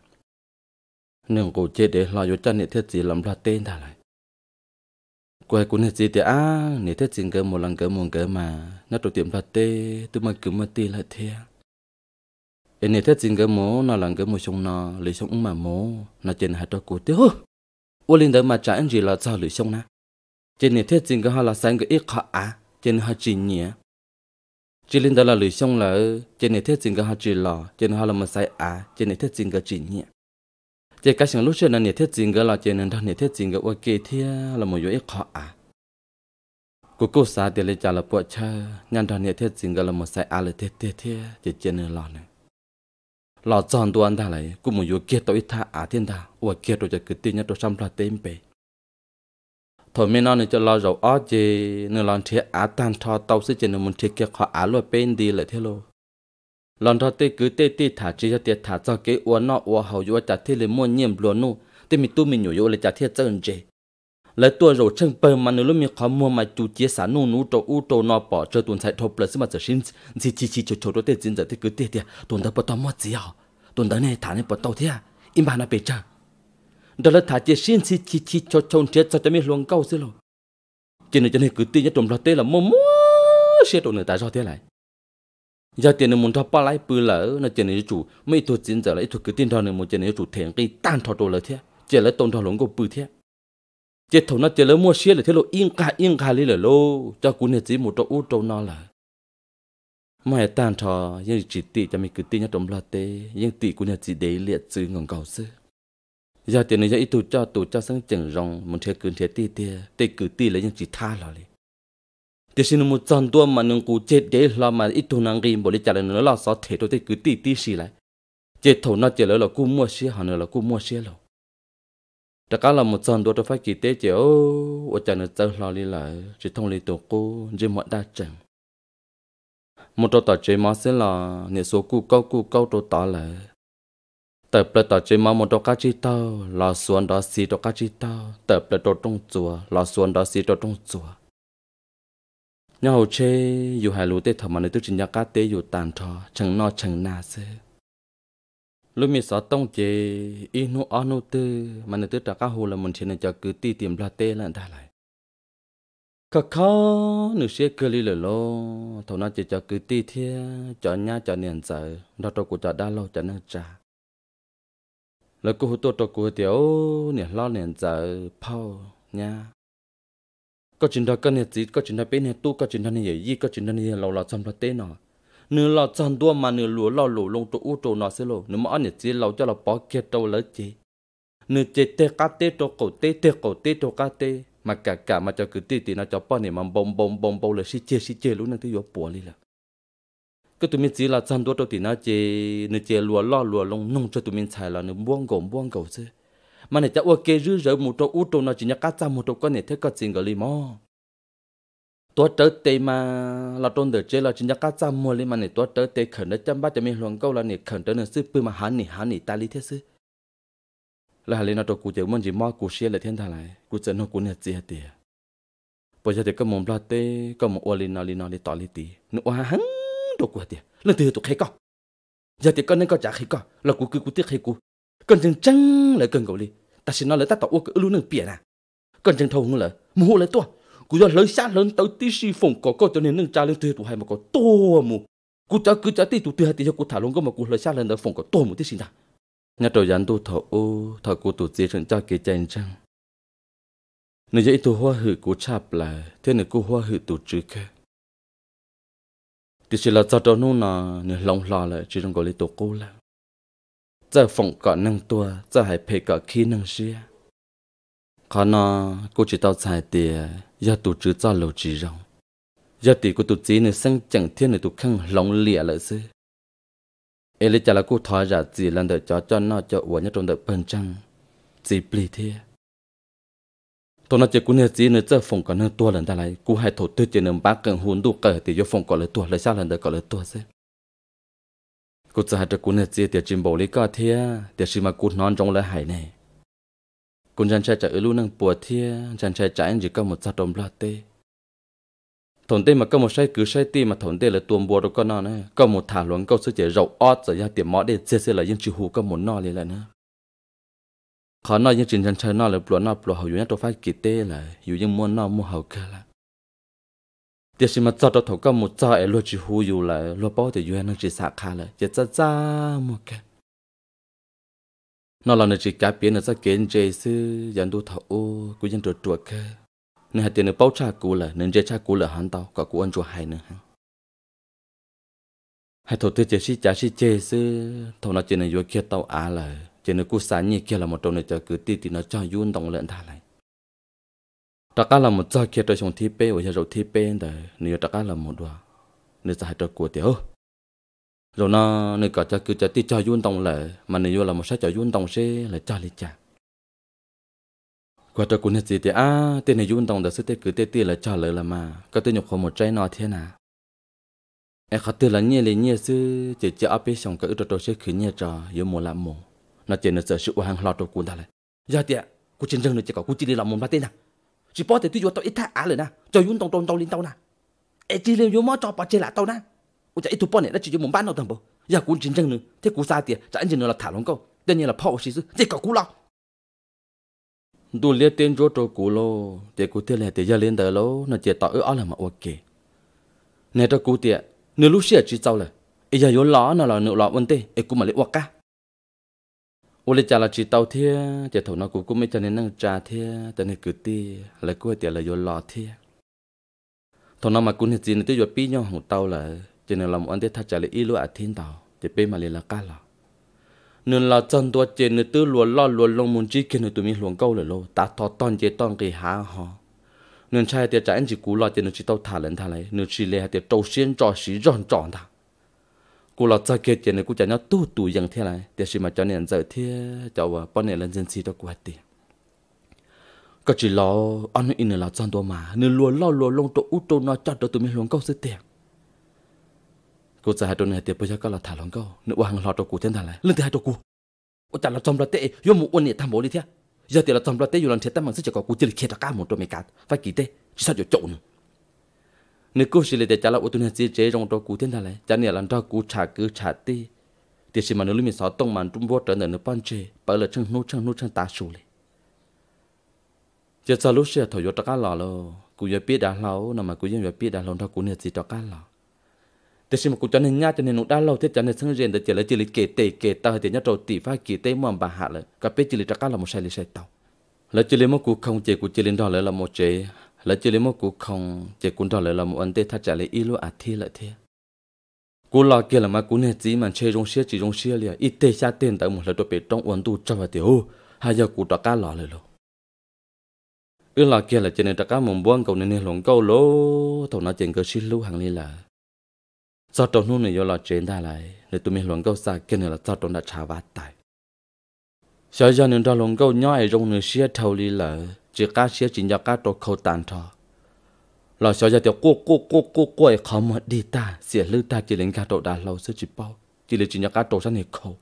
nhưng cô chết để lo cho chân nhiệt thiết gì làm lo tên thà lại quay quân nhiệt gì thì á nhiệt thiết chính cái một lần cái một cái mà nó đầu tiệm lo tê tôi mà cứ mà tê là thế em nhiệt thiết chính cái mố nó lần cái một sông nó lấy sông mà mố nó trên hai đôi cổ tê hơ ô linh đó mà trả anh gì là sao lấy sông na trên nhiệt thiết chính cái họ là sáng cái ít khó á trên họ chỉ nhỉ chỉ linh đó là lưỡi xong là trên này thiết chính cái hạt chỉ lò trên họ là một sai á trên này thiết chính cái chỉ nhẹ trên cái sáng lúc trước là này thiết chính cái là trên này này thiết chính cái ok thiết là một yếu khó á cô cô sa thì lấy trả là bộ cha nhân đó này thiết chính cái là một sai á là thiết thiết thiết trên trên này lò này lò tròn đồ anh ta lại cũng một yếu kia tôi tha á thiên ta và kia tôi จะคือตี nhau tôi xăm là tên bể thôi mình nói cho lo dầu ó gì nên lần thế á tan thọ tàu sẽ chỉ nên muốn thế kia khó á lo bên đi lại thế lo lần thọ tê cứ tê tê thả chỉ cho tê thả cho cái uốn nọ uốn hầu uốn chả thế lấy mua nhiệm luôn nô tê mình tu mình nhủ uốn lại chả thế chân gì lấy tua rồi chân bơm mà nếu lúc mình khó mua mà chủ chia sản nô nô trâu u cho nọ bỏ cho tuần sai thộp là xí mà giờ xin gì chỉ chỉ cho cho đó tê chính giờ tê cứ tê tê tuần đó bắt tao mất gì à tuần đó này thả này bắt tao thế à im bàn nó bị chơi đó là thả chế xin xin chi chi cho chồng chết cho cho mình luồng câu xí lo cho nên cho nên cứ tin nhất trong lo tê là mua mồm xe trộm người ta do thế lại giờ tiền nên muốn thọ ba lái bự lỡ nó tiền nên chủ mấy thuộc chính giờ lại thuộc cứ tin thọ này muốn tiền nên chủ thèn cái tan thọ đồ lỡ thế chỉ là tồn thọ lồng của bự thế chỉ thầu nó chỉ là mua xe là thế lo yên cả yên cả lý là lô cho cún này chỉ một chỗ út chỗ nó là mày tan thọ nhưng chỉ tị cho mình cứ tin nhất trong lo tê nhưng tị cún này chỉ để liệt chữ ngon cầu xưa giờ tiền này giờ ít tụ cho tụ cho sang chừng rong muốn thế cứ thế tê tê tê cứ tì lấy những chỉ tha lo đi thì xin một trăm tua mà nương cú chết để lo mà ít tụ năng rim bỏ đi trả lời nó lo sao thế tôi tê cứ tì tì xì lại chết thầu nó chết lỡ là cú mua xe họ nữa là cú mua xe rồi đặc cả là một trăm tua tôi phải kỳ tế chỉ ô ô trả nó tao lo đi lại chỉ thông lý tổ cô chỉ mọi đa chừng một trò tỏ chế mà sẽ là nè số cú câu cú câu trò tỏ lại tờ bờ tờ chỉ mong một đôi cá chi tao lò xuân đó xì đôi cá chi tao tờ bờ đồ trong chùa lò xuân đó xì đôi trong chùa nhà hầu chê dù hai lúa tê thầm mà nơi tức trình nhà cá tê dù tàn thọ chẳng no chẳng nà xê lúc mi sáu tông chế y nu ó nu tư mà nơi tức trả cá hồ là mình trên nên cho cứ ti tìm là tê là đã lại khó khó nữ xe cơ lý lửa lô thầu nó chỉ cho cứ ti thia cho nhà cho niệm giờ đó tôi cũng cho đa lâu cho nó trả là cô hút tôi cô tiểu nè lo nè giờ phao nha có chuyện đó cái nè chỉ có chuyện đó bên nè tu có chuyện đó nè gì có chuyện đó nè lâu lâu trong đó tên nó nửa lo trong đua mà nửa lúa lo lũ lông trụ u trụ nó sẽ lô nửa mà anh này chỉ lâu cho là bỏ kia đâu lỡ chị nửa chết tê cá tê trụ cổ tê tê cổ tê trụ cá tê mà cả cả mà cho cứ tê tê nó cho bao nè mà bông bông bông bông là xí chê xí chê luôn nó cứ vô bỏ đi là cái tụi mình chỉ là chăn đua đầu tiên nó chơi nó chơi lúa lo lúa lông nông cho tụi mình xài là nó buông gồm buông gầu chứ mà này ta ok rư rỡ một trâu út trâu nó chỉ nhắc cá trăm một trâu con này thế có tiền gọi li mò tua trở tê mà là trôn được chơi là chỉ nhắc cá trăm mua li mà này tua trở tê khẩn đó chăm ba cho mình luồng câu là này khẩn đó nó sư bự mà hắn này hắn này ta li thế sư là hắn nó trâu cụ chơi muốn gì mò cụ xe là thiên thà lại cụ chơi nó cụ này chơi tiệt bây giờ thì có một lo tê có một ô li nó li nó li tỏ li tì nó hăng đồ của tiệt là từ tụt hay con giờ thì con nên con trả hay con là cú cứ cú tiếc hay cú con chừng chăng lại cần cậu đi ta xin nói lời ta tao ước cái lưu nương biển à con chừng thâu không lời mua lại tua cú giờ lấy sát lớn tới tí si phồng có có cho nên nâng cha lên thứ tụt hay mà có to mù cú trả cứ trả tí tụt từ hay tí cho cú thả luôn có mà cú lấy sát lớn tới phồng có to mù tí xin ta nhà trò dán tu thọ ô thọ cú tụt gì chẳng cho kế chân, chăng nếu vậy tôi hoa hử cú chạp là thế nếu cú hoa hử tụt chứ kia thì chỉ là cho đó nó là nửa lòng lò lại chỉ trong cái là tổ cô là giờ phòng cả năng tua giờ hãy phải cả khi năng xia khả nó cô chỉ tao xài tiền giờ tổ chức cho lầu chỉ rong giờ tỷ cô tổ chức này sang chẳng thiên này tổ khăng lòng lìa lại xưa ấy là chả là cô thọ giả gì lần đợi cho cho nó cho uổng nhất trong đợi bền trăng gì plì thế. ตัวนั้นเจ้ากูเนี่ยจีเนี่ยเจ้าฟงก่อนเนี่ยตัวหลังได้ไรกูให้ถูตัวเจ้าเนี่ยบ้าเกินหุ่นดูเกิดติยฟงก่อนเลยตัวเลยชาหลังเด็กก่อนเลยตัวเสียกูจะให้เจ้ากูเนี่ยจีเดี๋ยวจิมโบลิก็เทียเดี๋ยวชิมากูนอนจงเลยหายเนี่ยกูจันใช้จะเอลูนั่งปวดเทียจันใช้จ่ายจีก็หมดจัดดมลาเต้ถนเต้มาก็หมดใช้คือใช้ตีมาถนเต้เลยตัวบัวเราก็นอนนะก็หมดถาหลวงก็ซื้อเจ้าเราออดจะยาเตี๋ยหมอเด็ดเสียเสียเลยยังชิหูก็หมดนอนเลยแหละนะ khó nói những chuyện chân chơi nó là bùa nó bùa hầu như tôi phải kỳ tê là dù những muốn nó mua hầu kia là gì mà cho tôi thấu có một cho ấy lo chỉ hú dù lo bao thì dù nó chỉ xả khá là chỉ cho ra một cái nó là nó chỉ cá biến nó sẽ kiến chế sư dân tu thấu cũng dân trượt trượt nên hạt tiền nó bao cha cũ là nên cha cũ là hắn tao có cũ ăn chùa hay nữa hắn thầu tư chế sĩ cha sĩ chế thầu nó chỉ là vô kia tao á là chỉ nó cú sáng như kia là một trong những cho cứ tí tí nó cho yun đồng lợn thả lại tất cả là một trò kia tôi chồng thi bê ở giờ rồi thi bê để nếu tất cả là một đùa nếu giải cho của tiểu rồi nó nếu có cho cứ cho tí cho yun đồng lại mà nếu là một sách cho yun đồng sẽ là cho lý trả. qua trò cho cuốn gì thì à tên này yun đồng đã sức tế cứ tế tí là cho lời là mà có tên nhục không một trái nó thế nào em khát tư là nhẹ lên nhẹ sư chỉ chỉ áp bê xong cái trò đồ sẽ khử nhẹ trò yếu mồ làm mồ nó chỉ nó sợ sự của hàng lọt đầu ta lại giờ tiệt cô chân chân nữa chỉ có cô chỉ đi làm một ba tên à chỉ bỏ thì tôi cho tao ít thà á rồi nè cho yun tông tông tao lên tao nè ê chỉ lên yun mót cho bỏ chơi lại tao nè cô chạy ít tụi bỏ này nó chỉ cho một bán đâu thằng bố giờ cô chân chân nữa thế cô xa tiệt anh chân nữa là thả lỏng câu tất nhiên là phao xí xứ chỉ có cô lo tôi liệt tên rốt rồi cô lo để cô tiệt này để giờ lên đời lo nó chỉ tao ước là mà ok này cho cô tiệt nửa lúc xưa chỉ tao là bây giờ yun ló nó là nửa lọ vấn đề e cô mà lấy ok ô lê chả là chỉ tàu thia chả thổ nó cũng cũng mới cho nên năng trà thia cho nên cứ ti lại cua tiệt là vô lò thia thổ nó mà cũng hết gì nữa tiêu pi nhau hồng tàu là cho nên làm ăn tết thà chả lại ít lúa à thiên tàu thì bên mà lên là cá lò nên là chân tua trên nữa tư lúa lo lúa lông muốn chi kia nữa tụi mình luồng câu là lô ta thọ toàn chế toàn cái há họ nên trai tiệt trả anh chỉ cú lò cho nên chỉ tàu thả lên thả lại nên chỉ lệ tiệt trâu xiên trò xí ròn tròn thằng cô là cho kia tiền này cô cho nó tu tu dần thế này để xem mà cho nên giờ thế cho vợ bọn này lên dân sĩ đó cô hết tiền có chỉ lo anh in là chăn đồ mà nên luôn lo luôn lông tổ út tổ nó cho đồ tụi mình luôn câu sự tiền cô giờ hai đồ này tiền bây giờ có là thả lòng câu nữa hoàng lo đồ cụ thế này lên thứ hai đồ cụ ô chả là trong là tệ vô một quân này tham bố đi thế giờ thì là trong là tệ vô làm thế ta mà sẽ chỉ có cụ chỉ là kia cả một đồ mày cả phải kỳ tệ chỉ sao chỗ chỗ nữa nếu cô xí lệ để trả lại ô tô này chỉ chế trong đó cú thiên thà lại trả nhà làm cho cú trả cứ trả ti thì xí mà nếu mình sáu tông mà trung vô trở nên nó ban chế bởi là chân nô chân nô chân ta sù lệ giờ sau lúc xí thổi vô tất lò lo cú giờ biết đã lâu nằm mà cú giờ biết đã lâu thôi cú này chỉ trắc cả lò thì xí mà cú cho nên nhát cho nên nó đã lâu thế cho nên sang riêng để chỉ là chỉ là kể tệ kể tao thì nhát trâu tỷ phai kể tệ mà bà hạ lại cả biết chỉ là trắc cả là một sai lấy sai tao là chỉ là một cú không chế cú chỉ là đó là một chế là chỉ lấy một cú không chỉ cũng đó là một anh tê thắt chặt lấy ít luôn à thi lại thế cú lo kia là mà cú này chỉ mà chơi rong xia chỉ rong xia liền ít tê xa tiền tại một là tôi bị trong uẩn tu cho vào tiểu hai giờ cú đó cá lọ lại luôn ư lo kia là chỉ nên cá mồm buông cầu nên nên lồng câu lố thầu nó chuyện cơ xin lưu hàng liền là sao trong nút này do lo chuyện ta lại để tụi mình lồng câu xa kia này là sao trong đã trả vát tài. sao giờ nên ra lồng câu nhoi rong nửa xia thầu liền là chỉ cá xíu chỉ nhớ cá đồ khâu tàn thọ lò xóa giờ tiểu cua cua cua cua quậy khó mà đi ta xỉa lư ta chỉ lên cá đồ đà lâu sẽ chỉ bao chỉ lấy chỉ nhớ cá đồ sang này khâu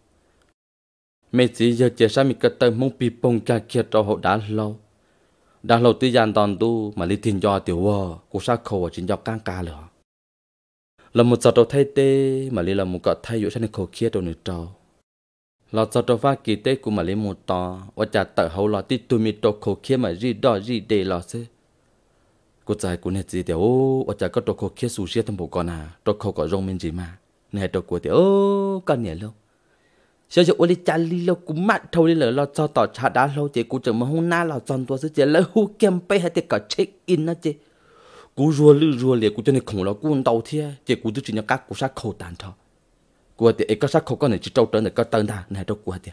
mẹ chỉ giờ chỉ sang mình cái tay mông bị bông cha kia đồ hậu đá lâu đá lâu tuy gian toàn tu mà lý thiên do tiểu vợ cô sa khâu chỉ nhớ cang cá lửa là một giờ đồ thay tê mà lý là một cái thay dụ sang này khâu kia đồ nửa trâu lọ cho tôi phát kỳ tế của mà lấy một to và chả tờ hậu lọ tí tụi mi đồ khổ kia mà gì đó gì để lo xế cô trai của nét gì thì ô và chả có đồ khổ kia sù xế thằng bộ con à đồ khổ có rong mình gì mà này đồ của thì ô con nhẹ lâu sợ sợ ôi chả li lâu cũng mặn thâu đi lỡ lọ cho tỏ trả đá lâu chế, cô chẳng mà hôm nay lọ tròn tua sức chị lỡ hú kem bê hay thì cả check in nó chị cú rùa lư rùa liệt cú cho nên khổng lồ cú đau thế chế cú tự chỉ nhắc các cú sát khẩu tàn thôi của thì có sắc không có này chỉ trâu trở này có tên ta này trâu của thì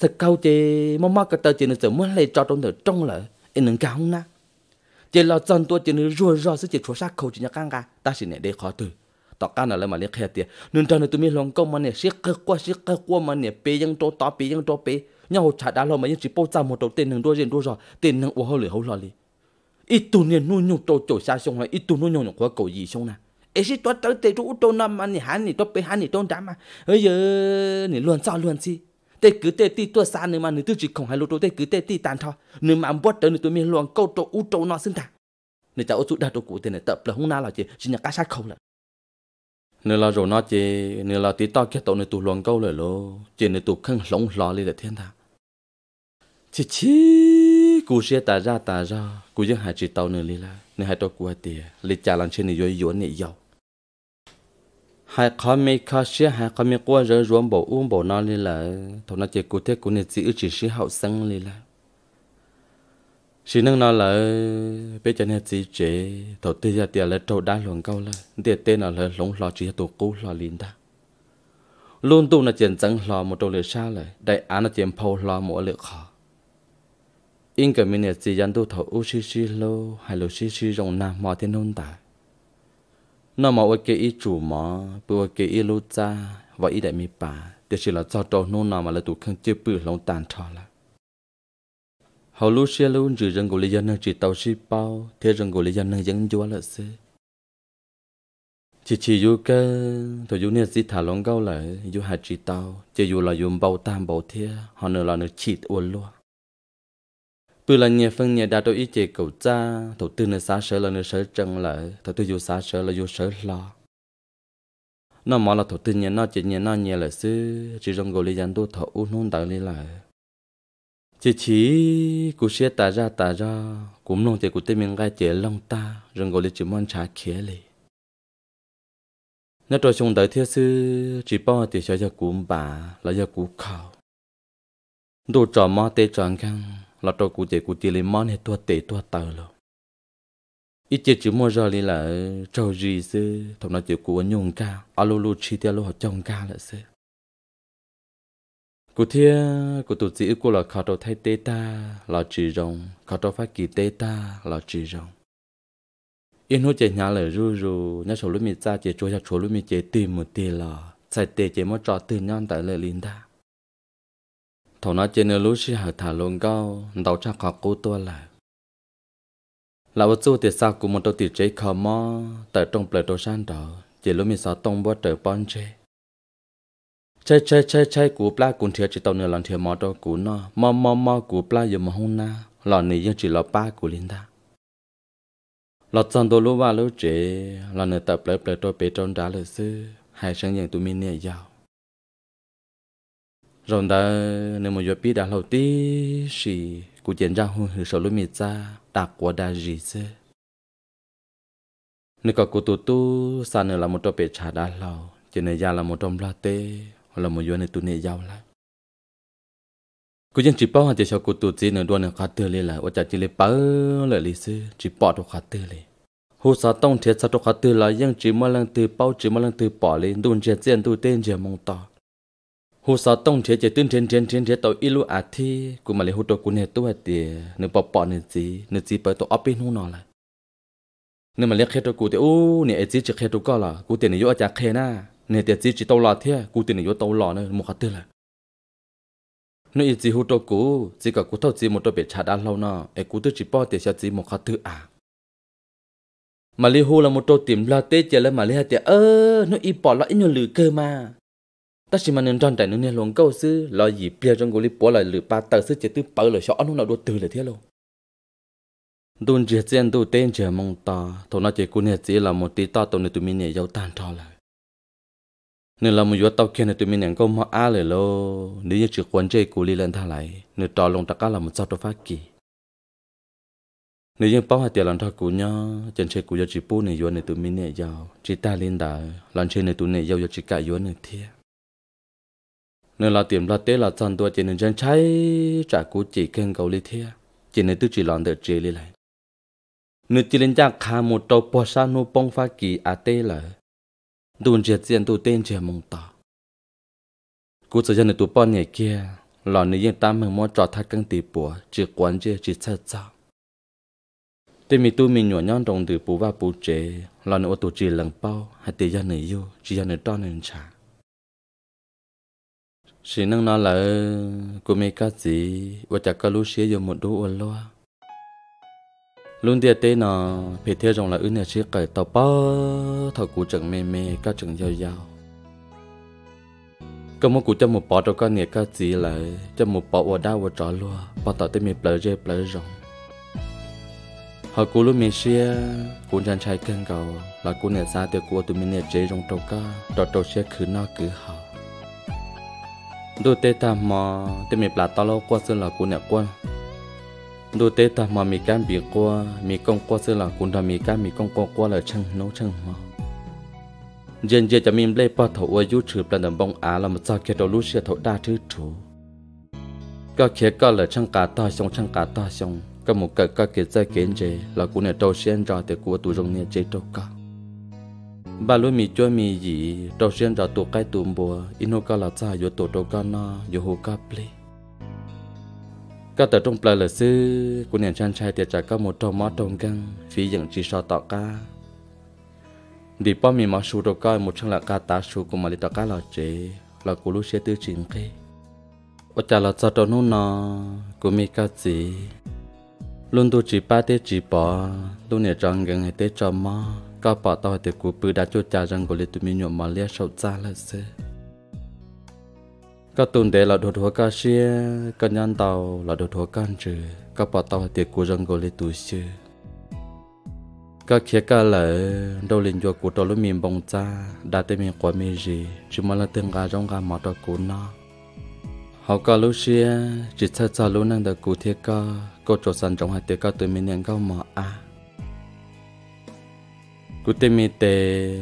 thật câu thì mà mà cái tờ chỉ nó sẽ muốn lấy cho trong được trong lợi anh nâng cao không na chỉ là dân tôi chỉ nó rùa rùa sẽ chỉ chúa sắc khẩu chỉ nhắc căng cả ta xin này để khó từ tọt cá nào là mà liệt khẹt thì nên cho nên tôi mới lòng công mà này siết cơ qua siết cơ qua mà này bê ยัง trâu to bê ยัง trâu bê nhau trả đá lo mà những chỉ bao giờ một đầu tiền hàng đôi riêng đôi rồi tiền hàng uống hơi lười hấu lo đi ít tu niên nuôi nhung trâu trâu xa xong này ít tu nuôi nhung nhung quá cầu gì xong nè ấy tôi tới tê chú tôi mà anh hắn thì tôi bị hắn thì tôi đám mà ấy giờ nè luôn sao luôn chi tê cứ tê ti tôi xa nữa mà nữa tôi chỉ không hay lô tôi cứ tê ti tàn thôi nữa mà ông bắt tới nữa tôi mới luôn câu tôi u tôi nó xin ta nữa cháu chú đã tôi cụ tê này tập là không na là chị chỉ nhà cá sát không là nữa là rồi nó chị nữa là tí to kia tôi nữa tôi luôn câu lời lô chị nữa tôi khăng lỏng lò lên để thiên tha chị chị cụ xe ta ra ta ra cụ dân hai chị tàu nữa đi là nữa hai tôi cụ hai tìa lì chả làm trên này rồi yến này giàu hai khó mi khó xia hai khó mi qua rồi ruộng bổ uống bổ non đi là thằng nó chỉ cụ thế cụ nên chỉ chỉ sĩ hậu sân đi là sĩ nâng nó là bây giờ này chỉ chế thầu tê gia tiền là trâu đá luồng câu là tiền tên nó là lúng lò chỉ tụ cú lò liền ta luôn tu là chuyện chẳng lò một trâu lửa xa lại đại án là chuyện phâu lò một lửa khó in cái mình là chỉ dân tu thầu u xí xí lô hay lô xí xí rồng nam mò thiên nôn tài nó mà ôi cái ý chủ mà bữa cái ý lú cha và ý đại mi bà để chỉ là cho trâu nô nào mà là tụ khăn chưa bự lòng tàn trò là hầu lú xe lú chỉ rừng của lý dân chỉ tàu xí bao thế rừng của lý dân dân chúa là xí chỉ chỉ dù cái thôi dù nên gì thả lòng gâu lại dù hạt chỉ tàu chỉ dù là dùng bao tam bao thế họ nữa là nữa chỉ uốn luôn bây là nhà phân nhà đã tôi ý chế cầu cha thầu tư nơi xã sở là nơi sở chân lợi thầu tư dù xã sở là dù sở lo nó mà là thầu tư nhà nó chỉ nhà nó nhà là sư chỉ trong gò lý dân đô thầu u nôn tạo lý lại chỉ chỉ cú xe tà ra tà ra cũng nông thì cú tê mình gai chế long ta rừng gò lý chỉ mong trả khía lì nó trò chung đời thiết sư chỉ bao thì cho cho cúm bà là cho cú khảo đồ trò mò tê tròn căng là tôi cụ chế cụ chế lên món hết tôi tệ tôi tờ lo ít chế chữ mua ra đi là ờ, trâu gì sư thằng nó chữ cụ anh nhung ca alo lu chi tiêu họ chồng ca là sư cụ thia cụ tổ chỉ cụ là khảo đầu thay tê ta là chỉ rồng khảo đầu phát kỳ tê ta là chỉ rồng yên hô chế nhà là rù rù nhà sổ lúc mi cha chế chúa nhà chúa lúc mi chế tìm một tiền là sai tê chế mất trò từ nhau tại lợi linh ta thầu nó trên nơi lối xí hở thả luôn cao đầu chắc khó cố tua là là vật tư thì sao cũng một đầu tiền chế khó mò tại trong bờ đồ san đó chỉ lúc mình sao tông bó trời bón chế chơi chơi chơi chơi cú pla cũng thiệt chỉ tàu nửa lần thiệt mò đó cú nó mò mò mò cú pla giờ mà hung na lọ này giờ chỉ lọ ba cú linh ta lọ chân đồ lối vào lối chế lọ nửa tập bờ bờ đồ bê trong đá lửa sư hai sáng nhận tụi mình nè giàu rồi đã nếu mà giúp biết đã lâu tí thì cụ chiến ra hôn hư sổ lối miệt ra đặc quá đa gì chứ nếu có cụ tu tu xa nữa là một trò bể trà đã lâu chỉ này ra là một trong la tê hoặc là một vô này tu này giàu lại cụ chiến chỉ bảo hàng chỉ cho cụ tu chỉ nữa đua nữa khát tư lên là và chả chỉ lấy bớ lại lý sư chỉ bỏ đồ khát tư lên hồ sa tông thiệt sa đồ khát tư là nhưng chỉ mà lần từ bao chỉ mà lần từ bỏ lên đồn chết tiền tu tên chỉ mong to หูสาต้องเทจะตื้นเทนเทนเทนเทตัวอีลูอาทีกูมาเลยหูตัวกูเนี่ยตัวเตียนึกปอปอนึกจีนึกจีเปิดตัวอปินหูนอนละนึกมาเรียกแค่ตัวกูเตียโอ้เนี่ยไอจีจะแค่ตัวก็ละกูเตียนยอาจารย์แคหน้าเนี่ยเตียจีจีตัวหล่อเทียกูเตียนยตัวหล่อเนี่ยมุขเตื้อละนึกไอจีหูตัวกูจีกับกูเท่าจีมันตัวเป็ดชาด้านเราเนาะไอกูตัวจีป้อเตียชาจีมุขเตื้ออ่ะมาเลยหูละมันตัตติมลาเตจแล้วมาเลยเตียเออนึกอีปอดละอีนยลือเกอมา ta chỉ mà nên tròn trải nên luôn câu sư lo gì bia trong gối bỏ lại lửa ba tờ sư chỉ tư bỡ lời cho ông nào đua từ là thế luôn đun chia tiền đu tên chia mong ta thầu nó chỉ cú nè chỉ là một tí ta tàu này tụi mình nè giàu tan trò lại nên là một vua tàu kia này tụi mình nè có mà á lời lô nếu như chỉ quấn chơi cú li lên tha lại nên trò lòng tất cả là một sao trò phát kỳ nếu như bao hạt tiền làm thao cú nhá chân chơi cú giờ chỉ pu này vua này tụi mình nè giàu chỉ ta lên đã làm chơi này tụi này giàu giờ chỉ cả vua này thiệt nên là tiệm là tế là chăn tôi chỉ nên chân cháy trả cú chỉ khen cầu lý thế chỉ nên tự chỉ làm được chỉ lý lại nếu chỉ lên chắc khá một trâu bò sa nô bông pha kỳ à tế là đồn triệt diện tụ tên trẻ mong tỏ cú sợ chân tụ bò nhảy kia lò nên yên tâm mừng mua trò thắt căng tì bùa chỉ quán chơi chỉ chơi sao tôi mi tu mi nhỏ nhon đồng từ bù và bù chế lò nên ô tụ chỉ lần bao hay tiền gia nữ yêu chỉ gia này to nên chả chỉ năng nó là cô mẹ cá gì và chắc cả lú xưa giờ một đứa ở loa luôn tiệt tế nó phải theo dòng là ư nhà chỉ cởi tàu bơ thầu cụ chẳng mê mê cá chẳng giàu giàu cơ món cụ cho một bọ cho con nghề cá gì lại cho một bọ ở đau ở trọ loa bọ tàu tới mẹ bờ rê bờ rồng họ cụ lúc mẹ xia cụ chàng trai cân cầu là cụ nhà xa tiêu cụ tụi mình nhà chế trong trâu cá trọ trâu xe khứ nó cứ hào ดูเตตามอเตมีปลาตอลกว่าซึ่งหลักกูเนี่ยกว่า ดูเตตามอมีการบีกว่า มีกงกว่าซึ่งหลักกูทำมีการมีกงกว่าเลยช่างโน้ช่างมอเย็นเย็นจะมีเล่ป้าถวายุถือประเดิมบงอาเรามาจากเขตลูเชียถด้าทื่อถู ก็เขตก็เลยช่างกาต่อชงช่างกาต่อชงก็หมู่เกิดก็เกิดใจเกินเจเรากูเนี่ยโตเชียนรอแต่กูตัวตรงเนี่ยเจโตก็ bà luôn mi cho mi gì đầu tiên ra tổ cái tụm bùa ino cả là cha yo tổ đầu ca na yo hồ cá ple các tờ trong plei là sư của nền chan trai tiệt trả các một trâu mót trông căng phí dựng chỉ so tọ cá. đi bao mi mà su đầu ca một trong là cá tá su cùng mà đi tọ ca là chế là cô lúc xe tư chính khi ở trả là cha trâu na, cô mi cá gì luôn tu chỉ ba tết chỉ bỏ tu nè trăng gần hay tết cho mà ก็ปอต่อเด็กกูปือดาจูจารังกุลิตุมิโยมาเลียชาวจ้าละเซก็ตุนเดลอดหัวกาเชียกันยันเตาลอดหัวกันจือก็ปอต่อเด็กกูรังกุลิตุชื่อก็เขียก็เลยดลินจัวกูตัวลูมีบงจ้าดาเตมีกว่ามีจีจุมาละเต็งกาจงกาหมอตัวกูเนาะเขาก็รู้เชียจิตใจจะรู้นั่นแต่กูเทียก็ก็จดสันจงหาเตียก็ตัวมีเนียงก็หมออ่ะกูเตมีเต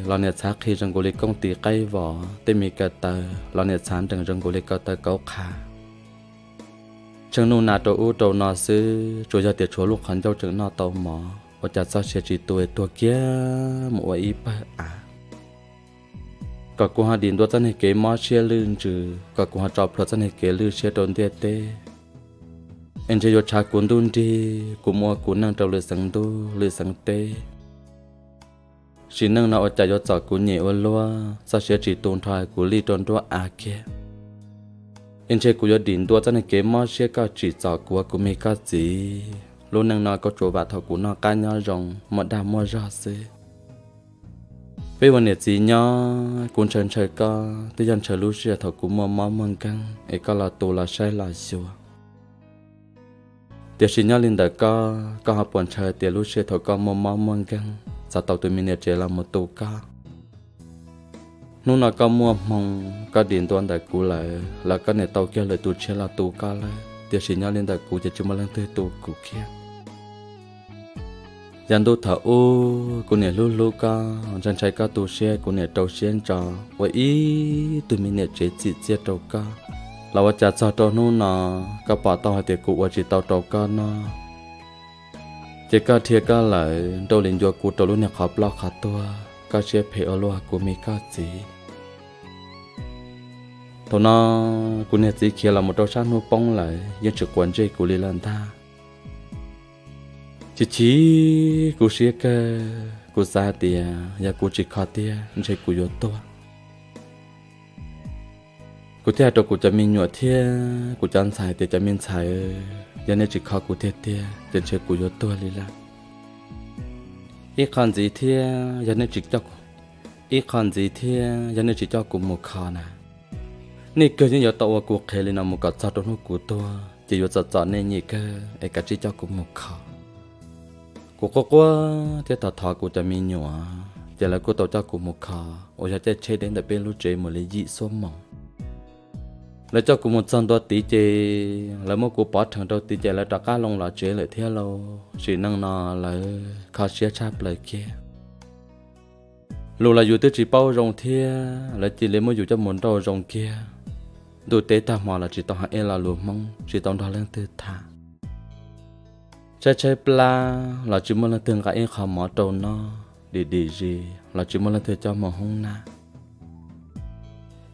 ลอนเนชักที่จังกุลิกงตีใกล้วอเตมีกะเตลอนเนชันจังจังกุลิกะเตเกาขาจังนูนาโตอูโตนอซื้อจัวยาเตียชัวลูกขันเจ้าจังนอเตาหมอว่าจะซอเชียจีตัวตัวเกี้ยมวยอีปะอ่ะก็กูหาดินตัวจันให้เกมอเชียลื่นจือก็กูหาจอบเพราะจันให้เกลือเชียโดนเตียเตเอ็นเชยชากุนดุนดีกูมัวกูนั่งเจ้าเลือสังดูเลือสังเต chỉ nâng nó chạy cho cháu cú nhẹ ô loa sao sẽ chỉ tồn tại cú li tồn đua à kia anh chơi cú cho đỉnh đua cho nên kế mò sẽ cao chỉ cháu của cú à mê có gì luôn nâng nó có chỗ và thọ cú nó cá nhau rồng mà đà mua ra xí bây giờ nhiệt gì nhá cuốn chân chơi ca tôi dân chơi lúc xưa thọ cú mò mò măng căng ấy có là tù là sai là xua tiệt sĩ nhá linh đại ca ca học bọn chơi tiệt lúc xưa thọ ca mò mò măng căng sa tàu tụi mình chế là một tổ cá nó là cá mua mong cá điện toàn đại cụ lại là cá này tàu kia lại tụi chế là tổ cá lại tiếc chỉ nhau lên đại cụ chỉ chúng mà lên tới tổ cụ kia dàn đô thở ô cô nè lú lú ca dàn trái ca tu xe cô nè trâu xe trò vậy ý tụi mình nè chế chỉ chia trâu ca là vợ cha cho trâu nô nà các bà tao hay tiếc cụ vợ chỉ tao trâu ca na chỉ có thiệt có là đâu liền do cụ trâu luôn này khó lo khó tua có chế phê ở lo của mi có gì thôi nó cụ này chỉ kia là một đôi sáng nuôi bông lại dân trực quan chơi của li lan ta chỉ chỉ cụ sẽ cơ cụ xa tiền và cụ chỉ khó tiền chơi cụ yếu tua cụ theo cho cụ cho mình nhựa thiên cụ chân xài thì cho mình xài giờ nên chỉ khó cụ thiệt thiệt giờ chơi cụ vô tua đi là ít còn gì thiệt giờ nên chỉ cho ít còn gì thiệt giờ nên chỉ cho cụ một khó nè nị cơ những giờ tàu cụ khề lên nằm một cọt sao trong cụ tua chỉ vô sọt sọt nên nhị cơ ai cả chỉ cho cụ một khó cụ có quá thiệt thọ thọ cụ cho mình nhọ giờ là cụ tàu cho cụ một khó ôi giờ chơi chơi đến đợi bên lúc chơi một lấy dị số mỏng lại cho cũng một trăm đôi tí chê là một cú bỏ thằng đôi tí chế, lại trả cá lông là chế lại theo lâu chỉ năng nọ lại khó chia chắp lại kia lù là dù tới chỉ bao rồng thia lại chỉ lấy một dù cho muốn đầu rồng kia đồ tế ta mò là chỉ tao hạ e là lù mong chỉ tao đó lên từ thả Chơi chơi pla là chỉ muốn là từng cả em khó mò trâu nó đi đi gì là chỉ muốn là từ cho mò hung na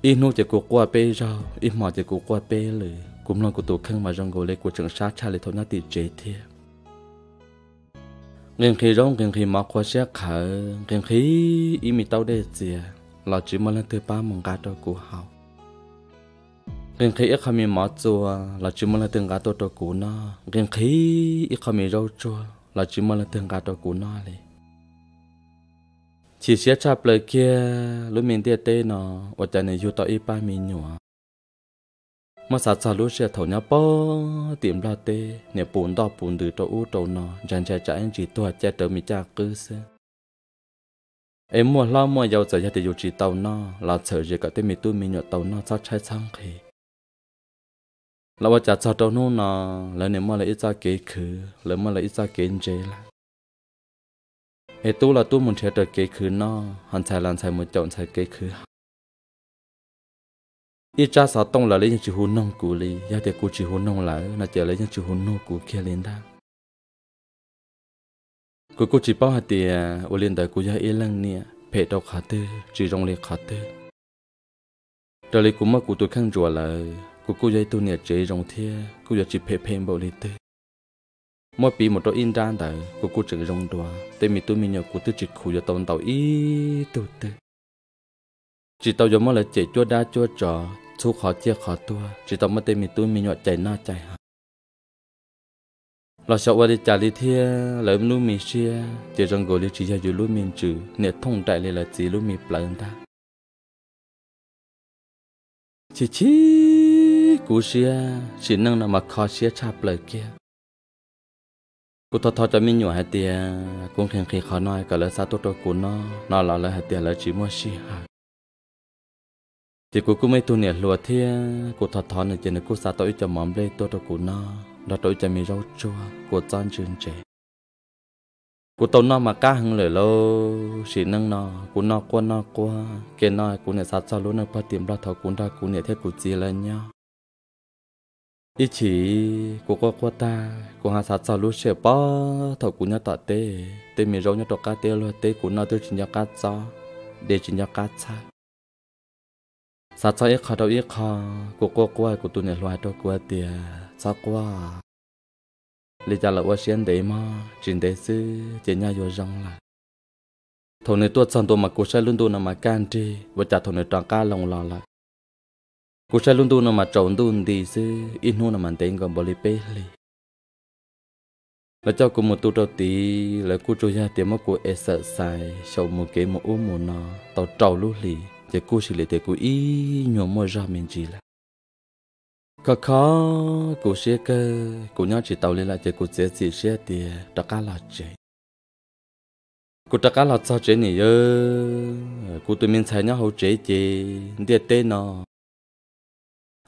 ít nô chỉ của qua bê ít mỏ chỉ của qua bê lử cũng là tổ khăn mà rong gồ lê của trường sát cha lê thôi nó tỉ chế thiệt ngừng khi rong ngừng khi mà qua xe khở ngừng khi ít mi tao đây gì là mà lên thứ ba mong cá cho của hậu ngừng khi ít không mi mỏ chua là chỉ mà lên từng cá tôi cho của nó khi ít không mi rau chua là mà lên từng cá tôi của nó liền chỉ sẽ chạp lời kia lúc mình tiệt tê nó và chả này yêu tao ít ba mình nhỏ mà sát sát lúc sẽ thầu nhau bó tiệm ra tê nè buồn đỏ buồn từ chỗ u chỗ nó chẳng chả chả anh chỉ tua chả trở mình chả cứ xưa em mua lo mua giàu giờ gia đình chỉ tao nó là sợ gì cả tên mình tu mình nhỏ tàu nó sao trái sang khi là vợ chả sao tao nó nó là nếu mà là ít ra kế khứ là mà là ít ra kế chế là เอตู้ละตู้มันเชื่อตัวเกคืนนอหันใส่ลันใส่มือจอนใส่เกคืออีจ้าสาวต้องละเลยยังจิหุนน้องกูเลยยาเด็กกูจิหุนน้องหลายน่าเจอเลยยังจิหุนน้องกูแค่เล่นได้กูกูจิป้าหัดเดียอุลินแต่กูยาเอลังเนี่ยเพจดอกขาเตอร์จีรงเลียขาเตอร์แต่เลยกูมากูตัวข้างจัวเลยกูกูยาตัวเนี่ยจีรงเทียกูอยากจิเพจเพนบอกเลยเตอ mỗi bị một đôi in ran tại của cô trực rong đua tê mi tôi mi nhờ của tôi trực khu cho tàu tàu ý tu tê chỉ tàu giống là chỉ chua đa chua trò thu khó chia khó tua chỉ tàu mất tê mi tu mi nhọ chạy na chạy hà lo sợ qua đi trả lý thia lấy lu mi xia chỉ trong gọi lý chỉ cho dù lu mi chữ nè thông đại lý là chỉ lu mi plăng ta chỉ chỉ cú xia chỉ năng là mà khó xia chạp lời kia กูทอทอจะมีอยู่ให้เตียกูเข่งขี้ขอน้อยก็เลยซาตัวตัวกูเนาะนอเราเลยให้เตียเลยจีมัวชีฮะจีกูกูไม่ตัวเนี่ยหลัวเทียกูทอทอเนี่ยจีเนี่ยกูซาตัวอีจะมอมเลยตัวตัวกูเนาะเราตัวอีจะมีเราชัวกูจอนจืนเจกูตัวน้อมาก้าหังเลยโลสีนั่งนอกูนอกวนอกว่าเกนน้อยกูเนี่ยซาซาลุ้นเนี่ยพอเตรียมเราทอกูได้กูเนี่ยเทกูจีเลยเนาะ ý chỉ của cô qua ta của hà sát sao lúc sẽ bỏ thầu của nhà tọt tê tê mình rau nhà tọt cá tê luôn tê của nó tôi chỉ nhà cá cho để chỉ nhà cá cha sát sao ít khó đâu ít khó của cô qua của tôi này loài đâu của tê sao qua lý do là qua xuyên đấy mà chuyện để chứ chỉ nhà vô rong là thầu này tôi chọn tôi mà cô sẽ luôn tôi nằm mà can đi và trả thầu này tròn cá lòng lò lại cú sa lung tu nó mà trộn tu thì sư in hôn nó mà tên còn bỏ lì bê lì là cho cú một tu đầu tí là cú trôi ra tiếng mà cú e sợ sai sau một cái một ôm một nó tao trầu lúc lì chỉ cú xử lý thì cú ý nhổ môi ra mình chỉ là khó khó cú xe cơ cú nhớ chỉ tàu lên lại chỉ cú dễ chỉ sẽ thì tất cả là chế cú tất cả là sao chế này ơ cú tụi mình thấy nhau hậu chế chế để tên nó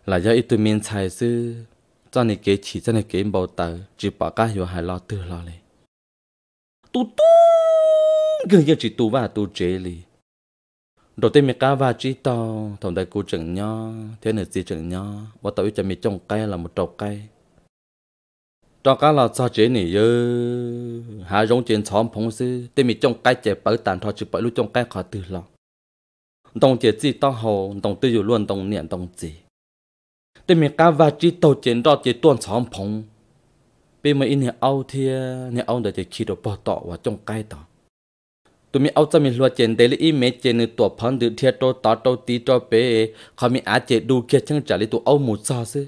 là do ít mình xài sư cho nên kế chỉ cho nên kế bảo tờ chỉ bảo cá hiểu hài lo từ lo này tu tu cứ giờ chỉ tu và tu chế li đầu tiên mình cá và chỉ to thằng đại cô chừng nho thế này gì chừng nho và tao cho mình trồng cây là một trầu cây cho cá là sao chế này ư hạ giống chuyện xóm phong sư tên mình trồng cây chế bảo tàn thọ chỉ bảo lúc trồng cây khó từ lo đồng chế gì to hồ đồng tư dù luôn đồng niệm đồng gì tên mình cá và chỉ tàu chiến đó chỉ tuần xóm phong bây mà in nhà ao thì nhà ao đã chỉ chỉ đồ bỏ tọ và trong cái tọ tụi mình ao cho mình lo chuyện để lấy mấy chuyện nữa tụi phong được thiệt đồ tọ đồ tí đồ bé không mình ăn chế đủ kia chẳng trả lấy tụi ao một sao chứ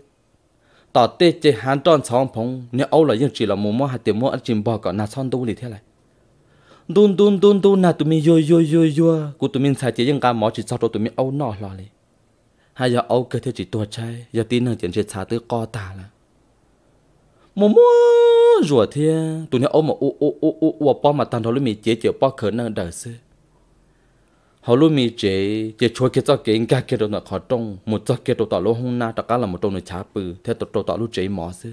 tọ tê chế hàng tuần xóm phong nhà ao là những chỉ là một món hạt tiền món ăn chim bò cả nà son đâu đi thế này đun đun đun đun na tụi mình yo yo yo yo của tụi mình xài chế những cái món chỉ sau đó tụi mình ao nọ lo này hay giờ ok theo chỉ tua chơi giờ tin là chuyện chuyện xả tư co tà là mua mua rùa thia tụi nó ôm mà u u u u u bao mà tan thôi mì chế chế bao khởi năng đời xưa họ luôn mì chế chế chua cái cho cái cái cái đồ nó khó trông một cho cái đồ tỏ lô hung na tất cả là một đồ nó chả bự theo đồ tỏ lô chế mỏ xưa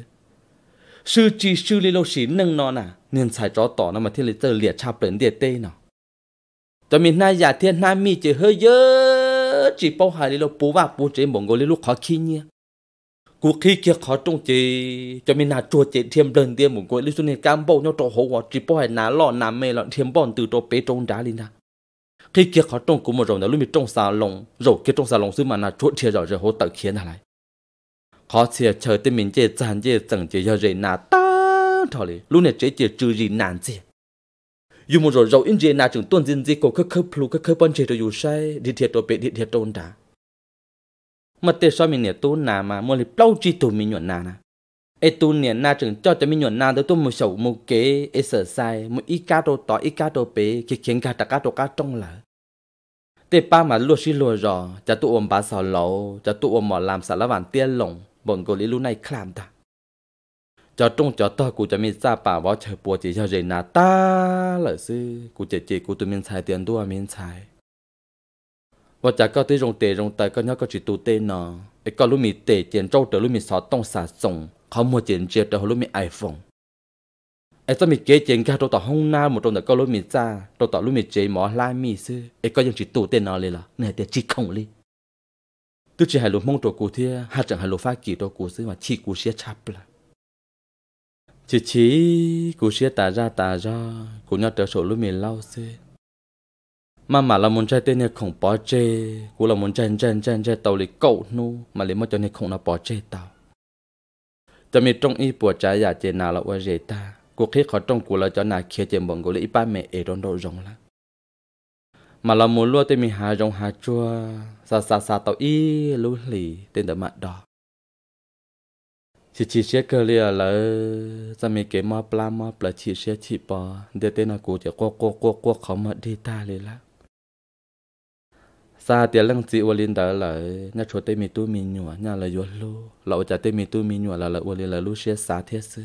sư chi sư lý lô xí nâng nó nà nên xài chó tỏ nó mà thiên lý tờ liệt cha đến địa tê nào cho mình nay giả thiên nam mì chế hơi dơ chỉ bao hai lô bố và bố chế mong ngồi lô khó khi nhé cú khi kia khó trông chế cho mình là chùa chế thêm đơn tiền mong ngồi lô xuân này cam bao nhau trò hậu hoặc chỉ bao hai ná lọ ná mê lọ thêm bọn từ trò bế trông đá lên ra khi kia khó trông cũng mở rộng là lúc mình trông xà lồng rồi kia trông xà lồng xứ mà là chuột chia rồi rồi hỗ trợ khiến lại khó chia chờ tên mình chế chán chế tầng chế giờ rồi nà ta thôi lúc này chế chế trừ gì nản chế dù một rồi dầu in gì nào chúng tuân dân gì cổ khơ khơ plu khơ khơ bận chế rồi dù sai đi thiệt rồi bị đi thiệt tôn đã mà tê so mình nè tôn nà mà mua lì plau chi tù mình nhuận nà nà ê tôn nè na chúng cho cho mình nhuận nà tôi tôi một sầu một kế ai sở sai một ít cá đồ tỏ ít cá đồ bể khi khiến cá ta cá đồ cá trong là tê ba mà lúa xí lúa rò chả tụ ôm bà sò lẩu chả tụ ôm mỏ làm sả lá vàng tia lồng bọn cô lấy lúc này khlam ta cho trung cho tôi cụ cho mình ra bà vào chờ bùa chỉ cho gì nà ta là sư cụ chỉ chỉ cụ tụi mình xài tiền đua mình xài và chả có tí rong tệ rong tay có nhau có chỉ tụ tê nọ ấy có lúc mình tệ tiền trâu tới lúc mình xóa tông xả sông không mua tiền chia tới lúc mình iphone ấy cho mình kế tiền cả trâu tỏ hông na một trong đó có lúc mình ra trâu tỏ lúc mình chế mỏ lai mi sư ấy có những chỉ tụ tê nọ liền là này tiền chỉ không liền tôi chỉ hai lúc mong trâu cụ thì hai chẳng hai lúc phát kỳ trâu cụ sư mà chỉ cụ sẽ chắp là chỉ chỉ cụ xia tà ra tà ra cụ nhau trở sổ lúc mình lau xê mà mà là muốn chơi tên này không bỏ chê cụ là muốn chơi chơi chơi chơi tàu lì cậu nu mà lì mất cho này không là bỏ chê tàu cho mình trong y bùa trái giả chê nào là qua rể ta cụ khi khó trong cụ là cho nà kia chê bọn cụ lì ba mẹ ế rong đồ rong lắm mà là muốn luôn tên mình hà rong hà chua xa xa xa tàu y lú lì tên đó mặt đỏ chỉ chỉ xe cơ liền là ta mi cái mà pla mà pla chỉ xe chỉ bỏ để tên là cô chỉ qua qua qua qua khó mà đi ta liền là sa tiền lăng chỉ uolin đó là nhà chỗ tên mi tu mi nhua nhà là vô lu lão cha tên mi tu mi nhua là là uolin là lu xe sa thiết sư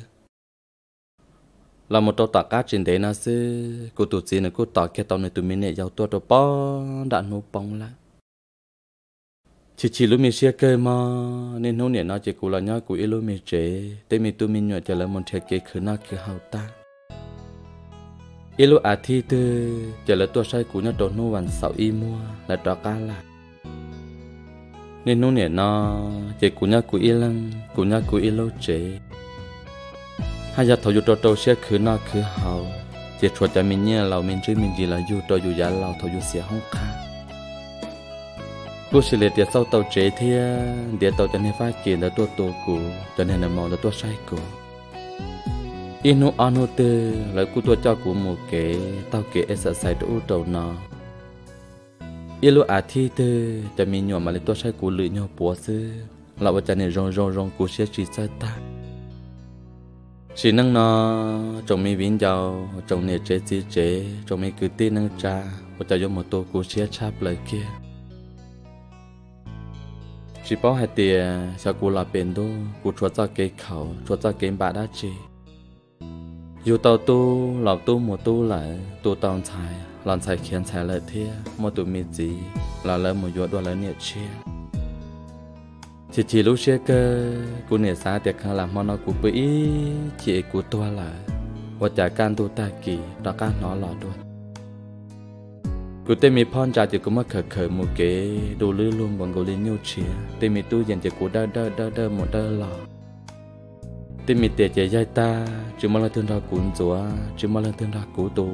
là một tàu cá trên đấy nó sư cô tổ gì là cô tàu kia tàu này tụi mi này giàu tua tàu bông đạn nô bông lại chỉ chỉ lúc mình xe cơ mà nên hôm nay nó chỉ cú là nhá cú ít lúc mình chế tới mình tu mình nhọ trả lời một thẻ kế khứ nó cứ hậu ta yêu lúc à thi tư trả lời tôi sai của nhá đồ nô vằn sáu y mua là trò cá là nên hôm nay nó chỉ cú nhá cú yêu lăng cú nhá cú ít lúc chế hai giờ thầu dù trâu trâu xe khứ nó khứ hậu chỉ chuột cho mình nhá lầu mình chơi mình gì là dù trâu dù giả lầu thầu dù xe không khác กูสิเลเดียเศร้าเตาเจเทียเดียเตาจะให้ฟ้าจีแล้วตัวตัวกูจะให้นมอแล้วตัวใช้กูอินูอานูเตอแล้วกูตัวเจ้ากูหมูเก๋เตาเก๋เอสใส่ตัวอู้เตานาอีลูอาทีเตอจะมีหน่อมาเลยตัวใช้กูหรือหน่อปัวซื้อเราจะเนี่ยรองรองรองกูเสียชีวิตตาสีนั่งนอจงมีวิญญาจงเนี่ยเจ๊จีเจ๊จงมีกือตีนั่งจ้าว่าจะยกหมดตัวกูเสียชาบเลยเกี้ย chỉ bảo hai tiệt sao cô là bền đô cô chúa cho cái khẩu chúa cho cái bà đã chị dù tàu tu lão tu một tu lại tu tàu xài lần xài khiến xài lại thế một tu mì gì là lấy một chỗ đó lấy nhiệt chia chỉ chỉ lúc xưa cơ cô nhiệt xa tiệc khá làm món nó cũng bị chỉ cô tua lại và trả can tu ta kỳ đó các nó lọt luôn กูเตมีพอนจ่าจะกูมาเขเขมูเกดูลื่นลุ่มบังกูเลี้ยงเชียเตมีตู้เย็นจะกูได้ได้ได้ได้หมดได้หลอเตมีเตจะย้ายตาจูมาละเทินรากุนจัวจูมาละเทินรากูตู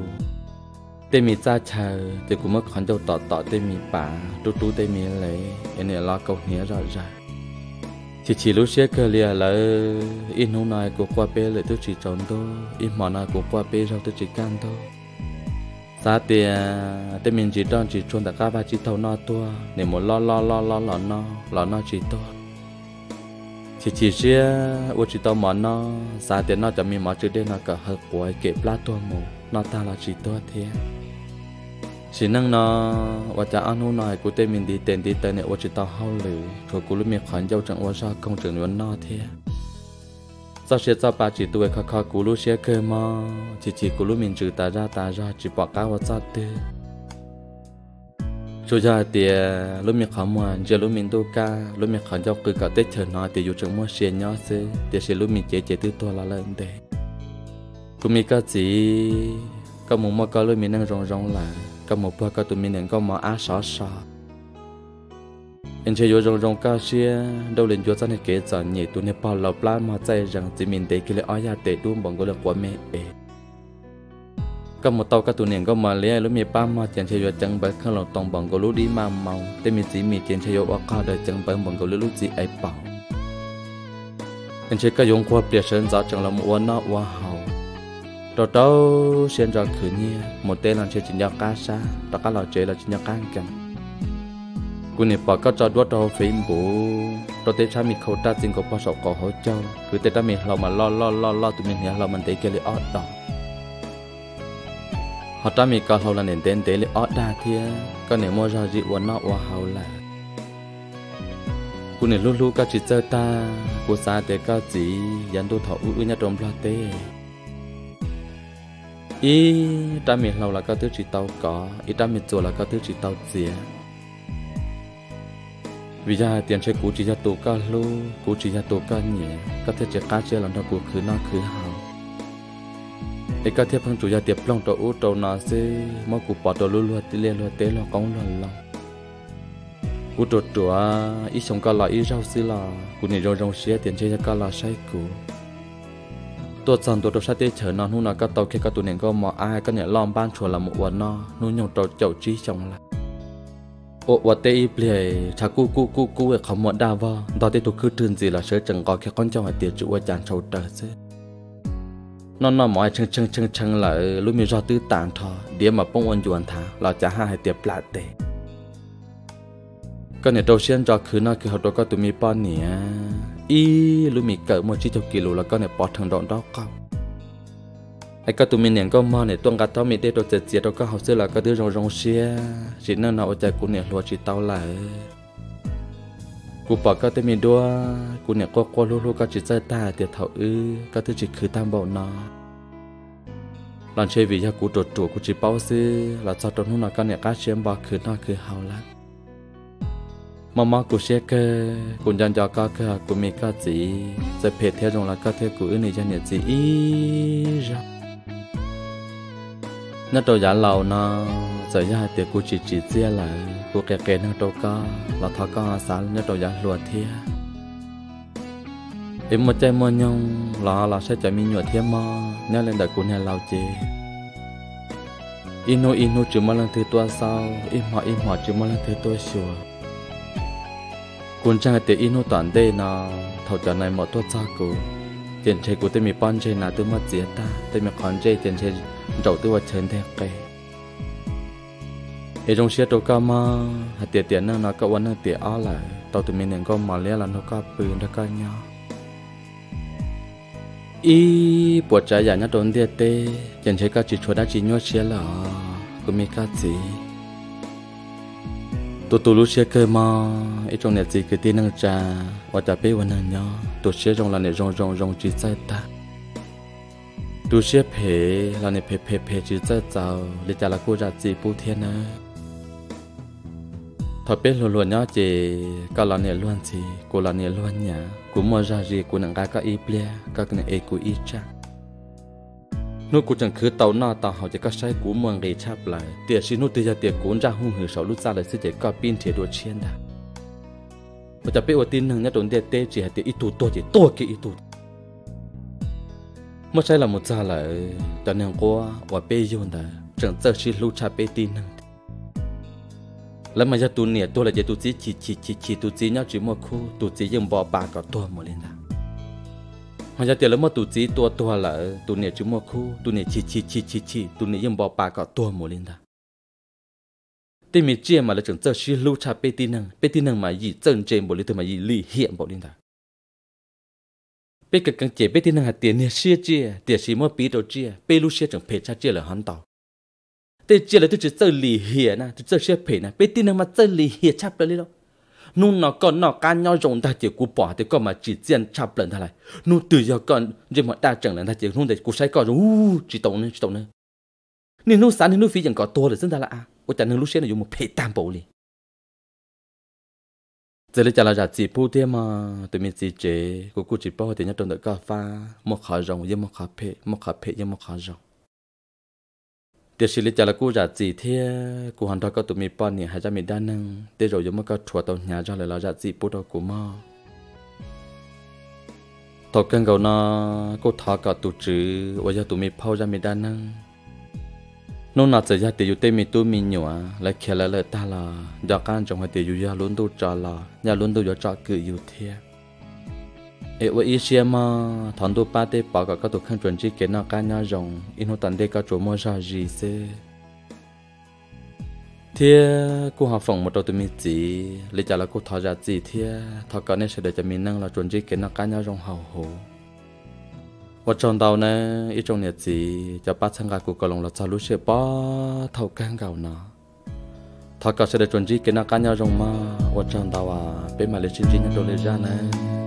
เตมีจ้าชาจะกูมาขอนเจ้าต่อต่อเตมีป่าตู้ตู้เตมีเลยเอเนี่ยลาเกาเหนียรอดจ้า chỉ chỉ lúc xưa cơ lìa là in hôm nay của qua bê lại tôi chỉ trốn tôi in mỏ nay của qua bê sau tôi chỉ can thôi ta thì tên mình chỉ đón chỉ chuông đã cá ba chỉ thâu no tua để một lo lo lo lo lo no lo no chỉ tua chỉ chỉ chia ô chỉ tao mỏ no sa tiền nó cho mình mỏ chữ đen nó cả hợp của kẹp lá tua mù nó ta là chỉ tua thế chỉ năng nó và cha anh hôm nay của tên mình đi tiền đi tiền này ô chỉ tao hao lử rồi cũng lúc mình khoản giao chẳng ô sao công trường nó thế sau xe sau ba chỉ tuổi khó khó cú lú xe cơ mà chỉ chỉ cú lú mình trừ ta ra ta ra chỉ bỏ cá vào sau tư chú ra thì lúc mình khó mà giờ lúc mình đâu ca lúc mình khó giao cứ cả tết chờ nó thì dù chẳng mua xe nhỏ xe thì xe lúc mình chế chế tư to là lên đấy cũng mình có gì có mồm mà có lúc mình đang rong rong là có một bữa có tụi mình đang có mà á sọ sọ anh chơi rong rong ca chia đâu lên chúa sanh kế chọn nhảy tụi nepal lào plan mà chơi rằng chỉ mình để kia ai ya để đuông bằng gọi là quá mẹ ê có một tàu các tụi nền có mà lấy lúc mẹ ba mà chơi chơi chẳng bởi khăn lòng tòng bằng gọi lúc đi mà màu để mình chỉ mình chàng chơi ở ca đời chẳng bởi bằng gọi lúc gì ai bảo anh chơi cái dùng qua biệt sơn giáo chẳng là một quan nọ quan hậu rồi đâu xuyên ra khử nhia một tên là chơi chính nhau ca sa đó các lò chơi là chính nhau ca cầm กูเนี่ยปอก็จอดวัดเราฟิมบูตัวเตชามีโคต้าจริงก็พอสอบก็หัวเจ้าคือเตต้ามีเรามาล่อล่อล่อล่อตัวมีเนี่ยเรามันเตะเกลีออดดอก họ ta mi có hậu là nền tên tế lệ ọt đa thia có nền mua ra dị và nó và hậu là cú nền lúc lúc các chị chơi ta cô xa tế cao chỉ dán đô thọ ưu nhất đồng lo tế ý ta mình hậu là các thứ chị tàu có ý ta mình chùa là các thứ chỉ tao dìa vì ra tiền chơi cú chỉ ra tổ ca lô cú chỉ ra tổ ca nhỉ các thiết chế cá chơi làm đâu cú khứ nó khứ hào ấy các thiết phong chủ gia tiệp long tàu ô tàu nà xê mà cú bỏ tàu lô lô tê lê lô tê lô cong lô lô cú tàu tàu à ít sống cá là ý rau xí là cú này rong rong xía tiền chơi ra cá là say cú tổ chọn tổ tôi sát tê chở nó nu là các tàu kia các tụi này có mà ai các nhà lom ban chùa là một quần nó nu nhung tàu chậu trí chồng lại ô và tê ple cha cu cu cu cu ở không muốn đa vào đó tê tôi cứ trơn gì là sợ chẳng có cái con cho hỏi tiền chủ và chàng sâu trở chứ nó nó mọi chân chân chân chân là ừ, lúc mình ra tư tàn thọ để mà bông ôn chuẩn thả là chả hai hai tiền plạ tê cái này đầu tiên cho cứ nó cứ học được có tụi mi bao nè ý lúc mình cỡ một chiếc chục kilo là con này thằng đó đó cao ai có tụi mình nhảy có mò này tuân cả tao mình để đồ chết chết đâu có học sư là có đứa rong rong xia, chỉ nên nào ở trái cũng nhảy lúa chỉ tao là, cú bỏ cái tụi mình đua cũng nhảy qua qua lúa lúa cả chỉ sai ta thì thảo ư cái thứ chỉ khử tam bảo nó lần chơi vì gia cú trột trụ cú chỉ bao sư là cho trong hôm nào cái nhảy cá xem bao khử nó khử hào lắm mà mà cú xe cơ cũng dàn cho cá cơ cũng mi gì sẽ phê theo dòng là cá theo cú ư này cho nhận gì nó trâu giả lầu nó giờ ra tiệc cô chỉ chỉ chia lại cô kẹt kẹt nó trâu co là thọ co sáng nó trâu giả lùa thia em một chơi mơ nhung là là sẽ chơi mi nhựa thia mơ nhớ lên đời cô này lao chê inu inu chỉ mơ lần thứ tôi sau im họ im họ chỉ mơ lần thứ tôi sửa cuốn trang tiệc inu toàn đây nó thầu trò này mọi tôi cha cô tiền chơi của tôi mi pan chơi nào tôi mất tiền ta tôi mi còn chơi tiền chơi đầu tôi vào chân thế cái ở trong xe tàu cá mà hạt tiền tiền nó có vấn tiền ở lại tàu tụi mình nên có mà lấy là nó có bự nó có nhỏ ý bộ trái giả nhất đồn tiền tê chẳng thấy các chỉ chúa đã chỉ nhau xe là ờ, cũng mấy cái gì tôi tôi lúc xe cơ mà ở trong này gì cứ tin năng trà và trả bé vẫn hàng nhỏ tôi xe trong là này rong rong rong chỉ sai ta ดูเชียเพเราในเพเพเพจือเจ้าเจ้าเลจาละกูจะจีปูเทียนะถ้าเป็นหลวนย่อเจก็เราเนี่ยล้วนจีกูเราเนี่ยล้วนเนี่ยกูมัวจะจีกูนังกาก็อีเปลี่ยก็กันเอกูอีจ้านูกูจังคือเตาหน้าตาเขาจะก็ใช้กูเมืองเรชาปลายเตี๋ยชินูเตียเตี๋ยกูจะหุ่งหือเสาลุซาเลยสิเจก็ปีนเถียดวเชียนดามันจะเป็นอวตินหนึ่งเนี่ยโดนเตียเตจีเตียอีตูตัวจีตัวกี่อีตูมื่อใช่ละมุจ่าเลยตอนนี้ก็ว่าเปย์ยุ่นแต่จังเจอชิลูชาเปตีนั่งแล้วมันจะตัวเนี่ยตัวอะไรจะตัวจีจีจีจีจีตัวจีเนี่ยจีมัวคู่ตัวจียังบ่ปากกับตัวหมดเลยนะมันจะเจอแล้วมัวตัวจีตัวตัวละตัวเนี่ยจีมัวคู่ตัวเนี่ยจีจีจีจีจีตัวเนี่ยยังบ่ปากกับตัวหมดเลยนะที่มีเจียมาแล้วจังเจอชิลูชาเปตีนั่งเปตีนั่งมายีเจิ้นเจมบ่เลยถึงมายีลี่เหี้ยบ่เลยนะ bây giờ càng chế bây thì năng hạt tiền nhà xia chia tiền xí mua bí đồ chia bây lúc xia chẳng phải cha chia là hắn tàu thế chia là tôi chỉ chơi lì hìa na tôi chơi xia phê na bây thì năng mà chơi lì hiền chắp lại đâu nu nó còn nó can nhau rộng ta chỉ cú bỏ thì còn mà chỉ tiền chắp lần thà lại nu từ giờ còn gì mà đa chẳng lần ta chỉ nu để cú sai còn u chỉ tổng nữa chỉ tổng nữa nên nu sáng nên nu phí chẳng có to được dân ta là à ôi chẳng nên lúc xia là dùng một phê tam bộ liền giờ lấy trả là giả chỉ phu thế mà tụi mình chỉ chế của cô chỉ bảo thì nhất trong đợi cà pha một khá rồng với một khá phê một khá phê với một khá rồng tiếc sự lý trả là cô giả chỉ thế cô hoàn toàn có tụi mình bao nhiêu hay trăm mình đa năng để rồi giống một cái chùa tàu nhà cho lại là giả chỉ phu đó của mà thọ cân gầu nó cô thọ cả tụ chữ và giờ tụi mình bao ra mình đa năng nó nọ giờ thì yêu tên mi tu mi nhở là khi là lợi ta là giờ can trong hai thì yêu gia luôn tu trả là nhà luôn tu giờ trả cứ yêu thế ê vậy ý xem mà thằng tu ba tê bảo cả các tu khăn chuẩn chỉ cái nào cả nhà rồng in hồ tận đây các chỗ mua ra gì thế thế cô học phòng một đầu tụi mình chỉ lấy trả là cô thọ ra gì thế thọ cái này sẽ để cho mình năng là chuẩn chỉ cái nào cả nhà rồng hào hùng ว่าจนเราเนี่ยอีจงเนี่ยจีจะป้าช่างกากูก็ลงเราจะรู้เชื่อป้าเท่ากันเก่านะถ้าก็จะได้จนจีกินนักการยาจงมาว่าจนเราอ่ะเป็นมาเลชินจีนตัวเลยจ้าเนี่ย